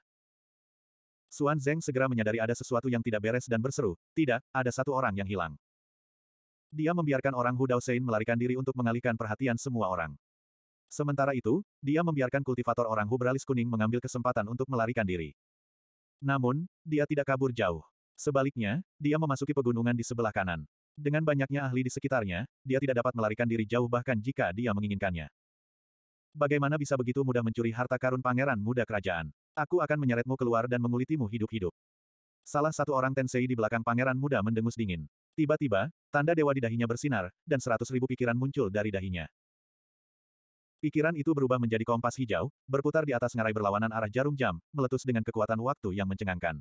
Suan Zeng segera menyadari ada sesuatu yang tidak beres dan berseru, tidak, ada satu orang yang hilang. Dia membiarkan orang Hu Daosein melarikan diri untuk mengalihkan perhatian semua orang. Sementara itu, dia membiarkan kultivator orang Hu beralis kuning mengambil kesempatan untuk melarikan diri. Namun, dia tidak kabur jauh. Sebaliknya, dia memasuki pegunungan di sebelah kanan. Dengan banyaknya ahli di sekitarnya, dia tidak dapat melarikan diri jauh bahkan jika dia menginginkannya. Bagaimana bisa begitu mudah mencuri harta karun pangeran muda kerajaan? Aku akan menyeretmu keluar dan mengulitimu hidup-hidup. Salah satu orang Tensei di belakang pangeran muda mendengus dingin. Tiba-tiba, tanda dewa di dahinya bersinar, dan seratus ribu pikiran muncul dari dahinya. Pikiran itu berubah menjadi kompas hijau, berputar di atas ngarai berlawanan arah jarum jam, meletus dengan kekuatan waktu yang mencengangkan.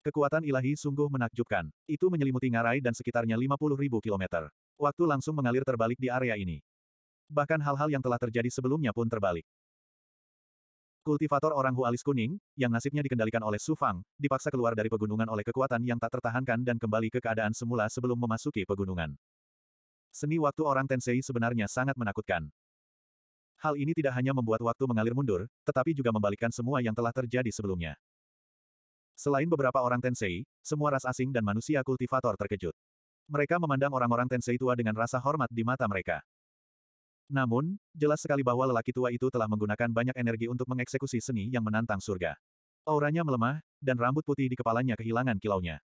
Kekuatan ilahi sungguh menakjubkan. Itu menyelimuti ngarai dan sekitarnya 50.000 kilometer. Waktu langsung mengalir terbalik di area ini. Bahkan hal-hal yang telah terjadi sebelumnya pun terbalik. Kultivator orang Hualis kuning, yang nasibnya dikendalikan oleh Su Fang, dipaksa keluar dari pegunungan oleh kekuatan yang tak tertahankan dan kembali ke keadaan semula sebelum memasuki pegunungan. Seni waktu orang Tensei sebenarnya sangat menakutkan. Hal ini tidak hanya membuat waktu mengalir mundur, tetapi juga membalikkan semua yang telah terjadi sebelumnya. Selain beberapa orang Tensei, semua ras asing dan manusia kultivator terkejut. Mereka memandang orang-orang Tensei tua dengan rasa hormat di mata mereka. Namun, jelas sekali bahwa lelaki tua itu telah menggunakan banyak energi untuk mengeksekusi seni yang menantang surga. Auranya melemah, dan rambut putih di kepalanya kehilangan kilaunya.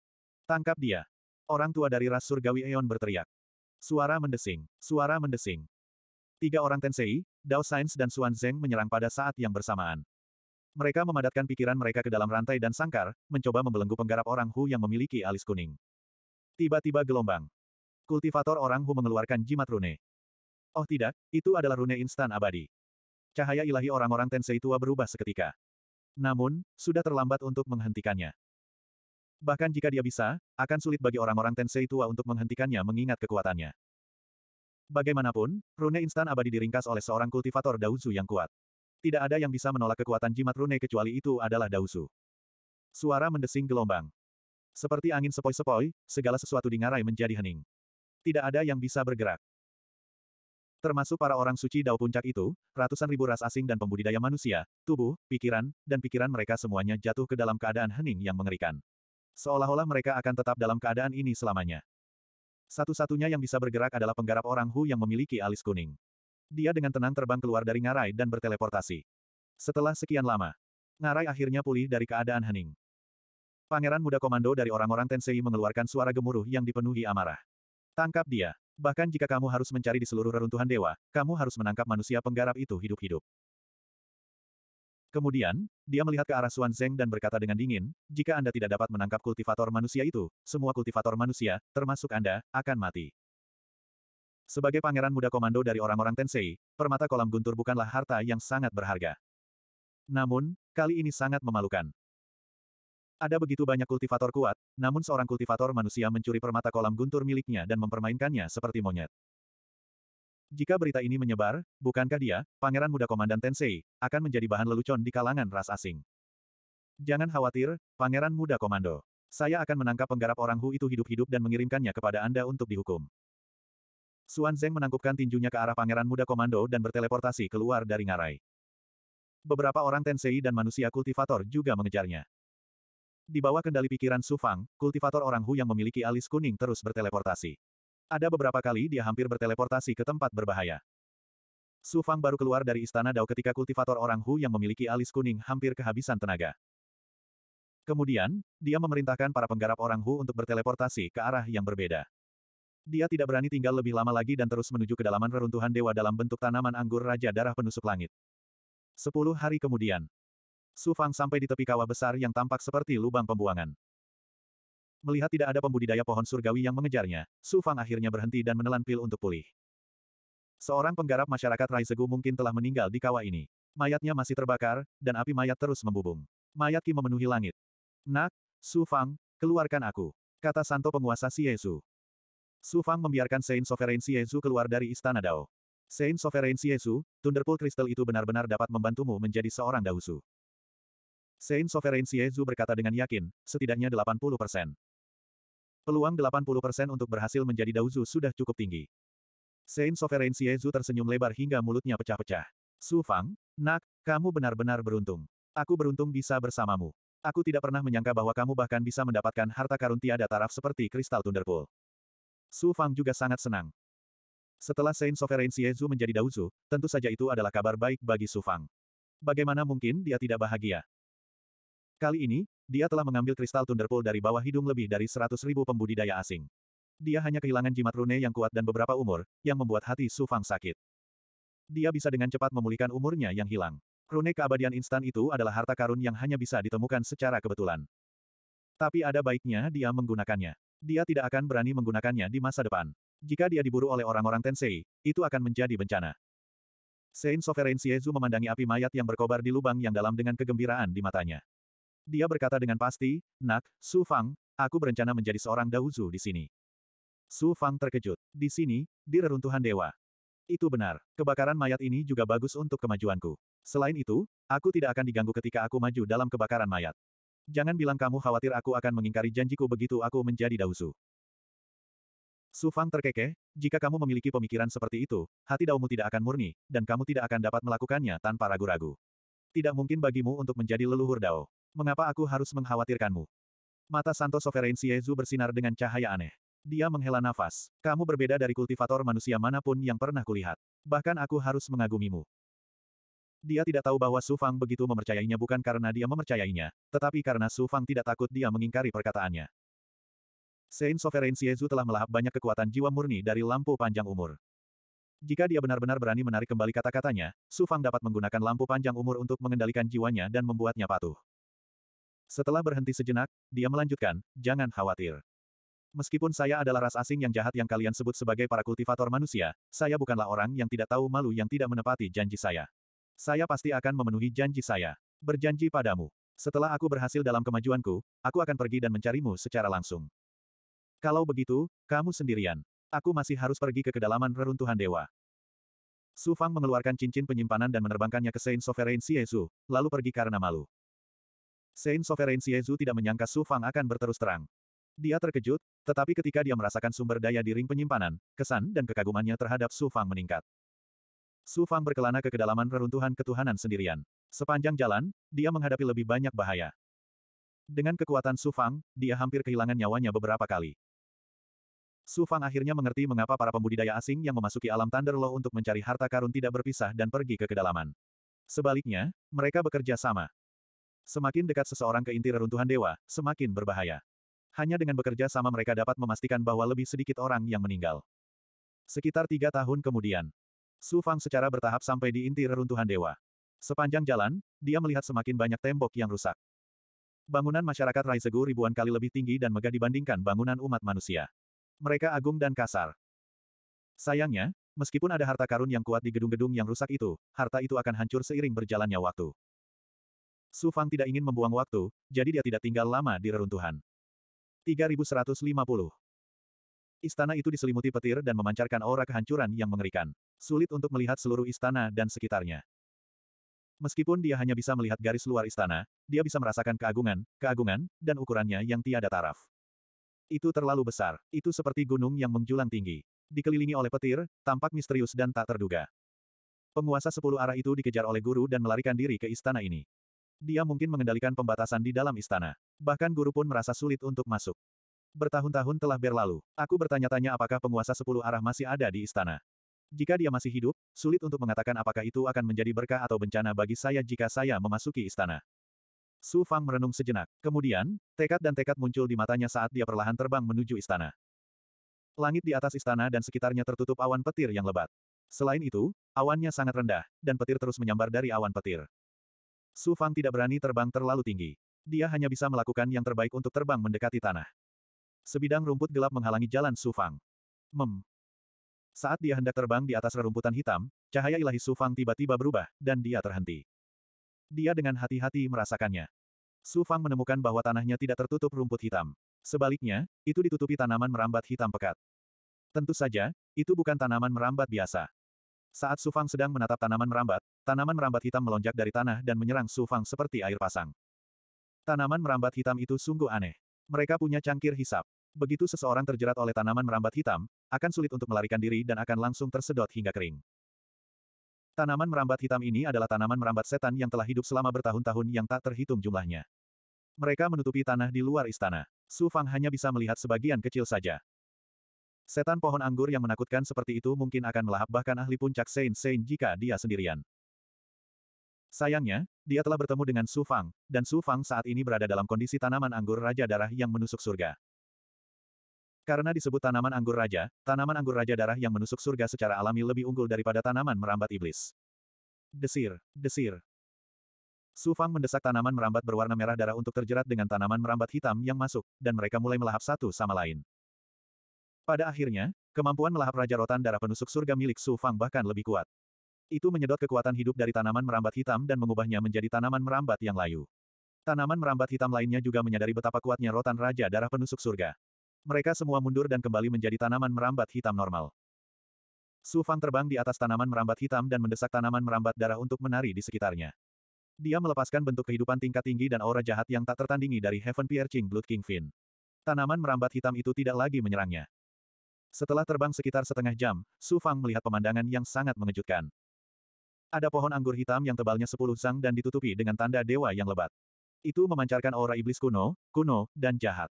Tangkap dia. Orang tua dari ras surgawi Eon berteriak. Suara mendesing, suara mendesing. Tiga orang Tensei, Dao Sains dan Suan Zeng menyerang pada saat yang bersamaan. Mereka memadatkan pikiran mereka ke dalam rantai dan sangkar, mencoba membelenggu penggarap orang Hu yang memiliki alis kuning. Tiba-tiba gelombang. Kultivator orang Hu mengeluarkan jimat rune. Oh tidak, itu adalah rune instan abadi. Cahaya ilahi orang-orang Tensei tua berubah seketika. Namun, sudah terlambat untuk menghentikannya. Bahkan jika dia bisa, akan sulit bagi orang-orang Tensei tua untuk menghentikannya mengingat kekuatannya. Bagaimanapun, rune instan abadi diringkas oleh seorang kultivator Daozu yang kuat. Tidak ada yang bisa menolak kekuatan jimat rune kecuali itu adalah Dausu. Suara mendesing gelombang. Seperti angin sepoi-sepoi, segala sesuatu di ngarai menjadi hening. Tidak ada yang bisa bergerak. Termasuk para orang suci Dao Puncak itu, ratusan ribu ras asing dan pembudidaya manusia, tubuh, pikiran, dan pikiran mereka semuanya jatuh ke dalam keadaan hening yang mengerikan. Seolah-olah mereka akan tetap dalam keadaan ini selamanya. Satu-satunya yang bisa bergerak adalah penggarap orang Hu yang memiliki alis kuning. Dia dengan tenang terbang keluar dari ngarai dan berteleportasi. Setelah sekian lama, ngarai akhirnya pulih dari keadaan hening. Pangeran muda komando dari orang-orang Tensei mengeluarkan suara gemuruh yang dipenuhi amarah. Tangkap dia. Bahkan jika kamu harus mencari di seluruh reruntuhan dewa, kamu harus menangkap manusia penggarap itu hidup-hidup. Kemudian, dia melihat ke arah Xuan Zeng dan berkata dengan dingin, jika Anda tidak dapat menangkap kultivator manusia itu, semua kultivator manusia, termasuk Anda, akan mati. Sebagai pangeran muda komando dari orang-orang Tensei, permata kolam guntur bukanlah harta yang sangat berharga. Namun, kali ini sangat memalukan. Ada begitu banyak kultivator kuat, namun seorang kultivator manusia mencuri permata kolam guntur miliknya dan mempermainkannya seperti monyet. Jika berita ini menyebar, bukankah dia, pangeran muda komandan Tensei, akan menjadi bahan lelucon di kalangan ras asing? Jangan khawatir, pangeran muda komando. Saya akan menangkap penggarap orang Hu itu hidup-hidup dan mengirimkannya kepada Anda untuk dihukum. Xuan Zeng menangkupkan tinjunya ke arah pangeran muda komando dan berteleportasi keluar dari ngarai. Beberapa orang Tensei dan manusia kultivator juga mengejarnya. Di bawah kendali pikiran Su Fang, kultivator orang Hu yang memiliki alis kuning terus berteleportasi. Ada beberapa kali dia hampir berteleportasi ke tempat berbahaya. Su Fang baru keluar dari istana Dao ketika kultivator orang Hu yang memiliki alis kuning hampir kehabisan tenaga. Kemudian, dia memerintahkan para penggarap orang Hu untuk berteleportasi ke arah yang berbeda. Dia tidak berani tinggal lebih lama lagi dan terus menuju kedalaman reruntuhan dewa dalam bentuk tanaman anggur Raja Darah Penusuk Langit. Sepuluh hari kemudian, Su Fang sampai di tepi kawah besar yang tampak seperti lubang pembuangan. Melihat tidak ada pembudidaya pohon surgawi yang mengejarnya, Su Fang akhirnya berhenti dan menelan pil untuk pulih. Seorang penggarap masyarakat Raizegu mungkin telah meninggal di kawah ini. Mayatnya masih terbakar, dan api mayat terus membubung. Mayat Ki memenuhi langit. Nak, Su Fang, keluarkan aku, kata Santo penguasa Siesu. Su Fang membiarkan Saint Sovereign Xiezu keluar dari Istana Dao. Saint Sovereign Xiezu, Thunderpool Crystal itu benar-benar dapat membantumu menjadi seorang Daosu. Saint Sovereign Xiezu berkata dengan yakin, setidaknya 80%. Peluang 80% untuk berhasil menjadi Daosu sudah cukup tinggi. Saint Sovereign Xiezu tersenyum lebar hingga mulutnya pecah-pecah. Su Fang, nak, kamu benar-benar beruntung. Aku beruntung bisa bersamamu. Aku tidak pernah menyangka bahwa kamu bahkan bisa mendapatkan harta karun tiada taraf seperti kristal Thunderpool. Su Fang juga sangat senang. Setelah Saint Sovereign Xiezu menjadi Daozu, tentu saja itu adalah kabar baik bagi Su Fang. Bagaimana mungkin dia tidak bahagia? Kali ini, dia telah mengambil kristal Thunderpool dari bawah hidung lebih dari seratus ribu pembudidaya asing. Dia hanya kehilangan jimat rune yang kuat dan beberapa umur, yang membuat hati Su Fang sakit. Dia bisa dengan cepat memulihkan umurnya yang hilang. Rune keabadian instan itu adalah harta karun yang hanya bisa ditemukan secara kebetulan. Tapi ada baiknya dia menggunakannya dia tidak akan berani menggunakannya di masa depan. Jika dia diburu oleh orang-orang Tensei, itu akan menjadi bencana. Saint Sovereign Siezu memandangi api mayat yang berkobar di lubang yang dalam dengan kegembiraan di matanya. Dia berkata dengan pasti, Nak, Su Fang, aku berencana menjadi seorang Daozu di sini. Su Fang terkejut. Di sini, di reruntuhan dewa. Itu benar. Kebakaran mayat ini juga bagus untuk kemajuanku. Selain itu, aku tidak akan diganggu ketika aku maju dalam kebakaran mayat. Jangan bilang kamu khawatir aku akan mengingkari janjiku begitu aku menjadi Dausu. Su Fang terkekeh, jika kamu memiliki pemikiran seperti itu, hati Daumu tidak akan murni, dan kamu tidak akan dapat melakukannya tanpa ragu-ragu. Tidak mungkin bagimu untuk menjadi leluhur Dao. Mengapa aku harus mengkhawatirkanmu? Mata Santo Sovereign Siezu bersinar dengan cahaya aneh. Dia menghela nafas. Kamu berbeda dari kultivator manusia manapun yang pernah kulihat. Bahkan aku harus mengagumimu. Dia tidak tahu bahwa Su Fang begitu mempercayainya bukan karena dia mempercayainya, tetapi karena Su Fang tidak takut dia mengingkari perkataannya. Saint Sovereign Siezu telah melahap banyak kekuatan jiwa murni dari lampu panjang umur. Jika dia benar-benar berani menarik kembali kata-katanya, Su Fang dapat menggunakan lampu panjang umur untuk mengendalikan jiwanya dan membuatnya patuh. Setelah berhenti sejenak, dia melanjutkan, jangan khawatir. Meskipun saya adalah ras asing yang jahat yang kalian sebut sebagai para kultivator manusia, saya bukanlah orang yang tidak tahu malu yang tidak menepati janji saya. Saya pasti akan memenuhi janji saya. Berjanji padamu. Setelah aku berhasil dalam kemajuanku, aku akan pergi dan mencarimu secara langsung. Kalau begitu, kamu sendirian. Aku masih harus pergi ke kedalaman reruntuhan dewa. Su Fang mengeluarkan cincin penyimpanan dan menerbangkannya ke Saint Sovereign Siezu, lalu pergi karena malu. Saint Sovereign Siezu tidak menyangka Su Fang akan berterus terang. Dia terkejut, tetapi ketika dia merasakan sumber daya di ring penyimpanan, kesan dan kekagumannya terhadap Su Fang meningkat. Su Fang berkelana ke kedalaman reruntuhan ketuhanan sendirian. Sepanjang jalan, dia menghadapi lebih banyak bahaya. Dengan kekuatan Su Fang, dia hampir kehilangan nyawanya beberapa kali. Su Fang akhirnya mengerti mengapa para pembudidaya asing yang memasuki alam Thunderlaw untuk mencari harta karun tidak berpisah dan pergi ke kedalaman. Sebaliknya, mereka bekerja sama. Semakin dekat seseorang ke inti reruntuhan dewa, semakin berbahaya. Hanya dengan bekerja sama mereka dapat memastikan bahwa lebih sedikit orang yang meninggal. Sekitar tiga tahun kemudian, Su Fang secara bertahap sampai di inti reruntuhan dewa. Sepanjang jalan, dia melihat semakin banyak tembok yang rusak. Bangunan masyarakat Raisegu ribuan kali lebih tinggi dan megah dibandingkan bangunan umat manusia. Mereka agung dan kasar. Sayangnya, meskipun ada harta karun yang kuat di gedung-gedung yang rusak itu, harta itu akan hancur seiring berjalannya waktu. Su Fang tidak ingin membuang waktu, jadi dia tidak tinggal lama di reruntuhan. 3150 Istana itu diselimuti petir dan memancarkan aura kehancuran yang mengerikan. Sulit untuk melihat seluruh istana dan sekitarnya. Meskipun dia hanya bisa melihat garis luar istana, dia bisa merasakan keagungan, keagungan, dan ukurannya yang tiada taraf. Itu terlalu besar, itu seperti gunung yang menjulang tinggi. Dikelilingi oleh petir, tampak misterius dan tak terduga. Penguasa sepuluh arah itu dikejar oleh guru dan melarikan diri ke istana ini. Dia mungkin mengendalikan pembatasan di dalam istana. Bahkan guru pun merasa sulit untuk masuk. Bertahun-tahun telah berlalu. Aku bertanya-tanya apakah penguasa sepuluh arah masih ada di istana. Jika dia masih hidup, sulit untuk mengatakan apakah itu akan menjadi berkah atau bencana bagi saya jika saya memasuki istana. Su Fang merenung sejenak. Kemudian, tekad dan tekad muncul di matanya saat dia perlahan terbang menuju istana. Langit di atas istana dan sekitarnya tertutup awan petir yang lebat. Selain itu, awannya sangat rendah, dan petir terus menyambar dari awan petir. Su Fang tidak berani terbang terlalu tinggi. Dia hanya bisa melakukan yang terbaik untuk terbang mendekati tanah. Sebidang rumput gelap menghalangi jalan Sufang. Mem. Saat dia hendak terbang di atas rerumputan hitam, cahaya ilahi Sufang tiba-tiba berubah, dan dia terhenti. Dia dengan hati-hati merasakannya. Sufang menemukan bahwa tanahnya tidak tertutup rumput hitam. Sebaliknya, itu ditutupi tanaman merambat hitam pekat. Tentu saja, itu bukan tanaman merambat biasa. Saat Sufang sedang menatap tanaman merambat, tanaman merambat hitam melonjak dari tanah dan menyerang Sufang seperti air pasang. Tanaman merambat hitam itu sungguh aneh. Mereka punya cangkir hisap. Begitu seseorang terjerat oleh tanaman merambat hitam, akan sulit untuk melarikan diri dan akan langsung tersedot hingga kering. Tanaman merambat hitam ini adalah tanaman merambat setan yang telah hidup selama bertahun-tahun yang tak terhitung jumlahnya. Mereka menutupi tanah di luar istana. Su Fang hanya bisa melihat sebagian kecil saja. Setan pohon anggur yang menakutkan seperti itu mungkin akan melahap bahkan ahli puncak Saint Saint jika dia sendirian. Sayangnya, dia telah bertemu dengan Su Fang, dan Su Fang saat ini berada dalam kondisi tanaman anggur Raja Darah yang menusuk surga. Karena disebut tanaman anggur raja, tanaman anggur raja darah yang menusuk surga secara alami lebih unggul daripada tanaman merambat iblis. Desir, desir. Su Fang mendesak tanaman merambat berwarna merah darah untuk terjerat dengan tanaman merambat hitam yang masuk, dan mereka mulai melahap satu sama lain. Pada akhirnya, kemampuan melahap raja rotan darah penusuk surga milik Su Fang bahkan lebih kuat. Itu menyedot kekuatan hidup dari tanaman merambat hitam dan mengubahnya menjadi tanaman merambat yang layu. Tanaman merambat hitam lainnya juga menyadari betapa kuatnya rotan raja darah penusuk surga. Mereka semua mundur dan kembali menjadi tanaman merambat hitam normal. Su Fang terbang di atas tanaman merambat hitam dan mendesak tanaman merambat darah untuk menari di sekitarnya. Dia melepaskan bentuk kehidupan tingkat tinggi dan aura jahat yang tak tertandingi dari Heaven Piercing Blood King Kingfin. Tanaman merambat hitam itu tidak lagi menyerangnya. Setelah terbang sekitar setengah jam, Su Fang melihat pemandangan yang sangat mengejutkan. Ada pohon anggur hitam yang tebalnya sepuluh sang dan ditutupi dengan tanda dewa yang lebat. Itu memancarkan aura iblis kuno, kuno, dan jahat.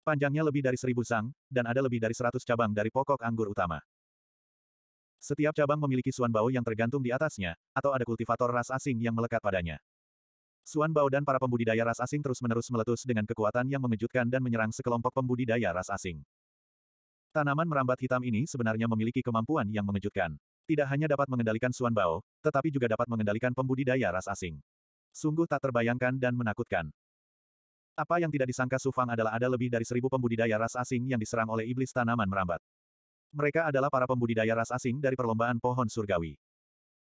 Panjangnya lebih dari seribu sang, dan ada lebih dari seratus cabang dari pokok anggur utama. Setiap cabang memiliki suan bau yang tergantung di atasnya, atau ada kultivator ras asing yang melekat padanya. Suan bau dan para pembudidaya ras asing terus-menerus meletus dengan kekuatan yang mengejutkan dan menyerang sekelompok pembudidaya ras asing. Tanaman merambat hitam ini sebenarnya memiliki kemampuan yang mengejutkan. Tidak hanya dapat mengendalikan suan bau, tetapi juga dapat mengendalikan pembudidaya ras asing. Sungguh tak terbayangkan dan menakutkan. Apa yang tidak disangka Sufang adalah ada lebih dari seribu pembudidaya ras asing yang diserang oleh iblis tanaman merambat. Mereka adalah para pembudidaya ras asing dari perlombaan pohon surgawi.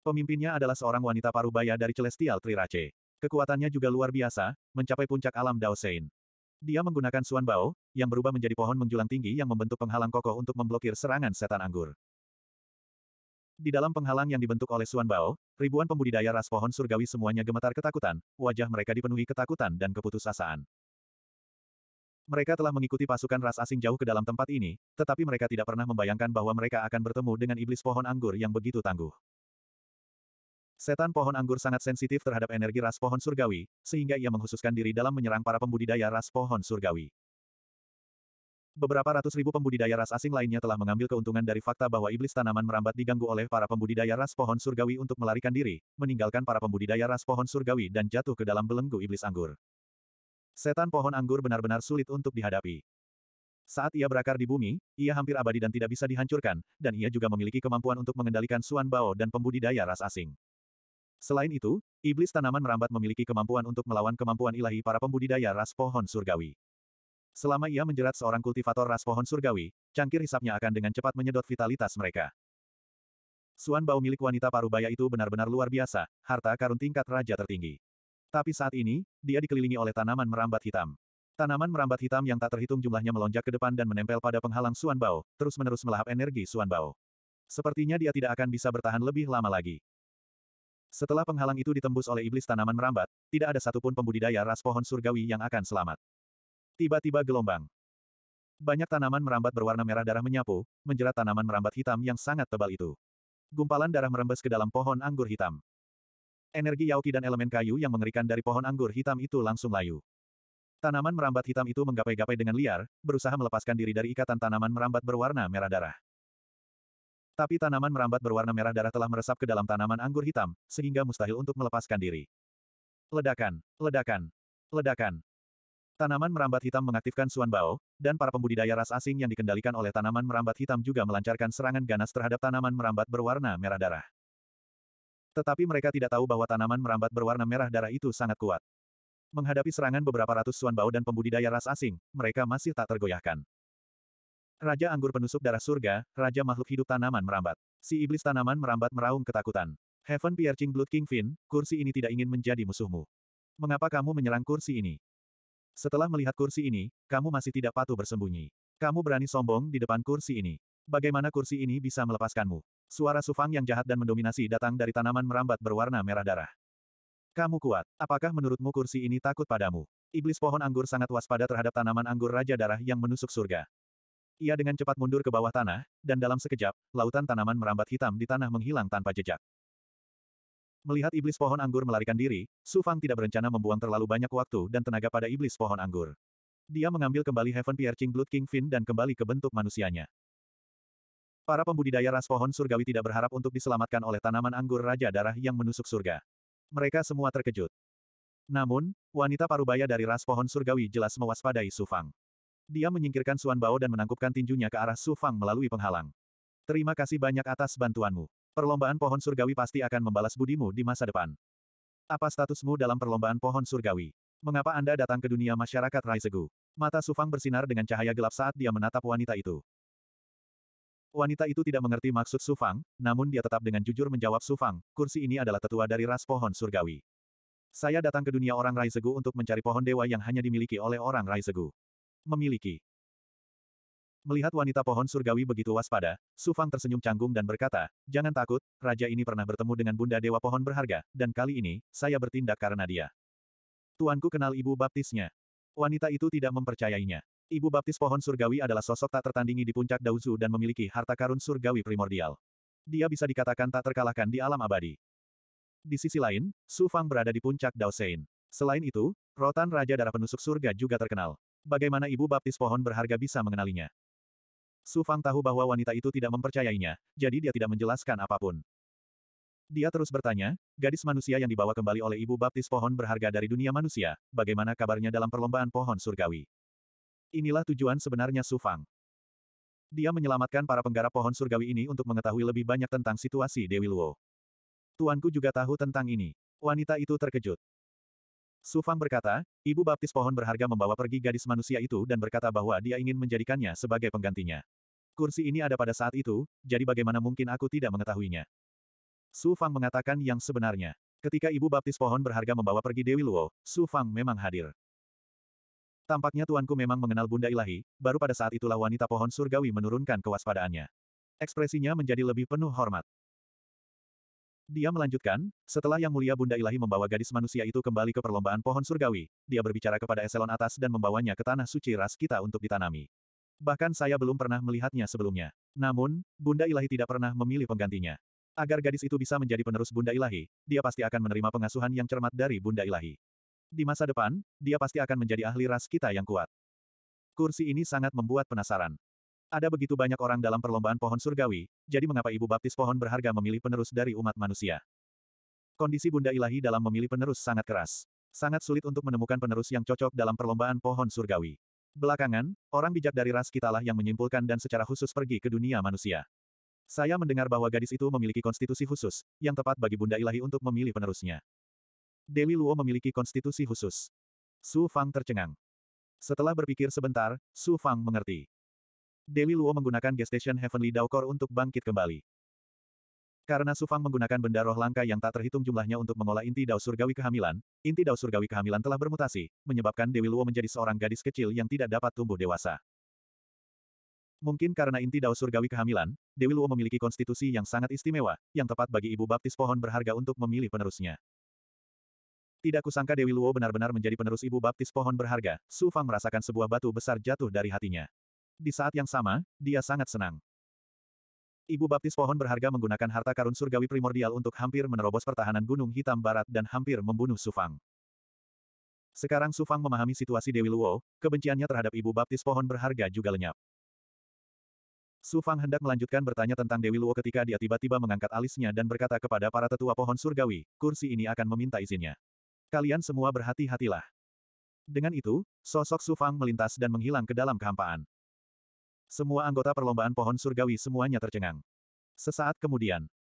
Pemimpinnya adalah seorang wanita parubaya dari Celestial Trirace. Kekuatannya juga luar biasa, mencapai puncak alam Daosein. Dia menggunakan Suan Bao, yang berubah menjadi pohon menjulang tinggi yang membentuk penghalang kokoh untuk memblokir serangan setan anggur. Di dalam penghalang yang dibentuk oleh Suan Bao, ribuan pembudidaya ras pohon surgawi semuanya gemetar ketakutan, wajah mereka dipenuhi ketakutan dan keputusasaan. Mereka telah mengikuti pasukan ras asing jauh ke dalam tempat ini, tetapi mereka tidak pernah membayangkan bahwa mereka akan bertemu dengan iblis pohon anggur yang begitu tangguh. Setan pohon anggur sangat sensitif terhadap energi ras pohon surgawi, sehingga ia menghususkan diri dalam menyerang para pembudidaya ras pohon surgawi. Beberapa ratus ribu pembudidaya ras asing lainnya telah mengambil keuntungan dari fakta bahwa iblis tanaman merambat diganggu oleh para pembudidaya ras pohon surgawi untuk melarikan diri, meninggalkan para pembudidaya ras pohon surgawi dan jatuh ke dalam belenggu iblis anggur. Setan pohon anggur benar-benar sulit untuk dihadapi. Saat ia berakar di bumi, ia hampir abadi dan tidak bisa dihancurkan, dan ia juga memiliki kemampuan untuk mengendalikan Suan Bao dan pembudidaya ras asing. Selain itu, iblis tanaman merambat memiliki kemampuan untuk melawan kemampuan ilahi para pembudidaya ras pohon surgawi. Selama ia menjerat seorang kultivator ras pohon surgawi, cangkir hisapnya akan dengan cepat menyedot vitalitas mereka. Suan bau milik wanita parubaya itu benar-benar luar biasa, harta karun tingkat raja tertinggi. Tapi saat ini, dia dikelilingi oleh tanaman merambat hitam. Tanaman merambat hitam yang tak terhitung jumlahnya melonjak ke depan dan menempel pada penghalang Suan Bao, terus-menerus melahap energi Suan Bao. Sepertinya dia tidak akan bisa bertahan lebih lama lagi. Setelah penghalang itu ditembus oleh iblis tanaman merambat, tidak ada satupun pembudidaya ras pohon surgawi yang akan selamat. Tiba-tiba gelombang. Banyak tanaman merambat berwarna merah darah menyapu, menjerat tanaman merambat hitam yang sangat tebal itu. Gumpalan darah merembes ke dalam pohon anggur hitam. Energi Yauki dan elemen kayu yang mengerikan dari pohon anggur hitam itu langsung layu. Tanaman merambat hitam itu menggapai-gapai dengan liar, berusaha melepaskan diri dari ikatan tanaman merambat berwarna merah darah. Tapi tanaman merambat berwarna merah darah telah meresap ke dalam tanaman anggur hitam, sehingga mustahil untuk melepaskan diri. Ledakan, ledakan, ledakan. Tanaman merambat hitam mengaktifkan Suan Bao, dan para pembudidaya ras asing yang dikendalikan oleh tanaman merambat hitam juga melancarkan serangan ganas terhadap tanaman merambat berwarna merah darah. Tetapi mereka tidak tahu bahwa tanaman merambat berwarna merah darah itu sangat kuat. Menghadapi serangan beberapa ratus Suan Bao dan pembudidaya ras asing, mereka masih tak tergoyahkan. Raja Anggur Penusup Darah Surga, Raja Makhluk Hidup Tanaman Merambat. Si iblis tanaman merambat meraung ketakutan. Heaven Piercing Blood Kingfin, kursi ini tidak ingin menjadi musuhmu. Mengapa kamu menyerang kursi ini? Setelah melihat kursi ini, kamu masih tidak patuh bersembunyi. Kamu berani sombong di depan kursi ini. Bagaimana kursi ini bisa melepaskanmu? Suara Sufang yang jahat dan mendominasi datang dari tanaman merambat berwarna merah darah. Kamu kuat. Apakah menurutmu kursi ini takut padamu? Iblis pohon anggur sangat waspada terhadap tanaman anggur raja darah yang menusuk surga. Ia dengan cepat mundur ke bawah tanah, dan dalam sekejap, lautan tanaman merambat hitam di tanah menghilang tanpa jejak. Melihat iblis pohon anggur melarikan diri, Su Fang tidak berencana membuang terlalu banyak waktu dan tenaga pada iblis pohon anggur. Dia mengambil kembali Heaven Piercing Blood King Fin dan kembali ke bentuk manusianya. Para pembudidaya ras pohon surgawi tidak berharap untuk diselamatkan oleh tanaman anggur Raja Darah yang menusuk surga. Mereka semua terkejut. Namun, wanita parubaya dari ras pohon surgawi jelas mewaspadai Su Fang. Dia menyingkirkan Suan Bao dan menangkupkan tinjunya ke arah Su Fang melalui penghalang. Terima kasih banyak atas bantuanmu. Perlombaan pohon surgawi pasti akan membalas budimu di masa depan. Apa statusmu dalam perlombaan pohon surgawi? Mengapa Anda datang ke dunia masyarakat Raisegu? Mata Sufang bersinar dengan cahaya gelap saat dia menatap wanita itu. Wanita itu tidak mengerti maksud Sufang, namun dia tetap dengan jujur menjawab Sufang, kursi ini adalah tetua dari ras pohon surgawi. Saya datang ke dunia orang Raisegu untuk mencari pohon dewa yang hanya dimiliki oleh orang Raisegu. Memiliki. Melihat wanita pohon surgawi begitu waspada, Sufang tersenyum canggung dan berkata, Jangan takut, raja ini pernah bertemu dengan Bunda Dewa Pohon Berharga, dan kali ini, saya bertindak karena dia. Tuanku kenal ibu baptisnya. Wanita itu tidak mempercayainya. Ibu baptis pohon surgawi adalah sosok tak tertandingi di puncak Dauzu dan memiliki harta karun surgawi primordial. Dia bisa dikatakan tak terkalahkan di alam abadi. Di sisi lain, Sufang berada di puncak Daosein. Selain itu, rotan Raja Darah Penusuk Surga juga terkenal. Bagaimana ibu baptis pohon berharga bisa mengenalinya? Su Fang tahu bahwa wanita itu tidak mempercayainya, jadi dia tidak menjelaskan apapun. Dia terus bertanya, gadis manusia yang dibawa kembali oleh ibu baptis pohon berharga dari dunia manusia, bagaimana kabarnya dalam perlombaan pohon surgawi? Inilah tujuan sebenarnya Su Fang. Dia menyelamatkan para penggarap pohon surgawi ini untuk mengetahui lebih banyak tentang situasi Dewi Luo. Tuanku juga tahu tentang ini. Wanita itu terkejut. Su Fang berkata, ibu baptis pohon berharga membawa pergi gadis manusia itu dan berkata bahwa dia ingin menjadikannya sebagai penggantinya. Kursi ini ada pada saat itu, jadi bagaimana mungkin aku tidak mengetahuinya? Su Fang mengatakan yang sebenarnya. Ketika ibu baptis pohon berharga membawa pergi Dewi Luo, Su Fang memang hadir. Tampaknya tuanku memang mengenal Bunda Ilahi, baru pada saat itulah wanita pohon surgawi menurunkan kewaspadaannya. Ekspresinya menjadi lebih penuh hormat. Dia melanjutkan, setelah Yang Mulia Bunda Ilahi membawa gadis manusia itu kembali ke perlombaan pohon surgawi, dia berbicara kepada eselon atas dan membawanya ke tanah suci ras kita untuk ditanami. Bahkan saya belum pernah melihatnya sebelumnya. Namun, Bunda Ilahi tidak pernah memilih penggantinya. Agar gadis itu bisa menjadi penerus Bunda Ilahi, dia pasti akan menerima pengasuhan yang cermat dari Bunda Ilahi. Di masa depan, dia pasti akan menjadi ahli ras kita yang kuat. Kursi ini sangat membuat penasaran. Ada begitu banyak orang dalam perlombaan pohon surgawi, jadi mengapa ibu baptis pohon berharga memilih penerus dari umat manusia? Kondisi Bunda Ilahi dalam memilih penerus sangat keras. Sangat sulit untuk menemukan penerus yang cocok dalam perlombaan pohon surgawi. Belakangan, orang bijak dari ras kitalah yang menyimpulkan dan secara khusus pergi ke dunia manusia. Saya mendengar bahwa gadis itu memiliki konstitusi khusus, yang tepat bagi Bunda Ilahi untuk memilih penerusnya. Dewi Luo memiliki konstitusi khusus. Su Fang tercengang. Setelah berpikir sebentar, Su Fang mengerti. Dewi Luo menggunakan Gestation Heavenly Daokor untuk bangkit kembali. Karena Sufang menggunakan benda roh langka yang tak terhitung jumlahnya untuk mengolah inti Dao Surgawi kehamilan, inti Dao Surgawi kehamilan telah bermutasi, menyebabkan Dewi Luo menjadi seorang gadis kecil yang tidak dapat tumbuh dewasa. Mungkin karena inti Dao Surgawi kehamilan, Dewi Luo memiliki konstitusi yang sangat istimewa, yang tepat bagi ibu baptis pohon berharga untuk memilih penerusnya. Tidak kusangka Dewi Luo benar-benar menjadi penerus ibu baptis pohon berharga, Su Fang merasakan sebuah batu besar jatuh dari hatinya. Di saat yang sama, dia sangat senang. Ibu baptis pohon berharga menggunakan harta karun surgawi primordial untuk hampir menerobos pertahanan Gunung Hitam Barat dan hampir membunuh Sufang. Sekarang Sufang memahami situasi Dewi Luo, kebenciannya terhadap ibu baptis pohon berharga juga lenyap. Sufang hendak melanjutkan bertanya tentang Dewi Luo ketika dia tiba-tiba mengangkat alisnya dan berkata kepada para tetua pohon surgawi, kursi ini akan meminta izinnya. Kalian semua berhati-hatilah. Dengan itu, sosok Sufang melintas dan menghilang ke dalam kehampaan. Semua anggota perlombaan pohon surgawi semuanya tercengang. Sesaat kemudian,